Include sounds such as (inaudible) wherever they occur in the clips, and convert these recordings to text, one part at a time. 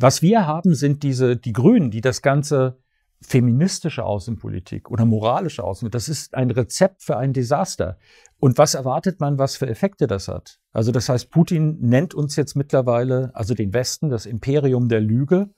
Was wir haben, sind diese, die Grünen, die das Ganze feministische Außenpolitik oder moralische Außenpolitik, das ist ein Rezept für ein Desaster. Und was erwartet man, was für Effekte das hat? Also das heißt, Putin nennt uns jetzt mittlerweile, also den Westen, das Imperium der Lüge.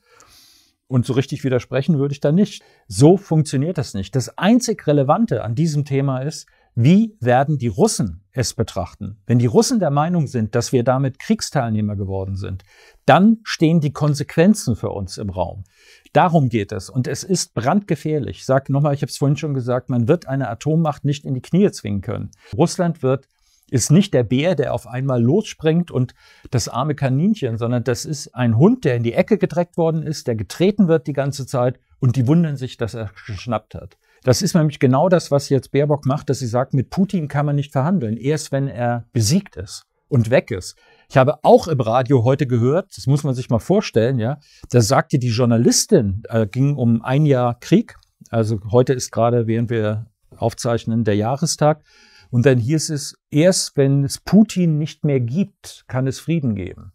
Und so richtig widersprechen würde ich da nicht. So funktioniert das nicht. Das einzig Relevante an diesem Thema ist, wie werden die Russen es betrachten? Wenn die Russen der Meinung sind, dass wir damit Kriegsteilnehmer geworden sind, dann stehen die Konsequenzen für uns im Raum. Darum geht es. Und es ist brandgefährlich. Ich sage nochmal, ich habe es vorhin schon gesagt, man wird eine Atommacht nicht in die Knie zwingen können. Russland wird ist nicht der Bär, der auf einmal losspringt und das arme Kaninchen, sondern das ist ein Hund, der in die Ecke gedreckt worden ist, der getreten wird die ganze Zeit und die wundern sich, dass er geschnappt hat. Das ist nämlich genau das, was jetzt Baerbock macht, dass sie sagt, mit Putin kann man nicht verhandeln, erst wenn er besiegt ist und weg ist. Ich habe auch im Radio heute gehört, das muss man sich mal vorstellen, ja, da sagte die Journalistin, äh, ging um ein Jahr Krieg, also heute ist gerade, während wir aufzeichnen, der Jahrestag, und dann hieß es, erst wenn es Putin nicht mehr gibt, kann es Frieden geben.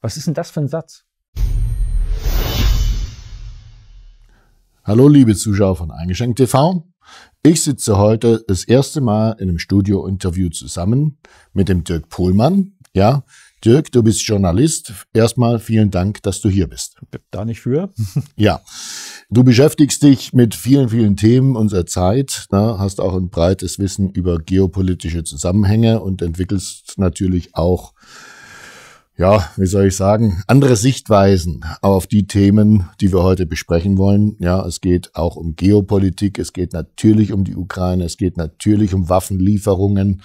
Was ist denn das für ein Satz? Hallo liebe Zuschauer von Eingeschenkt TV. Ich sitze heute das erste Mal in einem Studio-Interview zusammen mit dem Dirk Pohlmann. Ja, Dirk, du bist Journalist. Erstmal vielen Dank, dass du hier bist. Da nicht für. (laughs) ja. Du beschäftigst dich mit vielen, vielen Themen unserer Zeit, ne? hast auch ein breites Wissen über geopolitische Zusammenhänge und entwickelst natürlich auch ja, wie soll ich sagen, andere Sichtweisen auf die Themen, die wir heute besprechen wollen. Ja, es geht auch um Geopolitik, es geht natürlich um die Ukraine, es geht natürlich um Waffenlieferungen.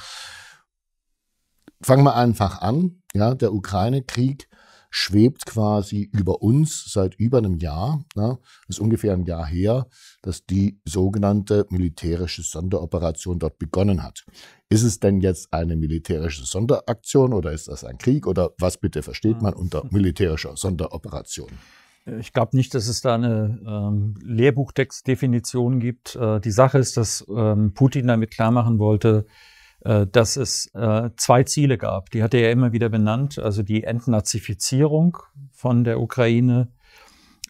Fangen wir einfach an. Ja, der Ukraine-Krieg schwebt quasi über uns seit über einem Jahr, ne, ist ungefähr ein Jahr her, dass die sogenannte militärische Sonderoperation dort begonnen hat. Ist es denn jetzt eine militärische Sonderaktion oder ist das ein Krieg oder was bitte versteht man hm. unter militärischer Sonderoperation? Ich glaube nicht, dass es da eine ähm, Lehrbuchtextdefinition gibt. Äh, die Sache ist, dass ähm, Putin damit klar machen wollte, äh, dass es äh, zwei Ziele gab. Die hat er ja immer wieder benannt, also die Entnazifizierung von der Ukraine,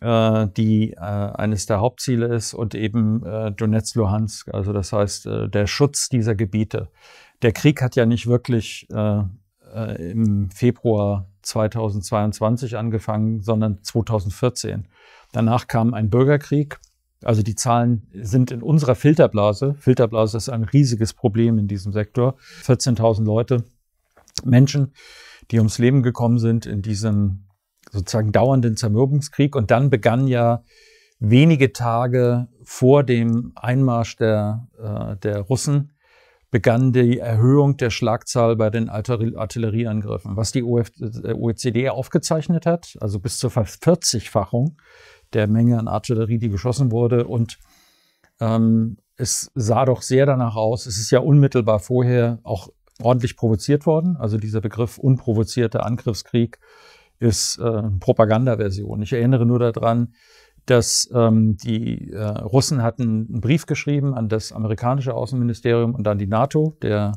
äh, die eines der Hauptziele ist, und eben Donetsk-Luhansk, also das heißt der Schutz dieser Gebiete. Der Krieg hat ja nicht wirklich im Februar 2022 angefangen, sondern 2014. Danach kam ein Bürgerkrieg also die Zahlen sind in unserer Filterblase. Filterblase ist ein riesiges Problem in diesem Sektor. 14.000 Leute, Menschen, die ums Leben gekommen sind in diesem sozusagen dauernden Zermürbungskrieg. Und dann begann ja wenige Tage vor dem Einmarsch der, äh, der Russen, begann die Erhöhung der Schlagzahl bei den Artillerieangriffen, was die OECD äh, aufgezeichnet hat, also bis zur Ver 40-fachung der Menge an Artillerie, die geschossen wurde. Und ähm, es sah doch sehr danach aus, es ist ja unmittelbar vorher auch ordentlich provoziert worden. Also dieser Begriff unprovozierter Angriffskrieg ist äh, eine Propagandaversion. Ich erinnere nur daran, dass ähm, die äh, Russen hatten einen Brief geschrieben an das amerikanische Außenministerium und an die NATO. Der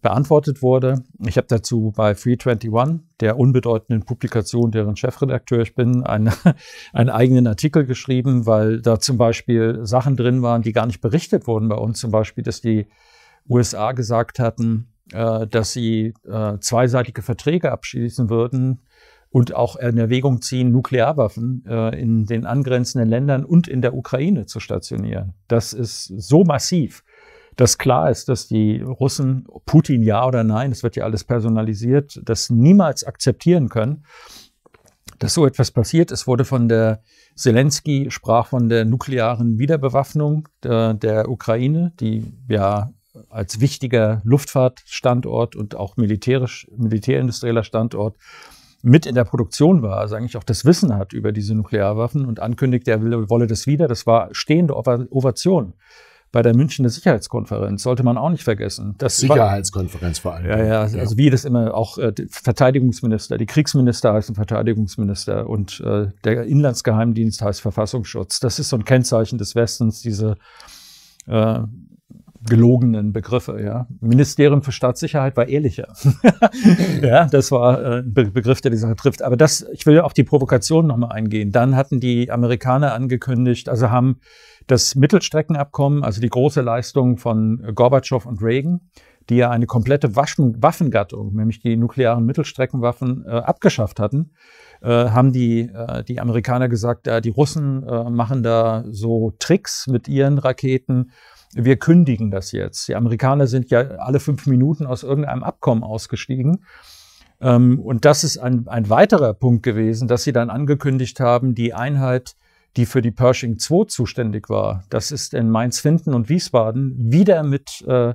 beantwortet wurde. Ich habe dazu bei Free21, der unbedeutenden Publikation, deren Chefredakteur ich bin, eine, (laughs) einen eigenen Artikel geschrieben, weil da zum Beispiel Sachen drin waren, die gar nicht berichtet wurden bei uns. Zum Beispiel, dass die USA gesagt hatten, äh, dass sie äh, zweiseitige Verträge abschließen würden und auch in Erwägung ziehen, Nuklearwaffen äh, in den angrenzenden Ländern und in der Ukraine zu stationieren. Das ist so massiv dass klar ist, dass die Russen, Putin ja oder nein, es wird ja alles personalisiert, das niemals akzeptieren können, dass so etwas passiert. Es wurde von der Zelensky sprach von der nuklearen Wiederbewaffnung der, äh, der Ukraine, die ja als wichtiger Luftfahrtstandort und auch militärisch, militärindustrieller Standort mit in der Produktion war, also eigentlich auch das Wissen hat über diese Nuklearwaffen und ankündigt, er wolle das wieder. Das war stehende Ovation bei der Münchner Sicherheitskonferenz, sollte man auch nicht vergessen. Das Sicherheitskonferenz vor allem. Ja, ja, ja, also wie das immer auch äh, Verteidigungsminister, die Kriegsminister heißen Verteidigungsminister und äh, der Inlandsgeheimdienst heißt Verfassungsschutz. Das ist so ein Kennzeichen des Westens, diese äh, gelogenen Begriffe. Ja. Ministerium für Staatssicherheit war ehrlicher. (laughs) ja, das war äh, ein Be Begriff, der die Sache trifft. Aber das, ich will auf die Provokation nochmal eingehen. Dann hatten die Amerikaner angekündigt, also haben das Mittelstreckenabkommen, also die große Leistung von Gorbatschow und Reagan, die ja eine komplette Waffengattung, nämlich die nuklearen Mittelstreckenwaffen, äh, abgeschafft hatten, äh, haben die, äh, die Amerikaner gesagt, die Russen machen da so Tricks mit ihren Raketen. Wir kündigen das jetzt. Die Amerikaner sind ja alle fünf Minuten aus irgendeinem Abkommen ausgestiegen. Ähm, und das ist ein, ein weiterer Punkt gewesen, dass sie dann angekündigt haben, die Einheit die für die Pershing 2 zuständig war, das ist in Mainz, Finden und Wiesbaden, wieder mit, äh,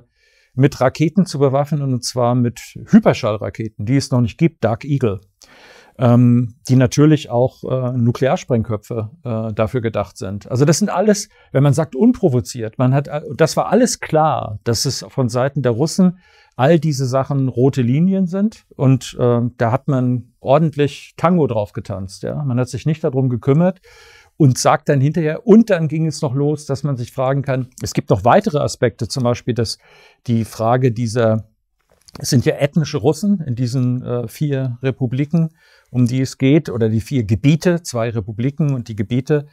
mit Raketen zu bewaffnen und zwar mit Hyperschallraketen, die es noch nicht gibt, Dark Eagle, ähm, die natürlich auch äh, Nuklearsprengköpfe äh, dafür gedacht sind. Also das sind alles, wenn man sagt unprovoziert, man hat, äh, das war alles klar, dass es von Seiten der Russen all diese Sachen rote Linien sind und äh, da hat man ordentlich Tango drauf getanzt. Ja, man hat sich nicht darum gekümmert und sagt dann hinterher, und dann ging es noch los, dass man sich fragen kann, es gibt noch weitere Aspekte, zum Beispiel dass die Frage dieser, es sind ja ethnische Russen in diesen äh, vier Republiken, um die es geht, oder die vier Gebiete, zwei Republiken und die Gebiete.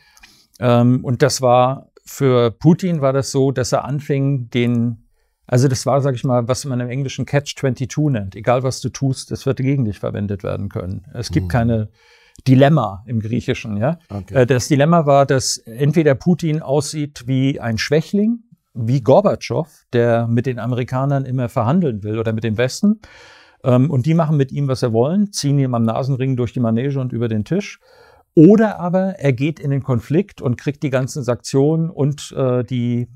Ähm, und das war für Putin war das so, dass er anfing, den, also das war, sage ich mal, was man im Englischen Catch-22 nennt. Egal was du tust, es wird gegen dich verwendet werden können. Es gibt mhm. keine Dilemma im Griechischen. Ja? Okay. Äh, das Dilemma war, dass entweder Putin aussieht wie ein Schwächling, wie Gorbatschow, der mit den Amerikanern immer verhandeln will oder mit dem Westen. Ähm, und die machen mit ihm, was sie wollen, ziehen ihm am Nasenring durch die Manege und über den Tisch. Oder aber er geht in den Konflikt und kriegt die ganzen Sanktionen und äh, die,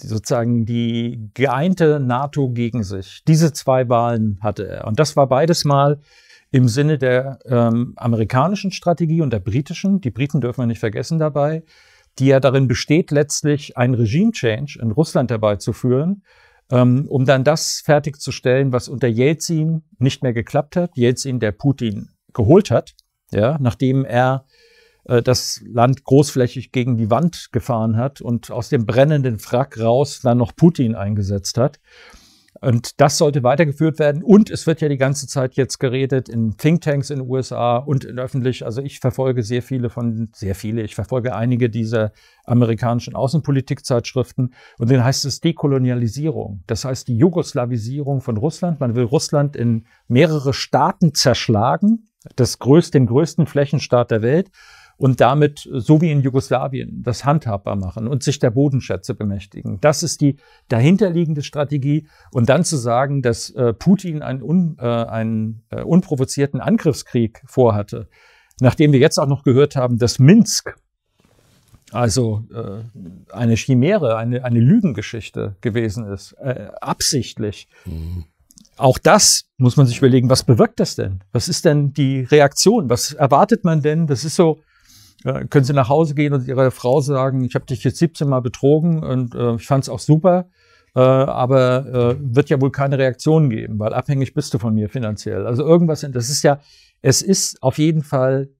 die, sozusagen die geeinte NATO gegen sich. Diese zwei Wahlen hatte er. Und das war beides mal im Sinne der ähm, amerikanischen Strategie und der britischen, die Briten dürfen wir nicht vergessen dabei, die ja darin besteht, letztlich einen Regime-Change in Russland herbeizuführen, ähm, um dann das fertigzustellen, was unter Jelzin nicht mehr geklappt hat. Jelzin, der Putin geholt hat, ja, nachdem er äh, das Land großflächig gegen die Wand gefahren hat und aus dem brennenden Frack raus dann noch Putin eingesetzt hat. Und das sollte weitergeführt werden. Und es wird ja die ganze Zeit jetzt geredet in Thinktanks in den USA und in öffentlich. Also ich verfolge sehr viele von, sehr viele, ich verfolge einige dieser amerikanischen Außenpolitikzeitschriften. Und dann heißt es Dekolonialisierung. Das heißt die Jugoslawisierung von Russland. Man will Russland in mehrere Staaten zerschlagen. Das größte, den größten Flächenstaat der Welt und damit, äh, so wie in Jugoslawien, das handhabbar machen und sich der Bodenschätze bemächtigen. Das ist die dahinterliegende Strategie. Und dann zu sagen, dass äh, Putin einen, un, äh, einen äh, unprovozierten Angriffskrieg vorhatte, nachdem wir jetzt auch noch gehört haben, dass Minsk also äh, eine Chimäre, eine, eine Lügengeschichte gewesen ist, äh, absichtlich. Mhm. Auch das muss man sich überlegen, was bewirkt das denn? Was ist denn die Reaktion? Was erwartet man denn? Das ist so, können Sie nach Hause gehen und Ihrer Frau sagen, ich habe dich jetzt 17 Mal betrogen und äh, ich fand es auch super, äh, aber äh, wird ja wohl keine Reaktion geben, weil abhängig bist du von mir finanziell. Also irgendwas, das ist ja, es ist auf jeden Fall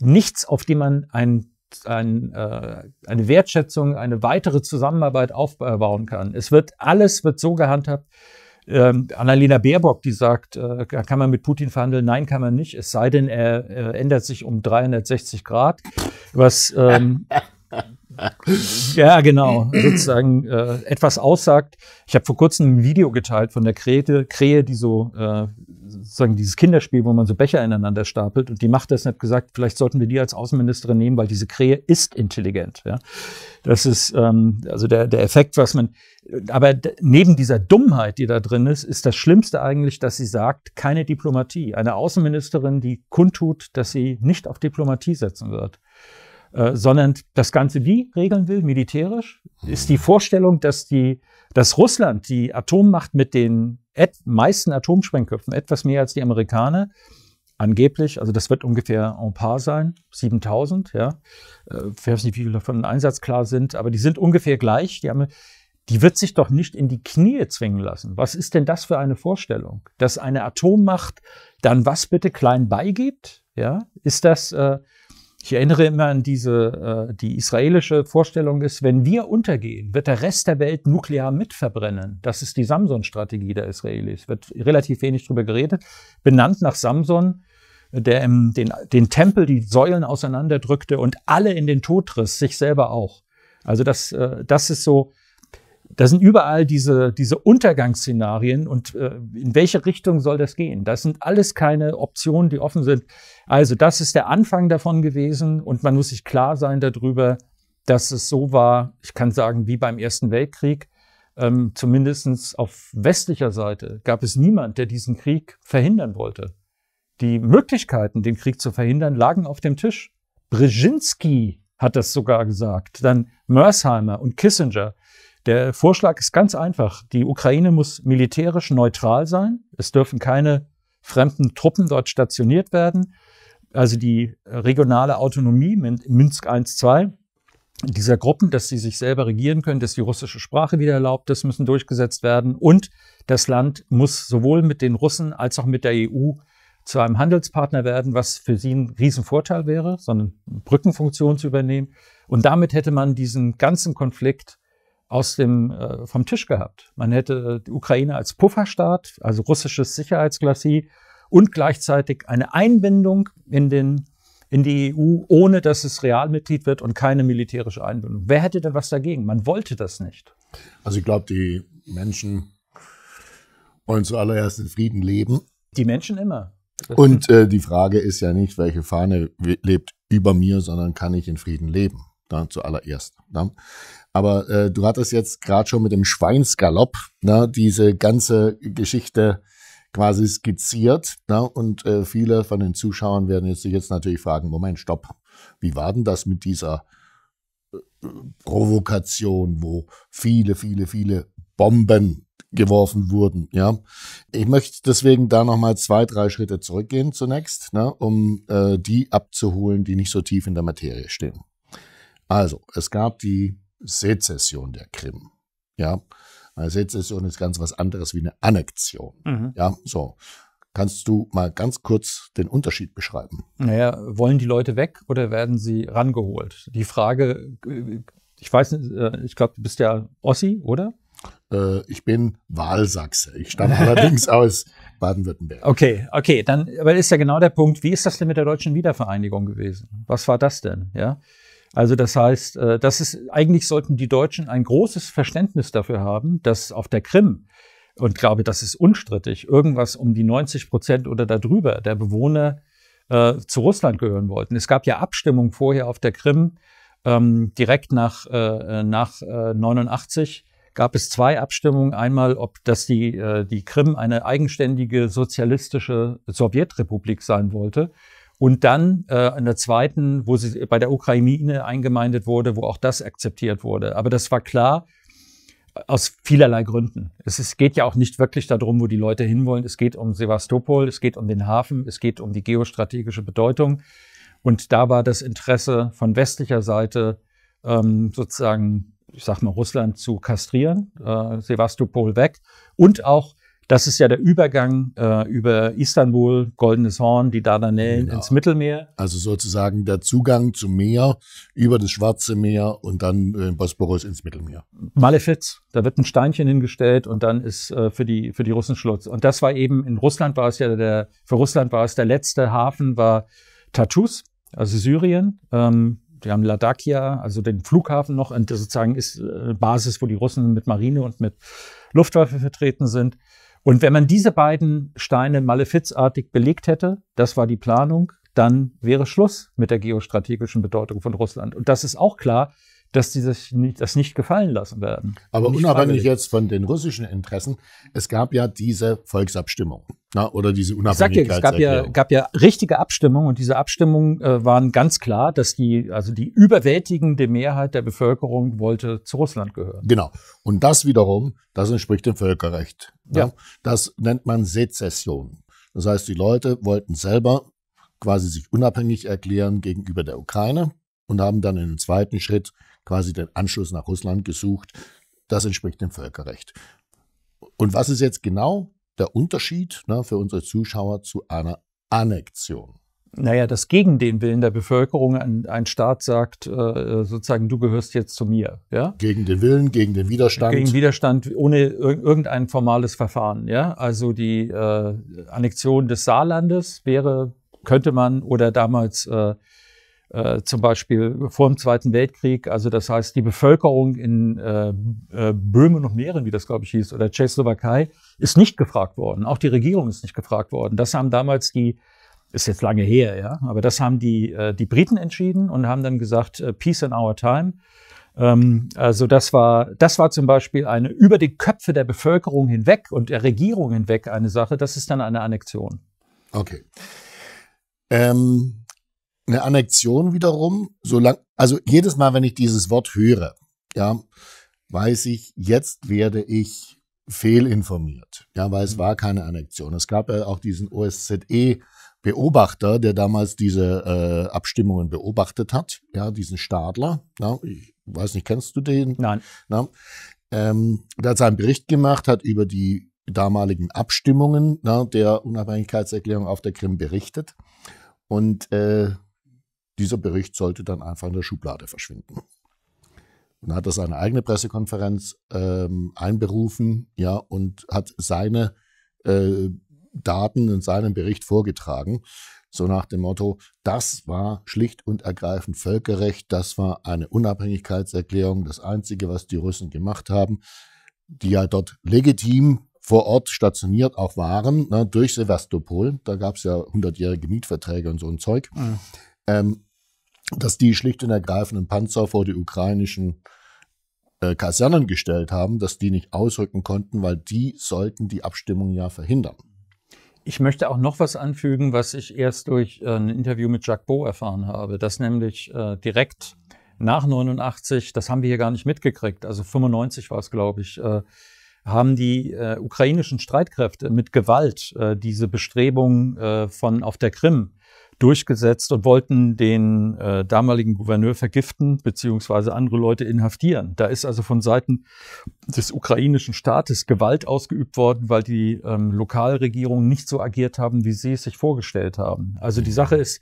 nichts, auf dem man ein, ein, äh, eine Wertschätzung, eine weitere Zusammenarbeit aufbauen kann. Es wird, alles wird so gehandhabt, ähm, Annalena Baerbock, die sagt, äh, kann man mit Putin verhandeln? Nein, kann man nicht, es sei denn, er äh, ändert sich um 360 Grad. Was ähm, (laughs) ja, genau, sozusagen äh, etwas aussagt. Ich habe vor kurzem ein Video geteilt von der Krete, Krähe, die so äh, sozusagen dieses Kinderspiel, wo man so Becher ineinander stapelt und die macht das und gesagt, vielleicht sollten wir die als Außenministerin nehmen, weil diese Krähe ist intelligent. Ja? Das ist ähm, also der, der Effekt, was man. Aber neben dieser Dummheit, die da drin ist, ist das Schlimmste eigentlich, dass sie sagt, keine Diplomatie. Eine Außenministerin, die kundtut, dass sie nicht auf Diplomatie setzen wird. Äh, sondern das Ganze wie regeln will, militärisch, ist die mhm. Vorstellung, dass die, dass Russland die Atommacht mit den meisten Atomsprengköpfen, etwas mehr als die Amerikaner, angeblich, also das wird ungefähr ein paar sein, 7000, ja. Äh, ich weiß nicht, wie viele davon einsatzklar sind, aber die sind ungefähr gleich. Die, haben, die wird sich doch nicht in die Knie zwingen lassen. Was ist denn das für eine Vorstellung? Dass eine Atommacht dann was bitte klein beigibt? Ja, ist das, äh, ich erinnere immer an diese, äh, die israelische Vorstellung ist, wenn wir untergehen, wird der Rest der Welt nuklear mitverbrennen. Das ist die Samson-Strategie der Israelis. Wird relativ wenig drüber geredet. Benannt nach Samson, der im, den, den Tempel die Säulen auseinanderdrückte und alle in den Tod riss, sich selber auch. Also das, äh, das ist so da sind überall diese, diese Untergangsszenarien und äh, in welche Richtung soll das gehen? Das sind alles keine Optionen, die offen sind. Also das ist der Anfang davon gewesen und man muss sich klar sein darüber, dass es so war, ich kann sagen, wie beim Ersten Weltkrieg. Ähm, Zumindest auf westlicher Seite gab es niemand, der diesen Krieg verhindern wollte. Die Möglichkeiten, den Krieg zu verhindern, lagen auf dem Tisch. Brzezinski hat das sogar gesagt, dann Mörsheimer und Kissinger. Der Vorschlag ist ganz einfach. Die Ukraine muss militärisch neutral sein. Es dürfen keine fremden Truppen dort stationiert werden. Also die regionale Autonomie, Minsk 1, 2, dieser Gruppen, dass sie sich selber regieren können, dass die russische Sprache wieder erlaubt ist, müssen durchgesetzt werden. Und das Land muss sowohl mit den Russen als auch mit der EU zu einem Handelspartner werden, was für sie ein Riesenvorteil wäre, sondern Brückenfunktion zu übernehmen. Und damit hätte man diesen ganzen Konflikt aus dem, äh, vom Tisch gehabt. Man hätte die Ukraine als Pufferstaat, also russisches Sicherheitsglassie und gleichzeitig eine Einbindung in, den, in die EU, ohne dass es Realmitglied wird und keine militärische Einbindung. Wer hätte denn was dagegen? Man wollte das nicht. Also ich glaube, die Menschen wollen zuallererst in Frieden leben. Die Menschen immer. und äh, die Frage ist ja nicht, welche Fahne lebt über mir, sondern kann ich in Frieden leben? Na, zuallererst. Na. Ne? Aber äh, du hattest jetzt gerade schon mit dem Schweinsgalopp na, ne, diese ganze Geschichte quasi skizziert. Na, ne? und äh, viele von den Zuschauern werden jetzt sich jetzt natürlich fragen: Moment, stopp, wie war denn das mit dieser äh, Provokation, wo viele, viele, viele Bomben geworfen wurden. Ja, ich möchte deswegen da noch mal zwei, drei Schritte zurückgehen zunächst, ne, um äh, die abzuholen, die nicht so tief in der Materie stehen. Also, es gab die Sezession der Krim. Ja, eine Sezession ist ganz was anderes wie eine Annexion. Mhm. Ja, so. Kannst du mal ganz kurz den Unterschied beschreiben? Naja, wollen die Leute weg oder werden sie rangeholt? Die Frage, äh, ich weiß nicht, äh, ich glaube, du bist ja Ossi, oder? Äh, ich bin Wahlsachse. Ich stamme allerdings (laughs) aus Baden-Württemberg. Okay, okay, dann, aber ist ja genau der Punkt, wie ist das denn mit der deutschen Wiedervereinigung gewesen? Was war das denn? Ja, also das heißt, äh, das ist, eigentlich sollten die Deutschen ein großes Verständnis dafür haben, dass auf der Krim, und glaube, das ist unstrittig, irgendwas um die 90 Prozent oder darüber der Bewohner äh, zu Russland gehören wollten. Es gab ja Abstimmungen vorher auf der Krim, ähm, direkt nach, äh, äh nach äh, 89 gab es zwei Abstimmungen. Einmal, ob dass die, äh, die Krim eine eigenständige sozialistische Sowjetrepublik sein wollte. Und dann äh, in der zweiten, wo sie bei der Ukraine eingemeindet wurde, wo auch das akzeptiert wurde. Aber das war klar äh, aus vielerlei Gründen. Es ist, geht ja auch nicht wirklich darum, wo die Leute hinwollen. Es geht um Sevastopol, es geht um den Hafen, es geht um die geostrategische Bedeutung. Und da war das Interesse von westlicher Seite ähm, sozusagen, ich sag mal, Russland zu kastrieren, äh, Sevastopol weg und auch das ist ja der Übergang äh, über Istanbul, Goldenes Horn, die Dardanellen genau. ins Mittelmeer. Also sozusagen der Zugang zum Meer über das Schwarze Meer und dann äh, Bosporus ins Mittelmeer. Malefiz, da wird ein Steinchen hingestellt und dann ist äh, für die für die Russen Schluss. Und das war eben in Russland war es ja der für Russland war es der letzte Hafen war Tartus, also Syrien. Ähm, die haben Ladakia, also den Flughafen noch, und sozusagen ist eine äh, Basis, wo die Russen mit Marine und mit Luftwaffe vertreten sind. Und wenn man diese beiden Steine malefizartig belegt hätte, das war die Planung, dann wäre Schluss mit der geostrategischen Bedeutung von Russland. Und das ist auch klar, dass sie sich nicht, das nicht gefallen lassen werden. Aber unabhängig freiwillig. jetzt von den russischen Interessen, es gab ja diese Volksabstimmung na, oder diese Unabhängigkeit. Ich sag ja, es gab ja, gab ja richtige Abstimmungen und diese Abstimmungen äh, waren ganz klar, dass die, also die überwältigende Mehrheit der Bevölkerung wollte zu Russland gehören. Genau. Und das wiederum, das entspricht dem Völkerrecht. Ne? Ja. Das nennt man Sezession. Das heißt, die Leute wollten selber quasi sich unabhängig erklären gegenüber der Ukraine und haben dann in einem zweiten Schritt quasi den Anschluss nach Russland gesucht. Das entspricht dem Völkerrecht. Und was ist jetzt genau der Unterschied ne, für unsere Zuschauer zu einer Annexion? Naja, dass gegen den Willen der Bevölkerung ein, ein Staat sagt, äh, sozusagen, du gehörst jetzt zu mir. Ja? Gegen den Willen, gegen den Widerstand. Gegen Widerstand ohne irg irgendein formales Verfahren. Ja? Also die äh, Annexion des Saarlandes wäre, könnte man oder damals äh, äh, zum Beispiel vor dem Zweiten Weltkrieg. Also das heißt, die Bevölkerung in äh, äh Böhmen und Mähren, wie das glaube ich hieß, oder Tschechoslowakei, ist nicht gefragt worden. Auch die Regierung ist nicht gefragt worden. Das haben damals die, ist jetzt lange her, ja, aber das haben die, äh, die Briten entschieden und haben dann gesagt, äh, Peace in our time. Ähm, also das war, das war zum Beispiel eine über die Köpfe der Bevölkerung hinweg und der Regierung hinweg eine Sache. Das ist dann eine Annexion. Okay. Ähm eine Annexion wiederum, solange, also jedes Mal, wenn ich dieses Wort höre, ja, weiß ich, jetzt werde ich fehlinformiert. Ja, weil es mhm. war keine Annexion. Es gab ja auch diesen OSZE-Beobachter, der damals diese äh, Abstimmungen beobachtet hat, ja, diesen Stadler. Ja, ich weiß nicht, kennst du den? Nein. Na, ähm, der hat seinen Bericht gemacht, hat über die damaligen Abstimmungen na, der Unabhängigkeitserklärung auf der Krim berichtet. Und äh, dieser Bericht sollte dann einfach in der Schublade verschwinden. Und dann hat er seine eigene Pressekonferenz ähm, einberufen, ja, und hat seine äh, Daten in seinem Bericht vorgetragen. So nach dem Motto, das war schlicht und ergreifend Völkerrecht, das war eine Unabhängigkeitserklärung, das Einzige, was die Russen gemacht haben, die ja dort legitim vor Ort stationiert auch waren, ne, durch Sevastopol. Da gab es ja hundertjährige Mietverträge und so ein Zeug. Mhm ähm, dass die schlicht und ergreifenden Panzer vor die ukrainischen äh, Kasernen gestellt haben, dass die nicht ausrücken konnten, weil die sollten die Abstimmung ja verhindern. Ich möchte auch noch was anfügen, was ich erst durch äh, ein Interview mit Jacques Beau erfahren habe, dass nämlich äh, direkt nach 89, das haben wir hier gar nicht mitgekriegt, also 95 war es, glaube ich, äh, haben die äh, ukrainischen Streitkräfte mit Gewalt äh, diese Bestrebungen äh, von auf der Krim durchgesetzt und wollten den äh, damaligen Gouverneur vergiften beziehungsweise andere Leute inhaftieren. Da ist also von Seiten des ukrainischen Staates Gewalt ausgeübt worden, weil die ähm, Lokalregierungen nicht so agiert haben, wie sie es sich vorgestellt haben. Also die Sache ist,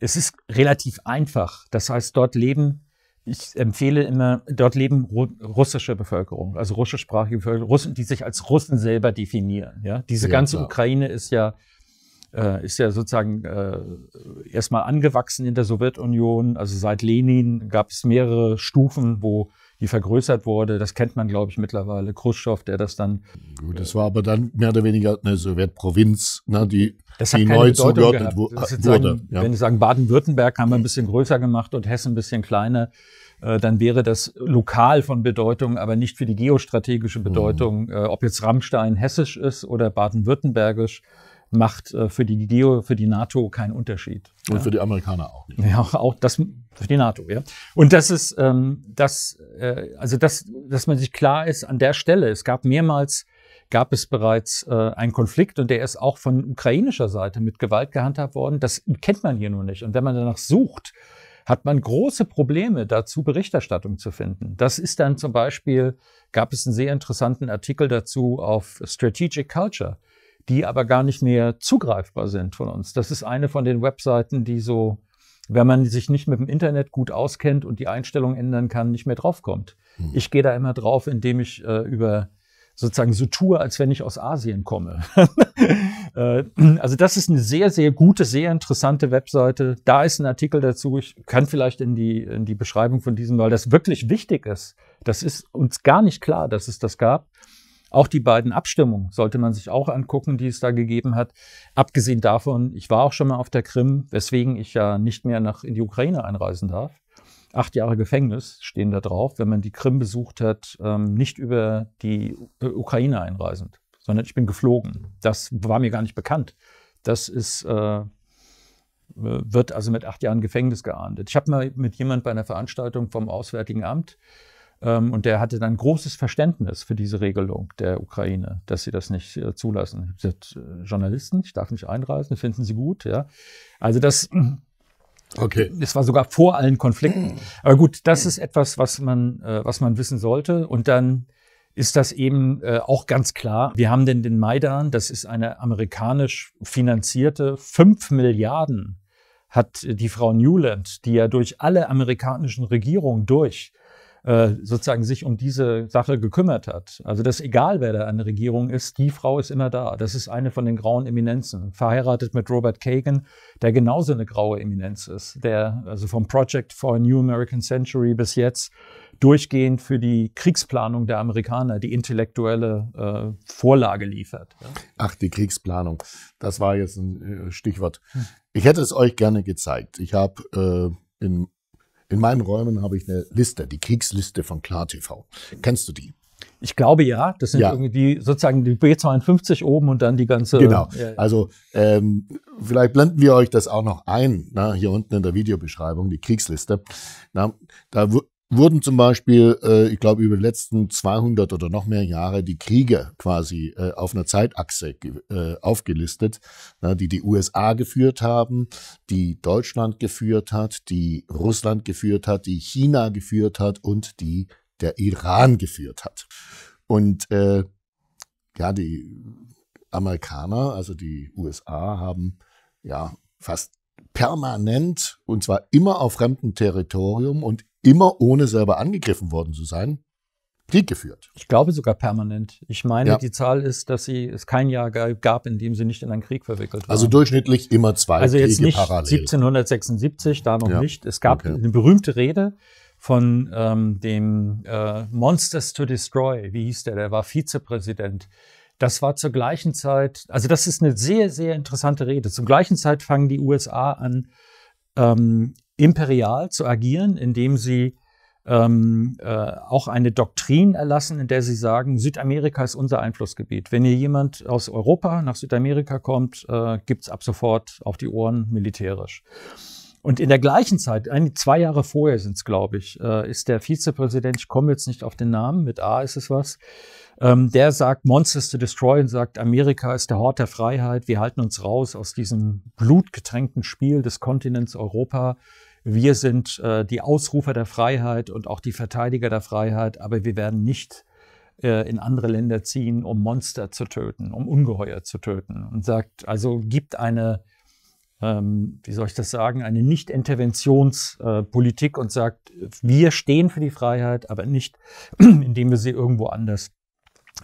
es ist relativ einfach. Das heißt, dort leben ich empfehle immer, dort leben russische Bevölkerung, also russischsprachige Bevölkerung, Russen, die sich als Russen selber definieren. Ja? Diese ja, ganze klar. Ukraine ist ja äh, ist ja sozusagen äh, erstmal angewachsen in der Sowjetunion. Also seit Lenin gab es mehrere Stufen, wo die vergrößert wurde. Das kennt man, glaube ich, mittlerweile. Khrushchev, der das dann. Gut, das äh, war aber dann mehr oder weniger eine Sowjetprovinz, ne, die, die neu Bedeutung zugeordnet wurde. Ja. Wenn Sie sagen, Baden-Württemberg haben wir ein bisschen größer gemacht und Hessen ein bisschen kleiner, äh, dann wäre das lokal von Bedeutung, aber nicht für die geostrategische mhm. Bedeutung, mhm. ob jetzt Rammstein hessisch ist oder baden-württembergisch macht äh, für die Geo, für die NATO keinen Unterschied. Und ja. für die Amerikaner auch nicht. Ja, auch das für die NATO, ja. Und das ist, ähm, das, äh, also das, dass man sich klar ist an der Stelle. Es gab mehrmals gab es bereits äh, einen Konflikt und der ist auch von ukrainischer Seite mit Gewalt gehandhabt worden. Das kennt man hier nur nicht. Und wenn man danach sucht, hat man große Probleme, dazu Berichterstattung zu finden. Das ist dann zum Beispiel, gab es einen sehr interessanten Artikel dazu auf Strategic Culture die aber gar nicht mehr zugreifbar sind von uns. Das ist eine von den Webseiten, die so, wenn man sich nicht mit dem Internet gut auskennt und die Einstellung ändern kann, nicht mehr draufkommt. Hm. Ich gehe da immer drauf, indem ich äh, über sozusagen so tue, als wenn ich aus Asien komme. (laughs) Äh, also das ist eine sehr, sehr gute, sehr interessante Webseite. Da ist ein Artikel dazu. Ich kann vielleicht in die, in die Beschreibung von diesem, weil das wirklich wichtig ist. Das ist uns gar nicht klar, dass es das gab. Auch die beiden Abstimmungen sollte man sich auch angucken, die es da gegeben hat. Abgesehen davon, ich war auch schon mal auf der Krim, weswegen ich ja nicht mehr nach in die Ukraine einreisen darf. Acht Jahre Gefängnis stehen da drauf, wenn man die Krim besucht hat, ähm, nicht über die Ukraine einreisend, sondern ich bin geflogen. Das war mir gar nicht bekannt. Das ist äh, wird also mit acht Jahren Gefängnis geahndet. Ich habe mal mit jemand bei einer Veranstaltung vom Auswärtigen Amt ähm, und der hatte dann großes Verständnis für diese Regelung der Ukraine, dass sie das nicht äh, zulassen. Ich gesagt, äh, Journalisten, ich darf nicht einreisen, finden sie gut, ja. Also das, (clears throat) okay. das war sogar vor allen Konflikten. (clears throat) Aber gut, das ist etwas, was man, äh, was man wissen sollte. Und dann ist das eben auch ganz klar. Wir haben denn den Maidan, das ist eine amerikanisch finanzierte fünf Milliarden hat die Frau Newland, die ja durch alle amerikanischen Regierungen durch äh, sozusagen sich um diese Sache gekümmert hat. Also das egal, wer da an der Regierung ist, die Frau ist immer da. Das ist eine von den grauen Eminenzen. Verheiratet mit Robert Kagan, der genauso eine graue Eminenz ist, der also vom Project for a New American Century bis jetzt durchgehend für die Kriegsplanung der Amerikaner die intellektuelle äh, Vorlage liefert. Ja? Ach, die Kriegsplanung. Das war jetzt ein äh, Stichwort. Ich hätte es euch gerne gezeigt. Ich habe äh, in in meinen Räumen habe ich eine Liste, die Kriegsliste von KlarTV. Kennst du die? Ich glaube ja, das sind ja. irgendwie sozusagen die B52 oben und dann die ganze. Genau. Also ähm, vielleicht blenden wir euch das auch noch ein, na, hier unten in der Videobeschreibung, die Kriegsliste. Na, da wurden zum Beispiel, äh, ich glaube, über die letzten 200 oder noch mehr Jahre die Kriege quasi äh, auf einer Zeitachse äh, aufgelistet, na, die die USA geführt haben, die Deutschland geführt hat, die Russland geführt hat, die China geführt hat und die der Iran geführt hat. Und äh, ja, die Amerikaner, also die USA, haben ja fast permanent und zwar immer auf fremdem Territorium und immer ohne selber angegriffen worden zu sein, Krieg geführt. Ich glaube sogar permanent. Ich meine, ja. die Zahl ist, dass sie es kein Jahr gab, in dem sie nicht in einen Krieg verwickelt waren. Also durchschnittlich immer zwei also Kriege jetzt nicht parallel. 1776, da noch ja. nicht. Es gab okay. eine berühmte Rede von ähm, dem äh, Monsters to Destroy, wie hieß der? Der war Vizepräsident das war zur gleichen Zeit, also das ist eine sehr, sehr interessante Rede. Zur gleichen Zeit fangen die USA an, ähm, imperial zu agieren, indem sie ähm, äh, auch eine Doktrin erlassen, in der sie sagen, Südamerika ist unser Einflussgebiet. Wenn hier jemand aus Europa nach Südamerika kommt, äh, gibt es ab sofort auf die Ohren militärisch. Und in der gleichen Zeit, ein, zwei Jahre vorher sind es, glaube ich, äh, ist der Vizepräsident, ich komme jetzt nicht auf den Namen, mit A ist es was, ähm, der sagt, Monsters to Destroy und sagt, Amerika ist der Hort der Freiheit, wir halten uns raus aus diesem blutgetränkten Spiel des Kontinents Europa. Wir sind äh, die Ausrufer der Freiheit und auch die Verteidiger der Freiheit, aber wir werden nicht äh, in andere Länder ziehen, um Monster zu töten, um Ungeheuer zu töten. Und sagt, also gibt eine ähm, wie soll ich das sagen, eine Nicht-Interventionspolitik äh, und sagt, wir stehen für die Freiheit, aber nicht, (clears throat) indem wir sie irgendwo anders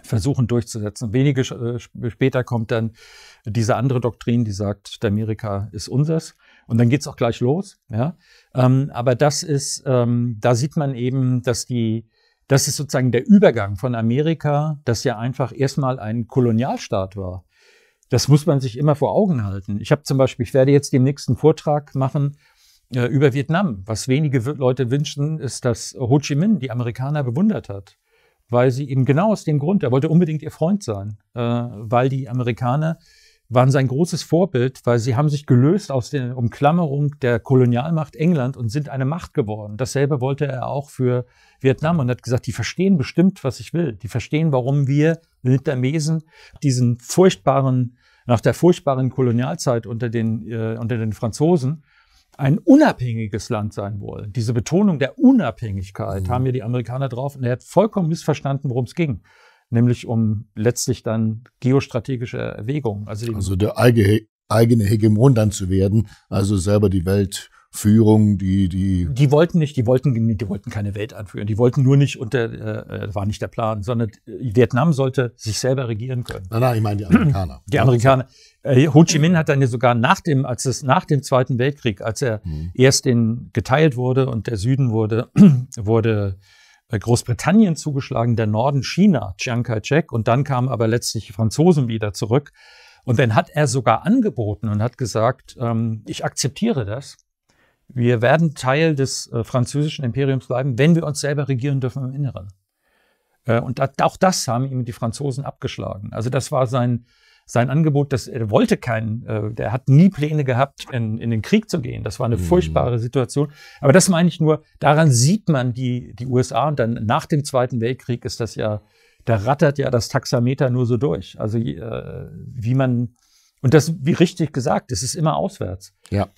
versuchen durchzusetzen. Wenige äh, später kommt dann diese andere Doktrin, die sagt, Amerika ist unseres. Und dann geht's auch gleich los. Ja? Ähm, aber das ist, ähm, da sieht man eben, dass die, das ist sozusagen der Übergang von Amerika, das ja einfach erstmal ein Kolonialstaat war, das muss man sich immer vor Augen halten. Ich habe zum Beispiel, ich werde jetzt den nächsten Vortrag machen äh, über Vietnam. Was wenige Leute wünschen, ist, dass Ho Chi Minh die Amerikaner bewundert hat, weil sie eben genau aus dem Grund, er wollte unbedingt ihr Freund sein, äh, weil die Amerikaner waren sein großes Vorbild, weil sie haben sich gelöst aus der Umklammerung der Kolonialmacht England und sind eine Macht geworden. Dasselbe wollte er auch für Vietnam und hat gesagt, die verstehen bestimmt, was ich will. Die verstehen, warum wir Vietnamesen diesen furchtbaren, nach der furchtbaren Kolonialzeit unter den, äh, unter den Franzosen ein unabhängiges Land sein wollen. Diese Betonung der Unabhängigkeit mhm. haben ja die Amerikaner drauf und er hat vollkommen missverstanden, worum es ging nämlich um letztlich dann geostrategische Erwägungen. Also, also der eigene Hegemon dann zu werden, also selber die Welt Führung, die die die wollten nicht, die wollten die wollten keine Welt anführen, die wollten nur nicht unter äh, äh war nicht der Plan, sondern äh, Vietnam sollte sich selber regieren können. Nein, nein, ich meine die Amerikaner. Die Amerikaner. Äh, Ho Chi Minh hat dann ja sogar nach dem als es nach dem Zweiten Weltkrieg, als er hm. erst in geteilt wurde und der Süden wurde (clears throat) wurde Großbritannien zugeschlagen, der Norden China, Chiang Kai-shek. Und dann kamen aber letztlich die Franzosen wieder zurück. Und dann hat er sogar angeboten und hat gesagt, ähm, ich akzeptiere das. Wir werden Teil des äh, französischen Imperiums bleiben, wenn wir uns selber regieren dürfen im Inneren. Äh, und da, auch das haben ihm die Franzosen abgeschlagen. Also das war sein, sein Angebot, dass er wollte keinen, äh, der hat nie Pläne gehabt, in, in den Krieg zu gehen. Das war eine mhm. furchtbare Situation. Aber das meine ich nur, daran sieht man die, die USA und dann nach dem Zweiten Weltkrieg ist das ja, da rattert ja das Taxameter nur so durch. Also äh, wie man, und das, wie richtig gesagt, es ist immer auswärts. Ja.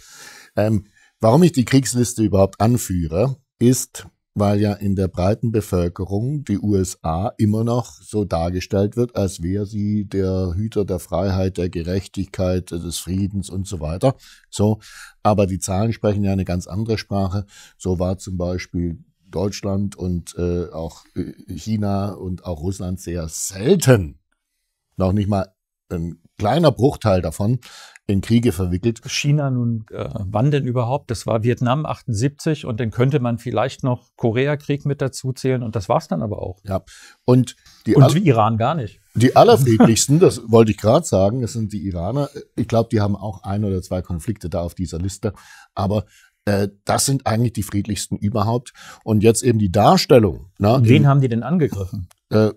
Ähm, warum ich die Kriegsliste überhaupt anführe, ist, weil ja in der breiten Bevölkerung die USA immer noch so dargestellt wird, als wäre sie der Hüter der Freiheit, der Gerechtigkeit, des Friedens und so weiter. So, aber die Zahlen sprechen ja eine ganz andere Sprache. So war zum Beispiel Deutschland und äh, auch äh, China und auch Russland sehr selten, noch nicht mal ein kleiner Bruchteil davon, in Kriege verwickelt. China nun, äh, wann denn überhaupt? Das war Vietnam 78 und dann könnte man vielleicht noch Koreakrieg mit dazu zählen und das war's dann aber auch. Ja, und, die und Iran gar nicht. Die (laughs) allerfriedlichsten, das wollte ich gerade sagen, das sind die Iraner. Ich glaube, die haben auch ein oder zwei Konflikte da auf dieser Liste, aber äh, das sind eigentlich die friedlichsten überhaupt. Und jetzt eben die Darstellung. Ne, Wen in, haben die denn angegriffen? Äh,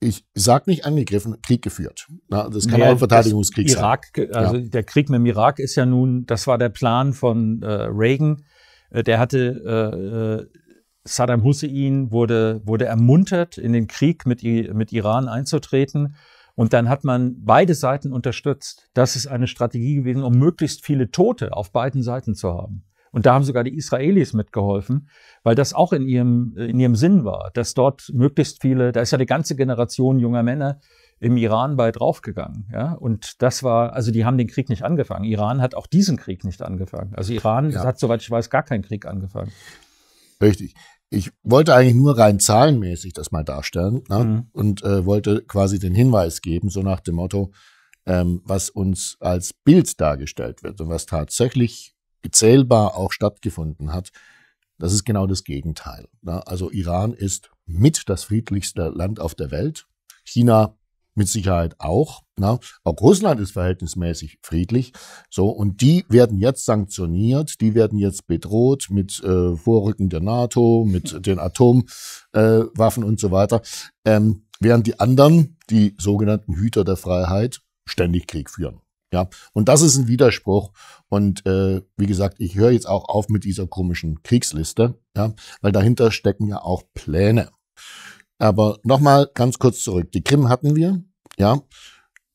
ich sag nicht angegriffen, Krieg geführt. Na, das kann ja, auch ein Verteidigungskrieg Irak, sein. Also ja. der Krieg mit dem Irak ist ja nun, das war der Plan von äh, Reagan. Äh, der hatte äh, äh, Saddam Hussein wurde, wurde ermuntert, in den Krieg mit, mit Iran einzutreten. Und dann hat man beide Seiten unterstützt. Das ist eine Strategie gewesen, um möglichst viele Tote auf beiden Seiten zu haben. Und da haben sogar die Israelis mitgeholfen, weil das auch in ihrem, in ihrem Sinn war, dass dort möglichst viele, da ist ja die ganze Generation junger Männer im Iran bei draufgegangen. Ja? Und das war, also die haben den Krieg nicht angefangen. Iran hat auch diesen Krieg nicht angefangen. Also Iran ja. hat, soweit ich weiß, gar keinen Krieg angefangen. Richtig. Ich wollte eigentlich nur rein zahlenmäßig das mal darstellen ne? mhm. und äh, wollte quasi den Hinweis geben, so nach dem Motto, ähm, was uns als Bild dargestellt wird und was tatsächlich zählbar auch stattgefunden hat, das ist genau das Gegenteil. Ne? Also Iran ist mit das friedlichste Land auf der Welt. China mit Sicherheit auch. Na, ne? auch Russland ist verhältnismäßig friedlich. So, und die werden jetzt sanktioniert, die werden jetzt bedroht mit äh, Vorrücken der NATO, mit hm. den Atomwaffen äh, und so weiter. Ähm, während die anderen, die sogenannten Hüter der Freiheit, ständig Krieg führen. Ja, und das ist ein Widerspruch. Und äh, wie gesagt, ich höre jetzt auch auf mit dieser komischen Kriegsliste, ja, weil dahinter stecken ja auch Pläne. Aber nochmal ganz kurz zurück. Die Krim hatten wir, ja.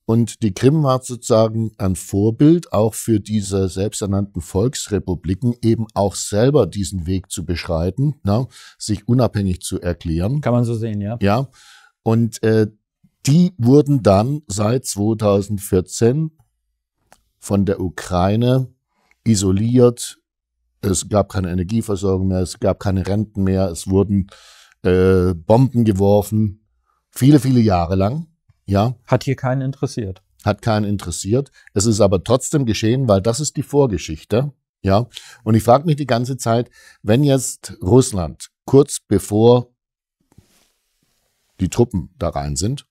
Und die Krim war sozusagen ein Vorbild auch für diese selbsternannten Volksrepubliken, eben auch selber diesen Weg zu beschreiten, na, ne, sich unabhängig zu erklären. Kann man so sehen, ja. Ja. Und äh, die wurden dann seit 2014 von der Ukraine isoliert. Es gab keine Energieversorgung mehr, es gab keine Renten mehr, es wurden äh, Bomben geworfen, viele, viele Jahre lang. Ja. Hat hier keinen interessiert. Hat keinen interessiert. Es ist aber trotzdem geschehen, weil das ist die Vorgeschichte. Ja. Und ich frage mich die ganze Zeit, wenn jetzt Russland kurz bevor die Truppen da rein sind,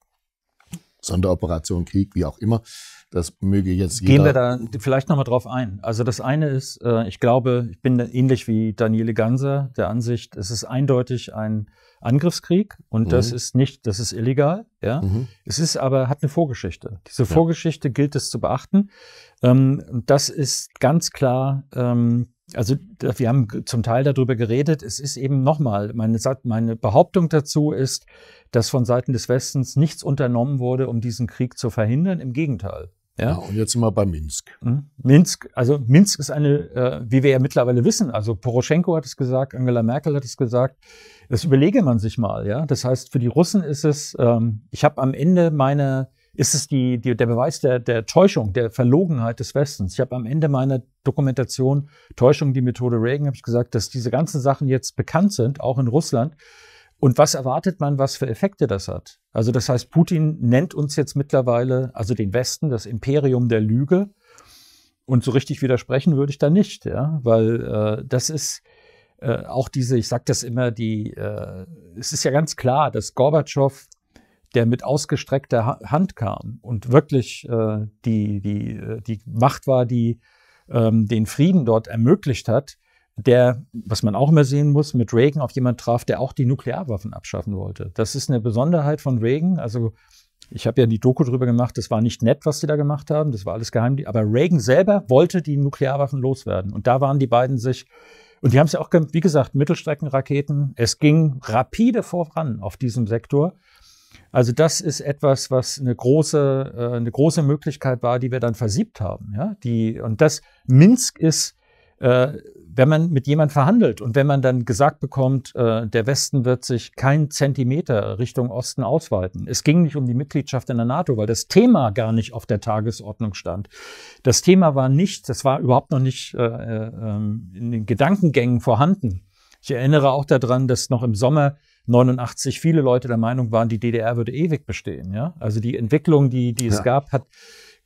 Sonderoperation, Krieg, wie auch immer, das möge jetzt jeder. Gehen wir da vielleicht nochmal drauf ein. Also das eine ist, äh, ich glaube, ich bin ähnlich wie Daniele Ganser der Ansicht, es ist eindeutig ein Angriffskrieg und mhm. das ist nicht, das ist illegal. Ja, mhm. es ist aber hat eine Vorgeschichte. Diese Vorgeschichte ja. gilt es zu beachten. Ähm, das ist ganz klar. Ähm, also wir haben zum Teil darüber geredet. Es ist eben nochmal meine, meine Behauptung dazu ist, dass von Seiten des Westens nichts unternommen wurde, um diesen Krieg zu verhindern. Im Gegenteil. Ja. ja. und jetzt sind wir bei Minsk. Hm? Minsk, also Minsk ist eine, äh, wie wir ja mittlerweile wissen, also Poroschenko hat es gesagt, Angela Merkel hat es gesagt, das überlege man sich mal, ja. Das heißt, für die Russen ist es, ähm, ich habe am Ende meine, ist es die, die, der Beweis der, der Täuschung, der Verlogenheit des Westens. Ich habe am Ende meiner Dokumentation Täuschung, die Methode Reagan, habe ich gesagt, dass diese ganzen Sachen jetzt bekannt sind, auch in Russland. Und was erwartet man, was für Effekte das hat? Also das heißt, Putin nennt uns jetzt mittlerweile, also den Westen, das Imperium der Lüge. Und so richtig widersprechen würde ich da nicht, ja? weil äh, das ist äh, auch diese, ich sage das immer, die, äh, es ist ja ganz klar, dass Gorbatschow, der mit ausgestreckter Hand kam und wirklich äh, die, die, äh, die Macht war, die ähm, den Frieden dort ermöglicht hat, der, was man auch immer sehen muss, mit Reagan auf jemand traf, der auch die Nuklearwaffen abschaffen wollte. Das ist eine Besonderheit von Reagan. Also ich habe ja die Doku drüber gemacht, das war nicht nett, was sie da gemacht haben, das war alles geheim. Aber Reagan selber wollte die Nuklearwaffen loswerden. Und da waren die beiden sich, und die haben es ja auch, wie gesagt, Mittelstreckenraketen. Es ging rapide voran auf diesem Sektor. Also das ist etwas, was eine große, äh, eine große Möglichkeit war, die wir dann versiebt haben. Ja? Die, und das, Minsk ist äh, wenn man mit jemand verhandelt und wenn man dann gesagt bekommt, äh, der Westen wird sich keinen Zentimeter Richtung Osten ausweiten. Es ging nicht um die Mitgliedschaft in der NATO, weil das Thema gar nicht auf der Tagesordnung stand. Das Thema war nicht, das war überhaupt noch nicht äh, äh, ähm, in den Gedankengängen vorhanden. Ich erinnere auch daran, dass noch im Sommer 89 viele Leute der Meinung waren, die DDR würde ewig bestehen. Ja? Also die Entwicklung, die, die es ja. gab, hat,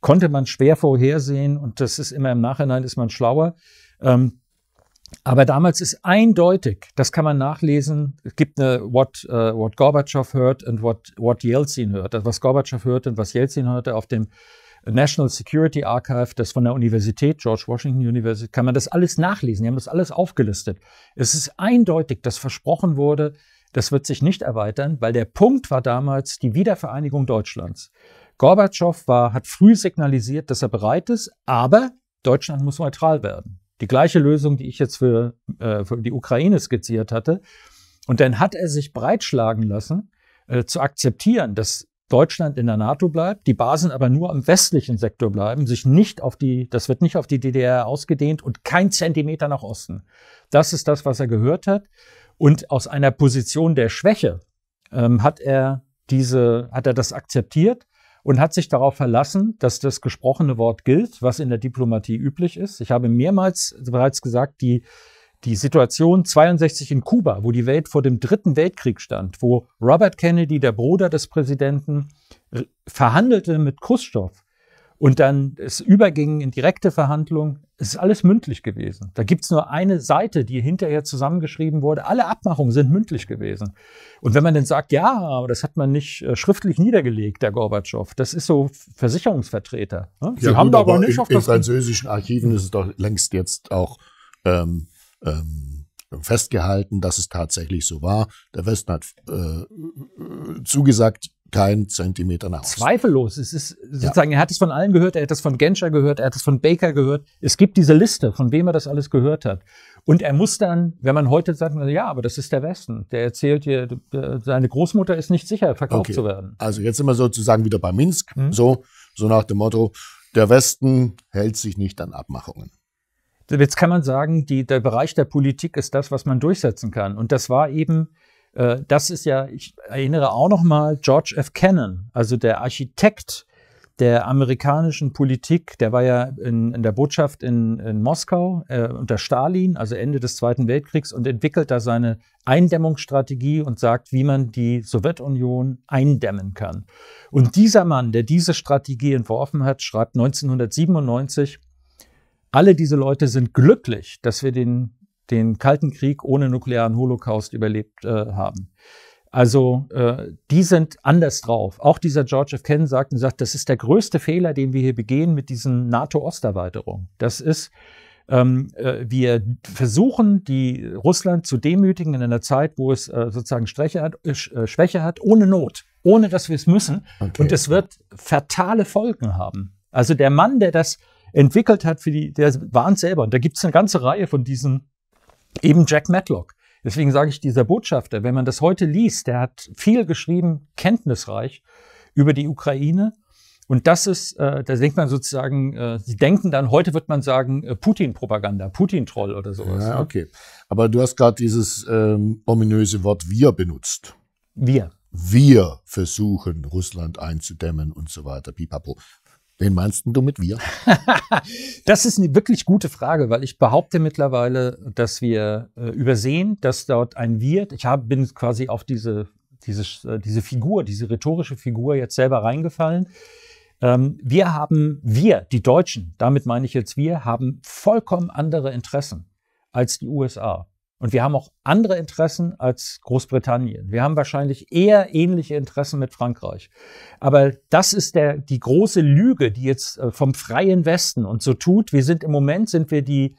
konnte man schwer vorhersehen und das ist immer im Nachhinein ist man schlauer. Ähm, aber damals ist eindeutig, das kann man nachlesen, es gibt eine What, uh, what Gorbatschow hört and what, what Yeltsin heard, also was Gorbatschow hört und was Yeltsin hörte auf dem National Security Archive, das von der Universität, George Washington University, kann man das alles nachlesen. Die haben das alles aufgelistet. Es ist eindeutig, dass versprochen wurde, das wird sich nicht erweitern, weil der Punkt war damals die Wiedervereinigung Deutschlands. Gorbatschow war, hat früh signalisiert, dass er bereit ist, aber Deutschland muss neutral werden. Die gleiche Lösung, die ich jetzt für, äh, für die Ukraine skizziert hatte. Und dann hat er sich breitschlagen lassen, äh, zu akzeptieren, dass Deutschland in der NATO bleibt, die Basen aber nur am westlichen Sektor bleiben, sich nicht auf die, das wird nicht auf die DDR ausgedehnt und kein Zentimeter nach Osten. Das ist das, was er gehört hat. Und aus einer Position der Schwäche ähm, hat er diese, hat er das akzeptiert und hat sich darauf verlassen, dass das gesprochene Wort gilt, was in der Diplomatie üblich ist. Ich habe mehrmals bereits gesagt, die, die Situation 62 in Kuba, wo die Welt vor dem Dritten Weltkrieg stand, wo Robert Kennedy, der Bruder des Präsidenten, verhandelte mit Khrushchev und dann es überging in direkte Verhandlungen, es ist alles mündlich gewesen. Da gibt es nur eine Seite, die hinterher zusammengeschrieben wurde. Alle Abmachungen sind mündlich gewesen. Und wenn man dann sagt, ja, aber das hat man nicht äh, schriftlich niedergelegt, der Gorbatschow, das ist so Versicherungsvertreter. Ne? Sie ja, haben gut, da aber nicht in, auf das in französischen Archiven ist es doch längst jetzt auch ähm, ähm, festgehalten, dass es tatsächlich so war. Der Westen hat äh, äh zugesagt, kein Zentimeter nach. Osten. Zweifellos. Es ist sozusagen, ja. er hat es von allen gehört, er hat es von Genscher gehört, er hat es von Baker gehört. Es gibt diese Liste, von wem er das alles gehört hat. Und er muss dann, wenn man heute sagt, ja, aber das ist der Westen. Der erzählt dir, äh, seine Großmutter ist nicht sicher, verkauft okay. zu werden. Also jetzt sind wir sozusagen wieder bei Minsk. Mhm. So, so nach dem Motto, der Westen hält sich nicht an Abmachungen. Jetzt kann man sagen, die, der Bereich der Politik ist das, was man durchsetzen kann. Und das war eben äh, das ist ja, ich erinnere auch noch mal George F. Cannon, also der Architekt der amerikanischen Politik, der war ja in, in der Botschaft in, in Moskau äh, unter Stalin, also Ende des Zweiten Weltkriegs, und entwickelt da seine Eindämmungsstrategie und sagt, wie man die Sowjetunion eindämmen kann. Und dieser Mann, der diese Strategie entworfen hat, schreibt 1997, alle diese Leute sind glücklich, dass wir den den Kalten Krieg ohne nuklearen Holocaust überlebt äh, haben. Also äh, die sind anders drauf. Auch dieser George F. Kennan sagt und sagt, das ist der größte Fehler, den wir hier begehen mit diesen NATO-Osterweiterungen. Das ist, ähm, äh, wir versuchen, die Russland zu demütigen in einer Zeit, wo es äh, sozusagen hat, äh, äh, Schwäche hat, ohne Not, ohne dass wir es müssen. Okay. Und es wird fatale Folgen haben. Also der Mann, der das entwickelt hat, für die, der warnt selber. Und da gibt es eine ganze Reihe von diesen eben Jack Matlock. Deswegen sage ich, dieser Botschafter, wenn man das heute liest, der hat viel geschrieben, kenntnisreich über die Ukraine. Und das ist, äh, da denkt man sozusagen, äh, sie denken dann, heute wird man sagen, äh, Putin-Propaganda, Putin-Troll oder sowas. Ja, ne? okay. Aber du hast gerade dieses ähm, ominöse Wort wir benutzt. Wir. Wir versuchen, Russland einzudämmen und so weiter, pipapo. Wen meinst du mit wir? (laughs) das ist eine wirklich gute Frage, weil ich behaupte mittlerweile, dass wir äh, übersehen, dass dort ein wir, ich hab, bin quasi auf diese, diese, äh, diese Figur, diese rhetorische Figur jetzt selber reingefallen. Ähm, wir haben, wir, die Deutschen, damit meine ich jetzt wir, haben vollkommen andere Interessen als die USA. Und wir haben auch andere Interessen als Großbritannien. Wir haben wahrscheinlich eher ähnliche Interessen mit Frankreich. Aber das ist der, die große Lüge, die jetzt äh, vom freien Westen und so tut. Wir sind im Moment, sind wir die,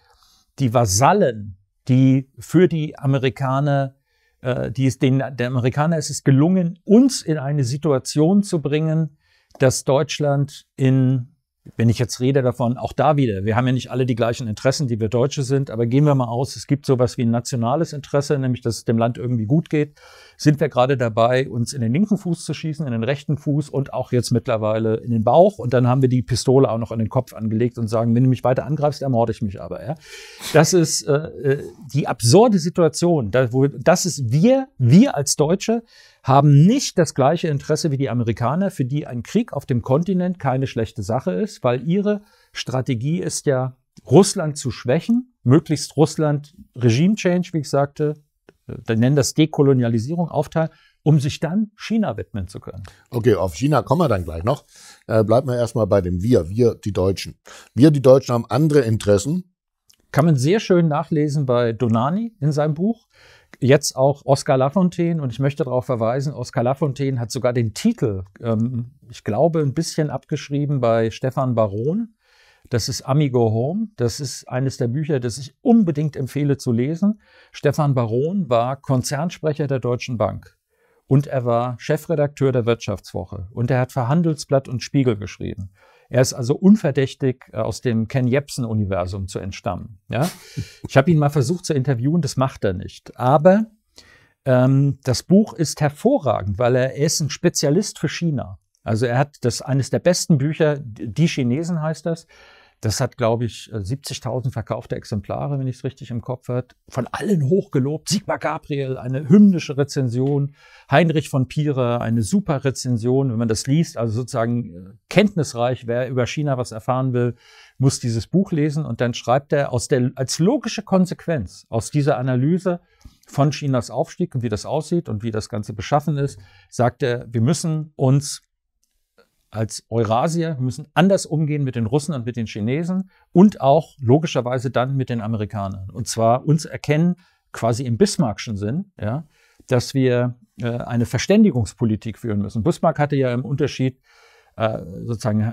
die Vasallen, die für die Amerikaner, äh, die ist den, der Amerikaner ist es gelungen, uns in eine Situation zu bringen, dass Deutschland in wenn ich jetzt rede davon, auch da wieder, wir haben ja nicht alle die gleichen Interessen, die wir Deutsche sind, aber gehen wir mal aus, es gibt sowas wie ein nationales Interesse, nämlich dass es dem Land irgendwie gut geht sind wir gerade dabei, uns in den linken Fuß zu schießen, in den rechten Fuß und auch jetzt mittlerweile in den Bauch. Und dann haben wir die Pistole auch noch in den Kopf angelegt und sagen, wenn du mich weiter angreifst, ermorde ich mich aber. Ja? Das ist äh, äh, die absurde Situation. Da, wo, das ist wir, wir als Deutsche haben nicht das gleiche Interesse wie die Amerikaner, für die ein Krieg auf dem Kontinent keine schlechte Sache ist, weil ihre Strategie ist ja, Russland zu schwächen, möglichst Russland Regime Change, wie ich sagte, äh, wir nennen das Dekolonialisierung, aufteilen, um sich dann China widmen zu können. Okay, auf China kommen wir dann gleich noch. Äh, bleiben wir erstmal bei dem Wir, wir die Deutschen. Wir, die Deutschen, haben andere Interessen. Kann man sehr schön nachlesen bei Donani in seinem Buch. Jetzt auch Oscar Lafontaine und ich möchte darauf verweisen, Oscar Lafontaine hat sogar den Titel, ähm, ich glaube, ein bisschen abgeschrieben bei Stefan Baron das ist Amigo Home. Das ist eines der Bücher, das ich unbedingt empfehle zu lesen. Stefan Baron war Konzernsprecher der Deutschen Bank und er war Chefredakteur der Wirtschaftswoche und er hat für Handelsblatt und Spiegel geschrieben. Er ist also unverdächtig, äh, aus dem Ken Jebsen-Universum zu entstammen. Ja? (laughs) Ich habe ihn mal versucht zu interviewen, das macht er nicht. Aber ähm, das Buch ist hervorragend, weil er, er ist ein Spezialist für China. Also er hat das eines der besten Bücher, die Chinesen heißt das. Das hat, glaube ich, 70.000 äh, verkaufte Exemplare, wenn ich es richtig im Kopf habe. Von allen hochgelobt. Sigmar Gabriel, eine hymnische Rezension. Heinrich von Pira, eine super Rezension. Wenn man das liest, also sozusagen äh, kenntnisreich, wer über China was erfahren will, muss dieses Buch lesen. Und dann schreibt er aus der, als logische Konsequenz aus dieser Analyse von Chinas Aufstieg und wie das aussieht und wie das Ganze beschaffen ist, sagt er, wir müssen uns als Eurasier müssen anders umgehen mit den Russen und mit den Chinesen und auch logischerweise dann mit den Amerikanern. Und zwar uns erkennen, quasi im Bismarckschen Sinn, ja, dass wir äh, eine Verständigungspolitik führen müssen. Bismarck hatte ja im Unterschied äh, sozusagen,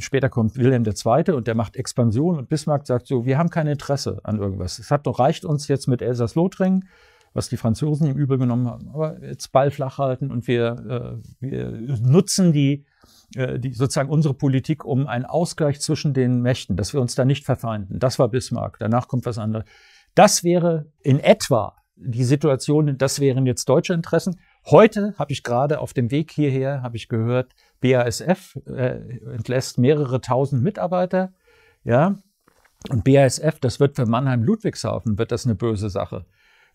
später kommt Wilhelm II. und der macht Expansion und Bismarck sagt so, wir haben kein Interesse an irgendwas. Es hat doch reicht uns jetzt mit Elsass-Lothringen, was die Franzosen ihm übel genommen haben, aber jetzt Ball flach halten und wir, äh, wir nutzen die äh, die, sozusagen unsere Politik um einen Ausgleich zwischen den Mächten, dass wir uns da nicht verfeinden. Das war Bismarck. Danach kommt was anderes. Das wäre in etwa die Situation, das wären jetzt deutsche Interessen. Heute habe ich gerade auf dem Weg hierher, habe ich gehört, BASF äh, entlässt mehrere tausend Mitarbeiter. Ja, und BASF, das wird für Mannheim-Ludwigshafen, wird das eine böse Sache.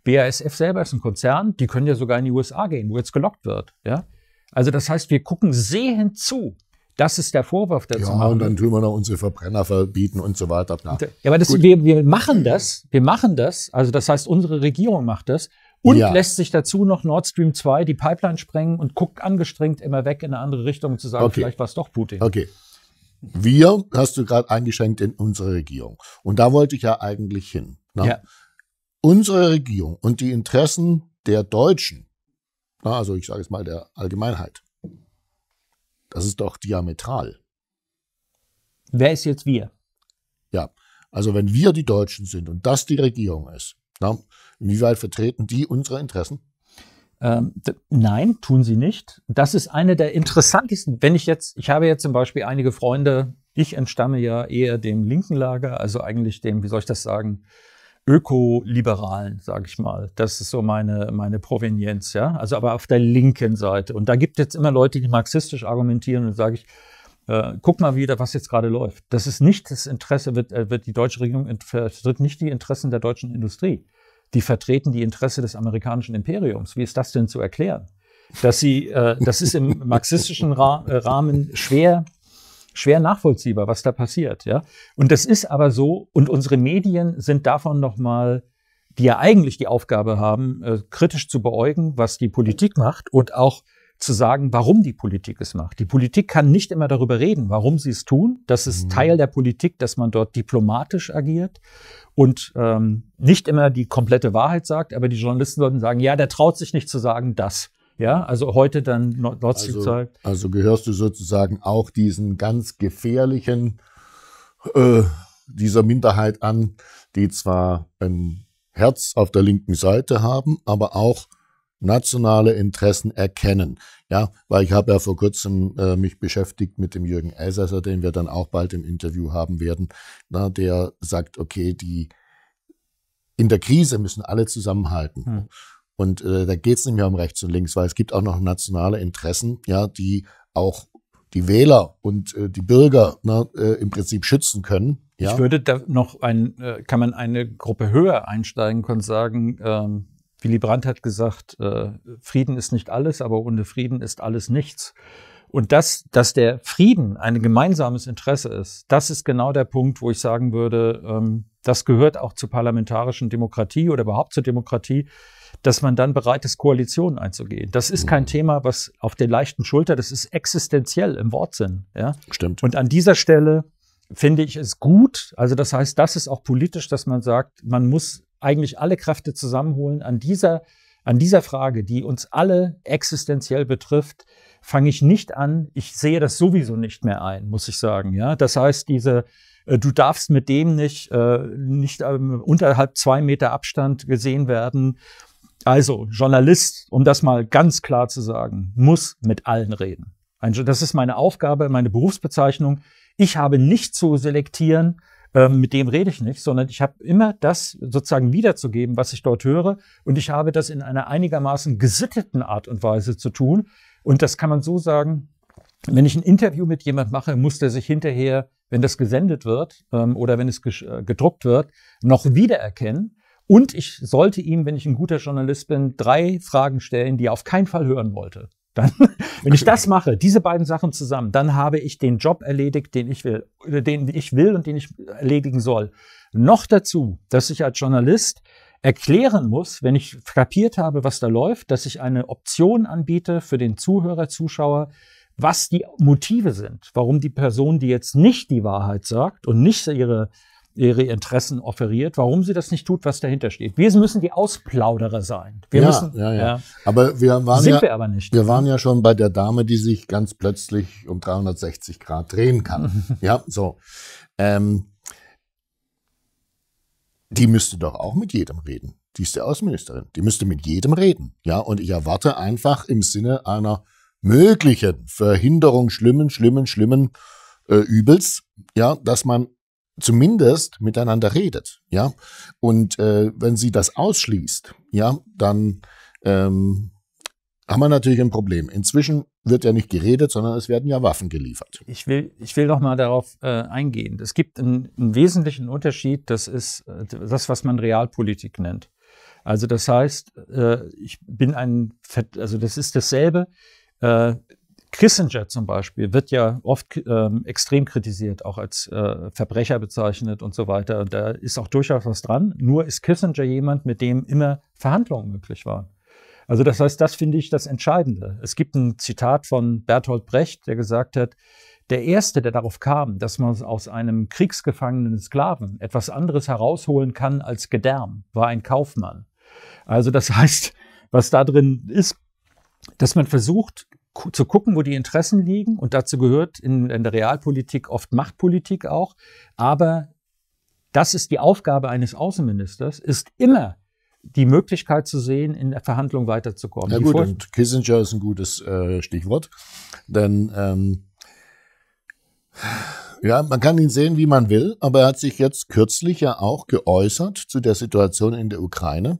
BASF selber ist ein Konzern, die können ja sogar in die USA gehen, wo jetzt gelockt wird. Ja? Also das heißt, wir gucken sehend zu. Das ist der Vorwurf dazu. Ja, und dann tun wir noch unsere Verbrenner verbieten und so weiter. Bla. Ja, aber das, wir, wir machen das, wir machen das, also das heißt, unsere Regierung macht das und ja. lässt sich dazu noch Nord Stream 2 die Pipeline sprengen und guckt angestrengt immer weg in eine andere Richtung, um zu sagen, okay. vielleicht war es doch Putin. Okay. Wir hast du gerade eingeschränkt in unsere Regierung. Und da wollte ich ja eigentlich hin. Ne? Ja. Unsere Regierung und die Interessen der Deutschen also ich sage es mal der Allgemeinheit. Das ist doch diametral. Wer ist jetzt wir? Ja, also wenn wir die Deutschen sind und das die Regierung ist, na, inwieweit vertreten die unsere Interessen? Ähm, nein, tun sie nicht. Das ist eine der interessantesten. Wenn ich jetzt, ich habe jetzt zum Beispiel einige Freunde, ich entstamme ja eher dem linken Lager, also eigentlich dem, wie soll ich das sagen, Öko-Liberalen, sage ich mal. Das ist so meine, meine Provenienz, ja. Also aber auf der linken Seite. Und da gibt es jetzt immer Leute, die marxistisch argumentieren und sage ich, äh, guck mal wieder, was jetzt gerade läuft. Das ist nicht das Interesse, wird, äh, wird die deutsche Regierung vertritt nicht die Interessen der deutschen Industrie. Die vertreten die Interesse des amerikanischen Imperiums. Wie ist das denn zu erklären? Dass sie, äh, das ist im marxistischen Ra äh, Rahmen schwer schwer nachvollziehbar, was da passiert. Ja? Und das ist aber so, und unsere Medien sind davon nochmal, die ja eigentlich die Aufgabe haben, äh, kritisch zu beäugen, was die Politik macht und auch zu sagen, warum die Politik es macht. Die Politik kann nicht immer darüber reden, warum sie es tun. Das ist mhm. Teil der Politik, dass man dort diplomatisch agiert und ähm, nicht immer die komplette Wahrheit sagt, aber die Journalisten sollten sagen, ja, der traut sich nicht zu sagen das. Ja, also heute dann Nordseezeit. Also, also gehörst du sozusagen auch diesen ganz gefährlichen äh, dieser Minderheit an, die zwar ein Herz auf der linken Seite haben, aber auch nationale Interessen erkennen. Ja, weil ich habe ja vor kurzem äh, mich beschäftigt mit dem Jürgen Elsässer, den wir dann auch bald im Interview haben werden, na, der sagt, okay, die in der Krise müssen alle zusammenhalten. Hm. Und äh, da geht es nicht mehr um rechts und links, weil es gibt auch noch nationale Interessen, ja, die auch die Wähler und äh, die Bürger ne, äh, im Prinzip schützen können. Ja? Ich würde da noch ein, äh, kann man eine Gruppe höher einsteigen und sagen, ähm, Willy Brandt hat gesagt, äh, Frieden ist nicht alles, aber ohne Frieden ist alles nichts. Und das, dass der Frieden ein gemeinsames Interesse ist, das ist genau der Punkt, wo ich sagen würde, ähm, das gehört auch zur parlamentarischen Demokratie oder überhaupt zur Demokratie dass man dann bereit ist, Koalitionen einzugehen. Das ist kein mhm. Thema, was auf der leichten Schulter, das ist existenziell im Wortsinn. Ja? Stimmt. Und an dieser Stelle finde ich es gut. Also das heißt, das ist auch politisch, dass man sagt, man muss eigentlich alle Kräfte zusammenholen an dieser an dieser Frage, die uns alle existenziell betrifft, fange ich nicht an. Ich sehe das sowieso nicht mehr ein, muss ich sagen. Ja, das heißt, diese äh, Du darfst mit dem nicht, äh, nicht ähm, unterhalb zwei Meter Abstand gesehen werden also, Journalist, um das mal ganz klar zu sagen, muss mit allen reden. Das ist meine Aufgabe, meine Berufsbezeichnung. Ich habe nicht zu selektieren, ähm, mit dem rede ich nicht, sondern ich habe immer das sozusagen wiederzugeben, was ich dort höre. Und ich habe das in einer einigermaßen gesitteten Art und Weise zu tun. Und das kann man so sagen, wenn ich ein Interview mit jemand mache, muss der sich hinterher, wenn das gesendet wird ähm, oder wenn es äh, gedruckt wird, noch wiedererkennen. Und ich sollte ihm, wenn ich ein guter Journalist bin, drei Fragen stellen, die er auf keinen Fall hören wollte. Dann, (laughs) wenn ich das mache, diese beiden Sachen zusammen, dann habe ich den Job erledigt, den ich will, den ich will und den ich erledigen soll. Noch dazu, dass ich als Journalist erklären muss, wenn ich kapiert habe, was da läuft, dass ich eine Option anbiete für den Zuhörer, Zuschauer, was die Motive sind, warum die Person, die jetzt nicht die Wahrheit sagt und nicht ihre ihre Interessen offeriert, warum sie das nicht tut, was dahinter steht. Wir müssen die Ausplauderer sein. Wir ja, müssen, ja, ja, ja. Aber wir waren sind ja, wir aber nicht. Wir waren ja schon bei der Dame, die sich ganz plötzlich um 360 Grad drehen kann. Mhm. ja, so. Ähm, die müsste doch auch mit jedem reden. Die ist die Außenministerin. Die müsste mit jedem reden. Ja, und ich erwarte einfach im Sinne einer möglichen Verhinderung schlimmen, schlimmen, schlimmen äh, Übels, ja, dass man zumindest miteinander redet, ja. Und äh, wenn sie das ausschließt, ja, dann ähm, haben wir natürlich ein Problem. Inzwischen wird ja nicht geredet, sondern es werden ja Waffen geliefert. Ich will, ich will noch mal darauf äh, eingehen. Es gibt einen, einen, wesentlichen Unterschied. Das ist äh, das, was man Realpolitik nennt. Also das heißt, äh, ich bin ein, also das ist dasselbe. Äh, Kissinger zum Beispiel wird ja oft ähm, extrem kritisiert, auch als äh, Verbrecher bezeichnet und so weiter. Und da ist auch durchaus was dran. Nur ist Kissinger jemand, mit dem immer Verhandlungen möglich waren. Also das heißt, das finde ich das Entscheidende. Es gibt ein Zitat von Bertolt Brecht, der gesagt hat, der Erste, der darauf kam, dass man aus einem kriegsgefangenen Sklaven etwas anderes herausholen kann als Gedärm, war ein Kaufmann. Also das (laughs) heißt, was da drin ist, dass man versucht, zu gucken, wo die Interessen liegen. Und dazu gehört in, in der Realpolitik oft Machtpolitik auch. Aber das ist die Aufgabe eines Außenministers, ist immer die Möglichkeit zu sehen, in der Verhandlung weiterzukommen. Ja gut, und Kissinger ist ein gutes äh, Stichwort, denn ähm, ja, man kann ihn sehen, wie man will, aber er hat sich jetzt kürzlich ja auch geäußert zu der Situation in der Ukraine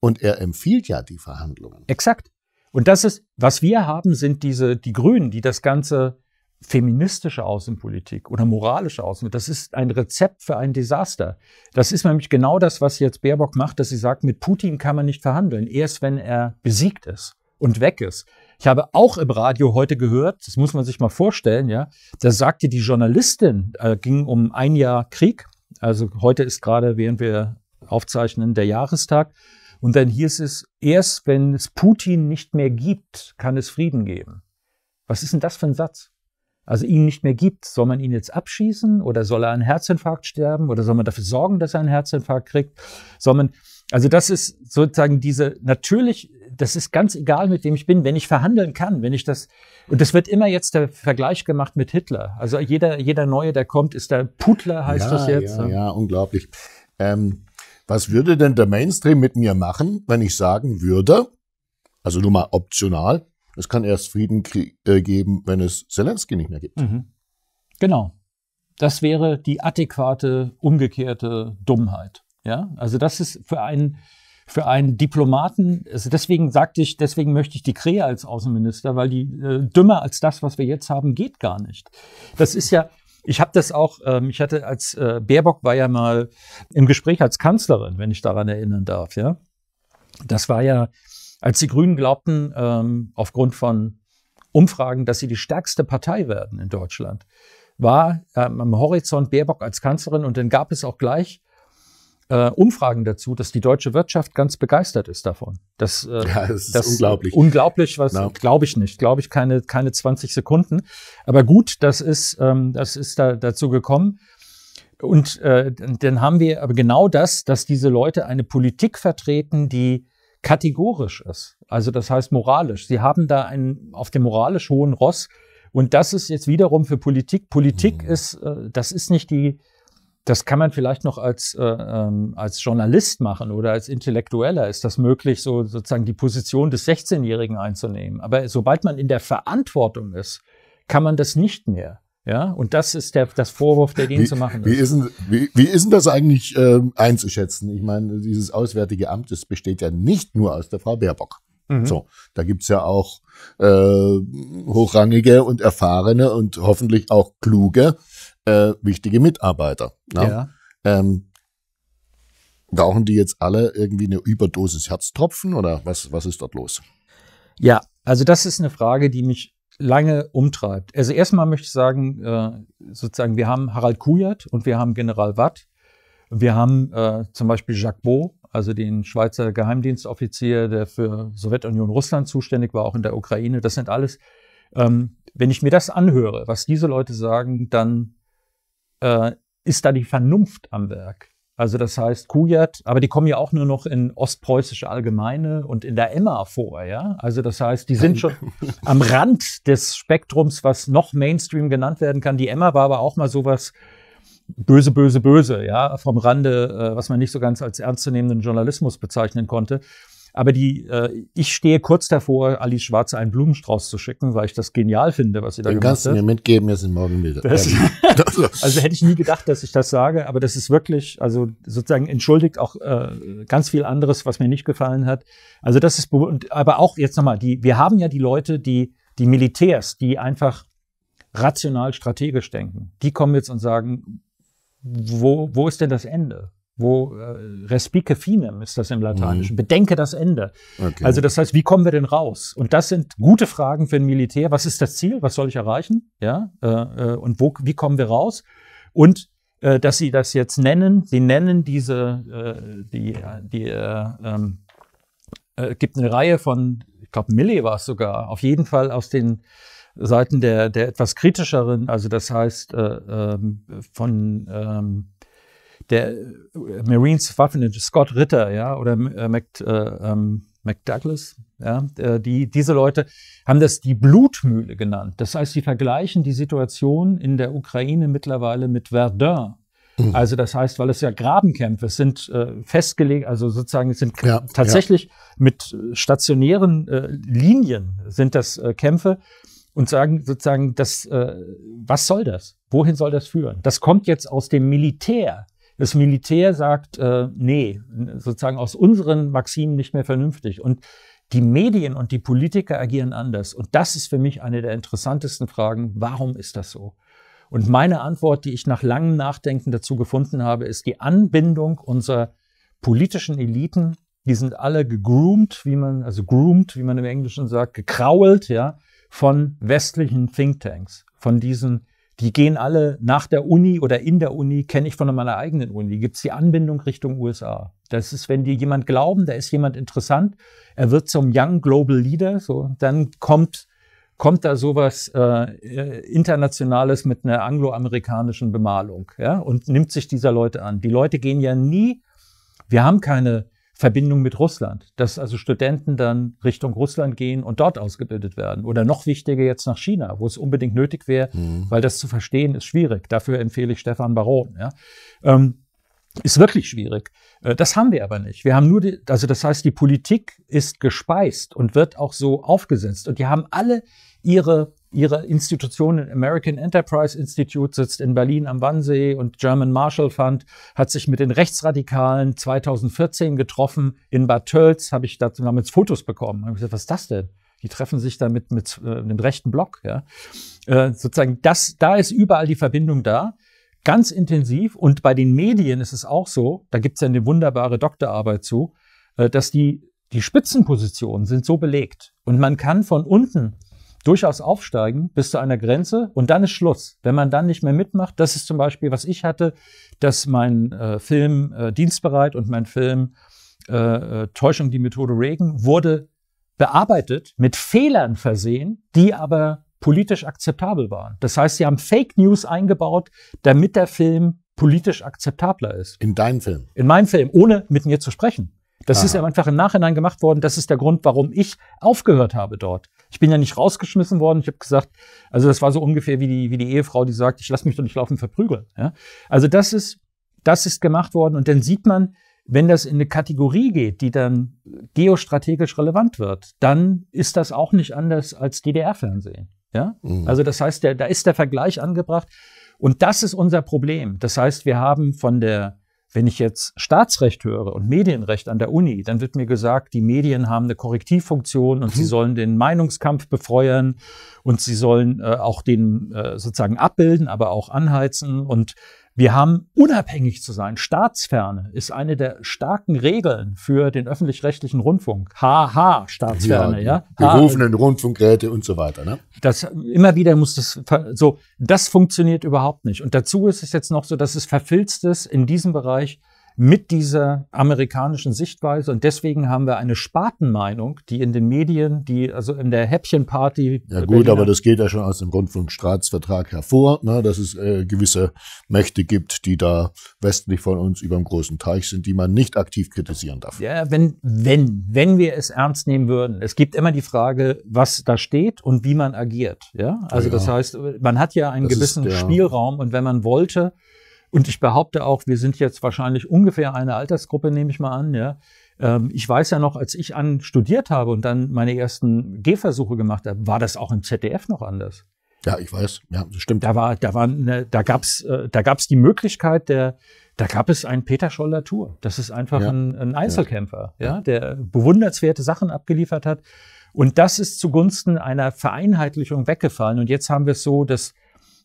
und er empfiehlt ja die Verhandlungen. Exakt. Und das ist, was wir haben, sind diese, die Grünen, die das Ganze feministische Außenpolitik oder moralische Außenpolitik, das ist ein Rezept für ein Desaster. Das ist nämlich genau das, was jetzt Baerbock macht, dass sie sagt, mit Putin kann man nicht verhandeln, erst wenn er besiegt ist und weg ist. Ich habe auch im Radio heute gehört, das muss man sich mal vorstellen, ja, da sagte die Journalistin, äh, ging um ein Jahr Krieg, also heute ist gerade, während wir aufzeichnen, der Jahrestag, und dann hieß es, erst wenn es Putin nicht mehr gibt, kann es Frieden geben. Was ist denn das für ein Satz? Also ihn nicht mehr gibt, soll man ihn jetzt abschießen oder soll er an Herzinfarkt sterben oder soll man dafür sorgen, dass er einen Herzinfarkt kriegt? Soll man, also das ist sozusagen diese, natürlich, das ist ganz egal, mit wem ich bin, wenn ich verhandeln kann, wenn ich das, und das wird immer jetzt der Vergleich gemacht mit Hitler. Also jeder, jeder Neue, der kommt, ist der Putler, heißt ja, das jetzt. Ja, ne? ja, unglaublich. Ähm, was würde denn der Mainstream mit mir machen, wenn ich sagen würde, also nur mal optional, es kann erst Frieden äh, geben, wenn es Zelensky nicht mehr gibt. Mhm. Genau. Das wäre die adäquate, umgekehrte Dummheit. Ja, also das ist für einen, für einen Diplomaten, also deswegen sagte ich, deswegen möchte ich die Krähe als Außenminister, weil die äh, dümmer als das, was wir jetzt haben, geht gar nicht. Das ist ja, ich habe das auch, ähm, ich hatte als äh, Baerbock war ja mal im Gespräch als Kanzlerin, wenn ich daran erinnern darf, ja. Das war ja, als die Grünen glaubten, ähm, aufgrund von Umfragen, dass sie die stärkste Partei werden in Deutschland, war ähm, am Horizont Baerbock als Kanzlerin und dann gab es auch gleich äh, Umfragen dazu, dass die deutsche Wirtschaft ganz begeistert ist davon. Das, äh, ja, das, das ist unglaublich. Unglaublich, was no. glaube ich nicht. Glaube ich keine, keine 20 Sekunden. Aber gut, das ist, ähm, das ist da, dazu gekommen. Und äh, dann haben wir aber genau das, dass diese Leute eine Politik vertreten, die kategorisch ist. Also das heißt moralisch. Sie haben da einen auf dem moralisch hohen Ross. Und das ist jetzt wiederum für Politik. Politik mhm. ist, äh, das ist nicht die das kann man vielleicht noch als, äh, ähm, als Journalist machen oder als Intellektueller ist das möglich, so sozusagen die Position des 16-Jährigen einzunehmen. Aber sobald man in der Verantwortung ist, kann man das nicht mehr. Ja, und das ist der, das Vorwurf, der denen zu machen ist. Wie ist, denn, wie, wie ist denn das eigentlich äh, einzuschätzen? Ich meine, dieses Auswärtige Amt, das besteht ja nicht nur aus der Frau Baerbock. Mhm. So, da gibt's ja auch äh, hochrangige und erfahrene und hoffentlich auch kluge äh, wichtige Mitarbeiter. Ne? Ja. Ähm, brauchen die jetzt alle irgendwie eine Überdosis Herztropfen oder was, was ist dort los? Ja, also das ist eine Frage, die mich lange umtreibt. Also erstmal möchte ich sagen, äh, sozusagen, wir haben Harald Kujat und wir haben General Watt. Wir haben äh, zum Beispiel Jacques Beau, also den Schweizer Geheimdienstoffizier, der für Sowjetunion Russland zuständig war, auch in der Ukraine. Das sind alles, ähm, wenn ich mir das anhöre, was diese Leute sagen, dann äh, ist da die Vernunft am Werk. Also das heißt Kujat, aber die kommen ja auch nur noch in ostpreußische Allgemeine und in der Emma vor, ja. Also das heißt, die sind schon (laughs) am Rand des Spektrums, was noch Mainstream genannt werden kann. Die Emma war aber auch mal sowas böse, böse, böse, ja, vom Rande, äh, was man nicht so ganz als ernstzunehmenden Journalismus bezeichnen konnte. Aber die, äh, ich stehe kurz davor, Alice Schwarz einen Blumenstrauß zu schicken, weil ich das genial finde, was sie da Den gemacht hat. Den kannst du mir mitgeben, wir sind morgen wieder. Das, (laughs) also hätte ich nie gedacht, dass ich das sage, aber das ist wirklich, also sozusagen entschuldigt auch äh, ganz viel anderes, was mir nicht gefallen hat. Also das ist, aber auch jetzt nochmal, die, wir haben ja die Leute, die, die Militärs, die einfach rational strategisch denken. Die kommen jetzt und sagen, wo, wo ist denn das Ende? wo äh, respice finem ist das im Lateinischen, mhm. bedenke das Ende. Okay. Also das heißt, wie kommen wir denn raus? Und das sind gute Fragen für ein Militär. Was ist das Ziel? Was soll ich erreichen? Ja, äh, äh, und wo, wie kommen wir raus? Und äh, dass sie das jetzt nennen, sie nennen diese, äh, die, die äh, ähm, äh, gibt eine Reihe von, ich glaube, Millie war es sogar, auf jeden Fall aus den Seiten der, der etwas kritischeren, also das heißt äh, äh von äh, der äh, Marines Waffenindustrie, Scott Ritter, ja, oder äh, Mac, äh, McDouglas, ähm, ja, die, diese Leute haben das die Blutmühle genannt. Das heißt, sie vergleichen die Situation in der Ukraine mittlerweile mit Verdun. Mhm. Also das heißt, weil es ja Grabenkämpfe sind äh, festgelegt, also sozusagen sind ja, tatsächlich ja. mit stationären äh, Linien sind das äh, Kämpfe und sagen sozusagen, das, äh, was soll das? Wohin soll das führen? Das kommt jetzt aus dem Militär. Das Militär sagt, äh, nee, sozusagen aus unseren Maximen nicht mehr vernünftig. Und die Medien und die Politiker agieren anders. Und das ist für mich eine der interessantesten Fragen. Warum ist das so? Und meine Antwort, die ich nach langem Nachdenken dazu gefunden habe, ist die Anbindung unserer politischen Eliten. Die sind alle gegroomt, wie man, also groomed, wie man im Englischen sagt, gekrault, ja, von westlichen Thinktanks, von diesen die gehen alle nach der Uni oder in der Uni, kenne ich von meiner eigenen Uni, gibt es die Anbindung Richtung USA. Das ist, wenn die jemand glauben, da ist jemand interessant, er wird zum Young Global Leader, so, dann kommt, kommt da sowas äh, Internationales mit einer angloamerikanischen Bemalung ja, und nimmt sich dieser Leute an. Die Leute gehen ja nie, wir haben keine Verbindung mit Russland, dass also Studenten dann Richtung Russland gehen und dort ausgebildet werden. Oder noch wichtiger jetzt nach China, wo es unbedingt nötig wäre, mhm. weil das zu verstehen ist schwierig. Dafür empfehle ich Stefan Baron. Ja. Ähm, ist wirklich schwierig. Äh, das haben wir aber nicht. Wir haben nur, die, also das heißt, die Politik ist gespeist und wird auch so aufgesetzt. Und die haben alle ihre ihre Institutionen, American Enterprise Institute sitzt in Berlin am Wannsee und German Marshall Fund hat sich mit den Rechtsradikalen 2014 getroffen in Bad Tölz, habe ich dazu damals Fotos bekommen. ich gesagt, was ist das denn? Die treffen sich damit mit äh, dem rechten Block. Ja. Äh, sozusagen, das, da ist überall die Verbindung da, ganz intensiv. Und bei den Medien ist es auch so, da gibt es ja eine wunderbare Doktorarbeit zu, äh, dass die, die Spitzenpositionen sind so belegt. Und man kann von unten durchaus aufsteigen bis zu einer Grenze und dann ist Schluss. Wenn man dann nicht mehr mitmacht, das ist zum Beispiel, was ich hatte, dass mein äh, Film äh, Dienstbereit und mein Film äh, äh, Täuschung die Methode Reagan wurde bearbeitet, mit Fehlern versehen, die aber politisch akzeptabel waren. Das heißt, sie haben Fake News eingebaut, damit der Film politisch akzeptabler ist. In deinem Film? In meinem Film, ohne mit mir zu sprechen. Das Aha. ist ja einfach im Nachhinein gemacht worden. Das ist der Grund, warum ich aufgehört habe dort. Ich bin ja nicht rausgeschmissen worden. Ich habe gesagt, also das war so ungefähr wie die, wie die Ehefrau, die sagt, ich lasse mich doch nicht laufen verprügeln. Ja? Also das ist, das ist gemacht worden. Und dann sieht man, wenn das in eine Kategorie geht, die dann geostrategisch relevant wird, dann ist das auch nicht anders als DDR-Fernsehen. Ja? Mhm. Also das heißt, der, da ist der Vergleich angebracht. Und das ist unser Problem. Das heißt, wir haben von der wenn ich jetzt Staatsrecht höre und Medienrecht an der Uni, dann wird mir gesagt, die Medien haben eine Korrektivfunktion und mhm. sie sollen den Meinungskampf befeuern und sie sollen äh, auch den äh, sozusagen abbilden, aber auch anheizen und wir haben unabhängig zu sein. Staatsferne ist eine der starken Regeln für den öffentlich-rechtlichen Rundfunk. HH, Staatsferne, ja. ja? Berufenen Rundfunkräte und so weiter, ne? Das, immer wieder muss das, so, das funktioniert überhaupt nicht. Und dazu ist es jetzt noch so, dass es verfilzt ist in diesem Bereich, mit dieser amerikanischen Sichtweise. Und deswegen haben wir eine Spartenmeinung, die in den Medien, die also in der Häppchenparty. Ja gut, Berliner aber das geht ja schon aus dem Rundfunkstaatsvertrag hervor, ne, dass es äh, gewisse Mächte gibt, die da westlich von uns über dem großen Teich sind, die man nicht aktiv kritisieren darf. Ja, wenn, wenn, wenn wir es ernst nehmen würden. Es gibt immer die Frage, was da steht und wie man agiert. Ja, also ah, ja, das heißt, man hat ja einen gewissen ist, ja. Spielraum und wenn man wollte, und ich behaupte auch, wir sind jetzt wahrscheinlich ungefähr eine Altersgruppe, nehme ich mal an, ja. Ähm, ich weiß ja noch, als ich an studiert habe und dann meine ersten Gehversuche gemacht habe, war das auch im ZDF noch anders. Ja, ich weiß. Ja, das stimmt. Da war, da war, eine, da gab's, äh, da gab's die Möglichkeit der, da gab es einen Peter Scholl-Latour. Das ist einfach ja. ein, ein, Einzelkämpfer, ja. ja, der bewundernswerte Sachen abgeliefert hat. Und das ist zugunsten einer Vereinheitlichung weggefallen. Und jetzt haben wir es so, dass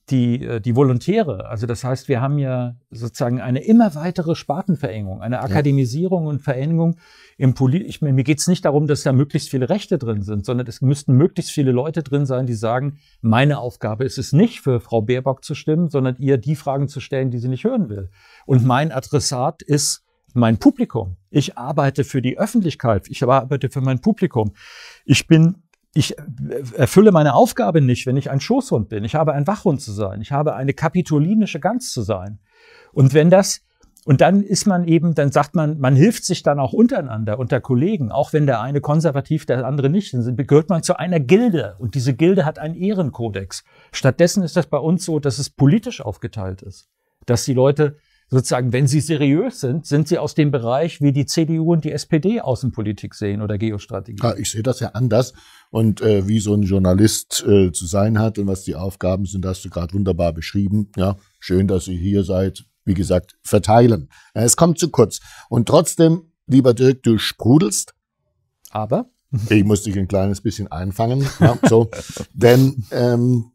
die, äh, die Volontäre, also das heißt, wir haben ja sozusagen eine immer weitere Spartenverengung, eine Akademisierung ja. und Verengung im Polit. Ich meine, mir geht's nicht darum, dass da möglichst viele Rechte drin sind, sondern es müssten möglichst viele Leute drin sein, die sagen, meine Aufgabe ist es nicht, für Frau Baerbock zu stimmen, sondern ihr die Fragen zu stellen, die sie nicht hören will. Und mein Adressat ist mein Publikum. Ich arbeite für die Öffentlichkeit. Ich arbeite für mein Publikum. Ich bin ich äh, erfülle meine Aufgabe nicht, wenn ich ein Schoßhund bin. Ich habe ein Wachhund zu sein. Ich habe eine kapitolinische Gans zu sein. Und wenn das, und dann ist man eben, dann sagt man, man hilft sich dann auch untereinander, unter Kollegen, auch wenn der eine konservativ, der andere nicht, dann gehört man zu einer Gilde. Und diese Gilde hat einen Ehrenkodex. Stattdessen ist das bei uns so, dass es politisch aufgeteilt ist. Dass die Leute sozusagen, wenn sie seriös sind, sind sie aus dem Bereich, wie die CDU und die SPD Außenpolitik sehen oder Geostrategie. Ja, ich sehe das ja anders. Und äh, wie so ein Journalist äh, zu sein hat und was die Aufgaben sind, hast du gerade wunderbar beschrieben. Ja, schön, dass ihr hier seid. Wie gesagt, verteilen. es kommt zu kurz. Und trotzdem, lieber Dirk, du sprudelst. Aber? Ich muss dich ein kleines bisschen einfangen. Ja, so. (laughs) Denn ähm,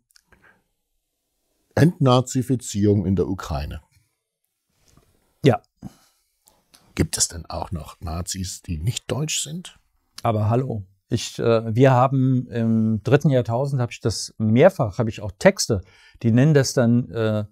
Entnazifizierung in der Ukraine. Ja. Gibt es denn auch noch Nazis, die nicht deutsch sind? Aber hallo. Ich, äh, wir haben im dritten Jahrtausend, habe ich das mehrfach, habe ich auch Texte, die nennen das dann äh,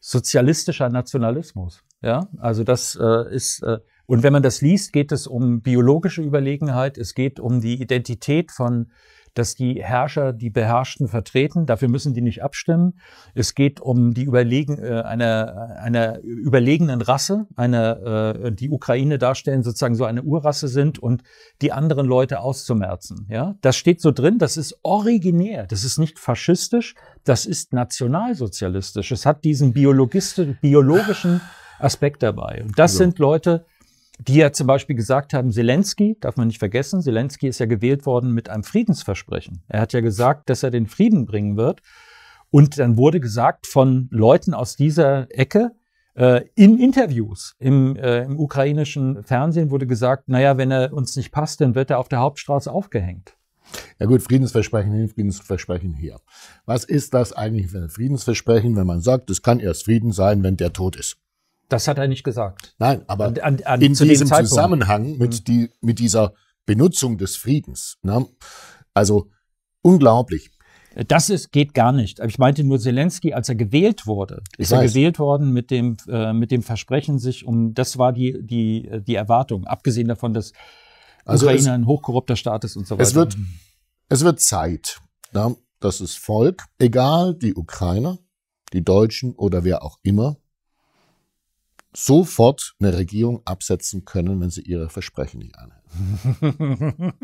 sozialistischer Nationalismus. Ja, also das äh, ist, äh, und wenn man das liest, geht es um biologische Überlegenheit, es geht um die Identität von dass die Herrscher die Beherrschten vertreten. Dafür müssen die nicht abstimmen. Es geht um die Überlegen, äh, einer, einer überlegenen Rasse, einer, äh, die Ukraine darstellen, sozusagen so eine Urrasse sind und die anderen Leute auszumerzen. Ja? Das steht so drin, das ist originär, das ist nicht faschistisch, das ist nationalsozialistisch. Es hat diesen biologischen Aspekt dabei. Und das also. sind Leute, die ja zum Beispiel gesagt haben, Zelensky, darf man nicht vergessen, Zelensky ist ja gewählt worden mit einem Friedensversprechen. Er hat ja gesagt, dass er den Frieden bringen wird. Und dann wurde gesagt von Leuten aus dieser Ecke, äh, in Interviews im, äh, im ukrainischen Fernsehen wurde gesagt, naja, wenn er uns nicht passt, dann wird er auf der Hauptstraße aufgehängt. Ja gut, Friedensversprechen hin, Friedensversprechen her. Was ist das eigentlich für ein Friedensversprechen, wenn man sagt, es kann erst Frieden sein, wenn der tot ist? Das hat er nicht gesagt. Nein, aber an, an, an, in diesem Zusammenhang mit, mhm. die, mit dieser Benutzung des Friedens. Ne? Also unglaublich. Das ist, geht gar nicht. Ich meinte nur Zelensky, als er gewählt wurde, ist er gewählt worden mit dem, äh, mit dem Versprechen, sich um, das war die, die, die Erwartung, abgesehen davon, dass also Ukraine es, ein hochkorrupter Staat ist und so weiter. Es wird, mhm. es wird Zeit, ne? dass das Volk, egal die Ukrainer, die Deutschen oder wer auch immer, sofort eine Regierung absetzen können, wenn sie ihre Versprechen nicht einhält. (laughs)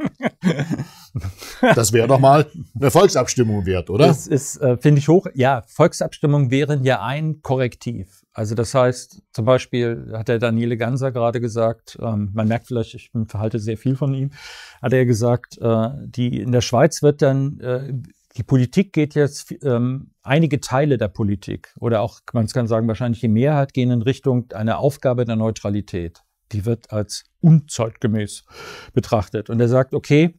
das wäre doch mal eine Volksabstimmung wert, oder? Das ist, äh, finde ich hoch. Ja, Volksabstimmungen wären ja ein Korrektiv. Also das heißt, zum Beispiel hat der Daniele Ganser gerade gesagt, ähm, man merkt vielleicht, ich verhalte sehr viel von ihm, hat er gesagt, äh, die in der Schweiz wird dann äh, die Politik geht jetzt ähm, einige Teile der Politik oder auch, man kann sagen, wahrscheinlich die Mehrheit gehen in Richtung einer Aufgabe der Neutralität. Die wird als unzeitgemäß betrachtet. Und er sagt, okay,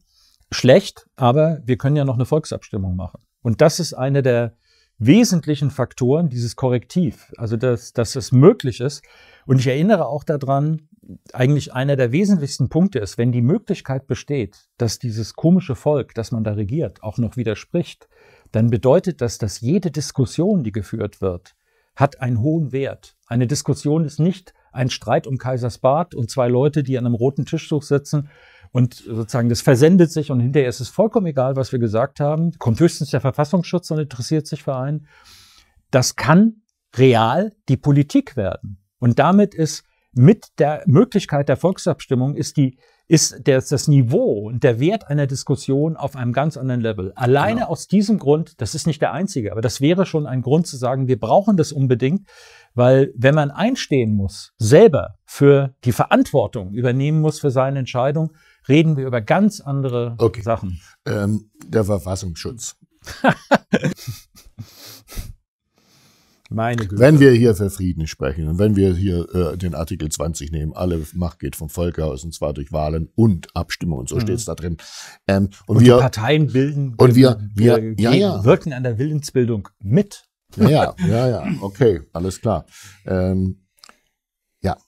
schlecht, aber wir können ja noch eine Volksabstimmung machen. Und das ist einer der wesentlichen Faktoren, dieses Korrektiv, also dass, dass es möglich ist. Und ich erinnere auch daran, eigentlich einer der wesentlichsten Punkte ist, wenn die Möglichkeit besteht, dass dieses komische Volk, das man da regiert, auch noch widerspricht, dann bedeutet das, dass jede Diskussion, die geführt wird, hat einen hohen Wert. Eine Diskussion ist nicht ein Streit um Kaisers Bart und zwei Leute, die an einem roten Tischtuch sitzen und sozusagen das versendet sich und hinterher ist es vollkommen egal, was wir gesagt haben. Kommt höchstens der Verfassungsschutz und interessiert sich für einen. Das kann real die Politik werden. Und damit ist mit der Möglichkeit der Volksabstimmung ist die ist der, das Niveau und der Wert einer Diskussion auf einem ganz anderen Level. Alleine genau. aus diesem Grund, das ist nicht der einzige, aber das wäre schon ein Grund zu sagen, wir brauchen das unbedingt, weil wenn man einstehen muss, selber für die Verantwortung übernehmen muss für seine Entscheidung, reden wir über ganz andere okay. Sachen. Ähm, der Verfassungsschutz. (laughs) Meine Güte. Wenn wir hier für Frieden sprechen und wenn wir hier äh, den Artikel 20 nehmen, alle Macht geht vom Volk aus und zwar durch Wahlen und Abstimmung und so mhm. steht es da drin. Ähm, und, und wir, die Parteien bilden und wir, wir, wir ja, ja. wirken an der Willensbildung mit. Ja, ja, ja, ja, okay, alles klar. Ähm, ja,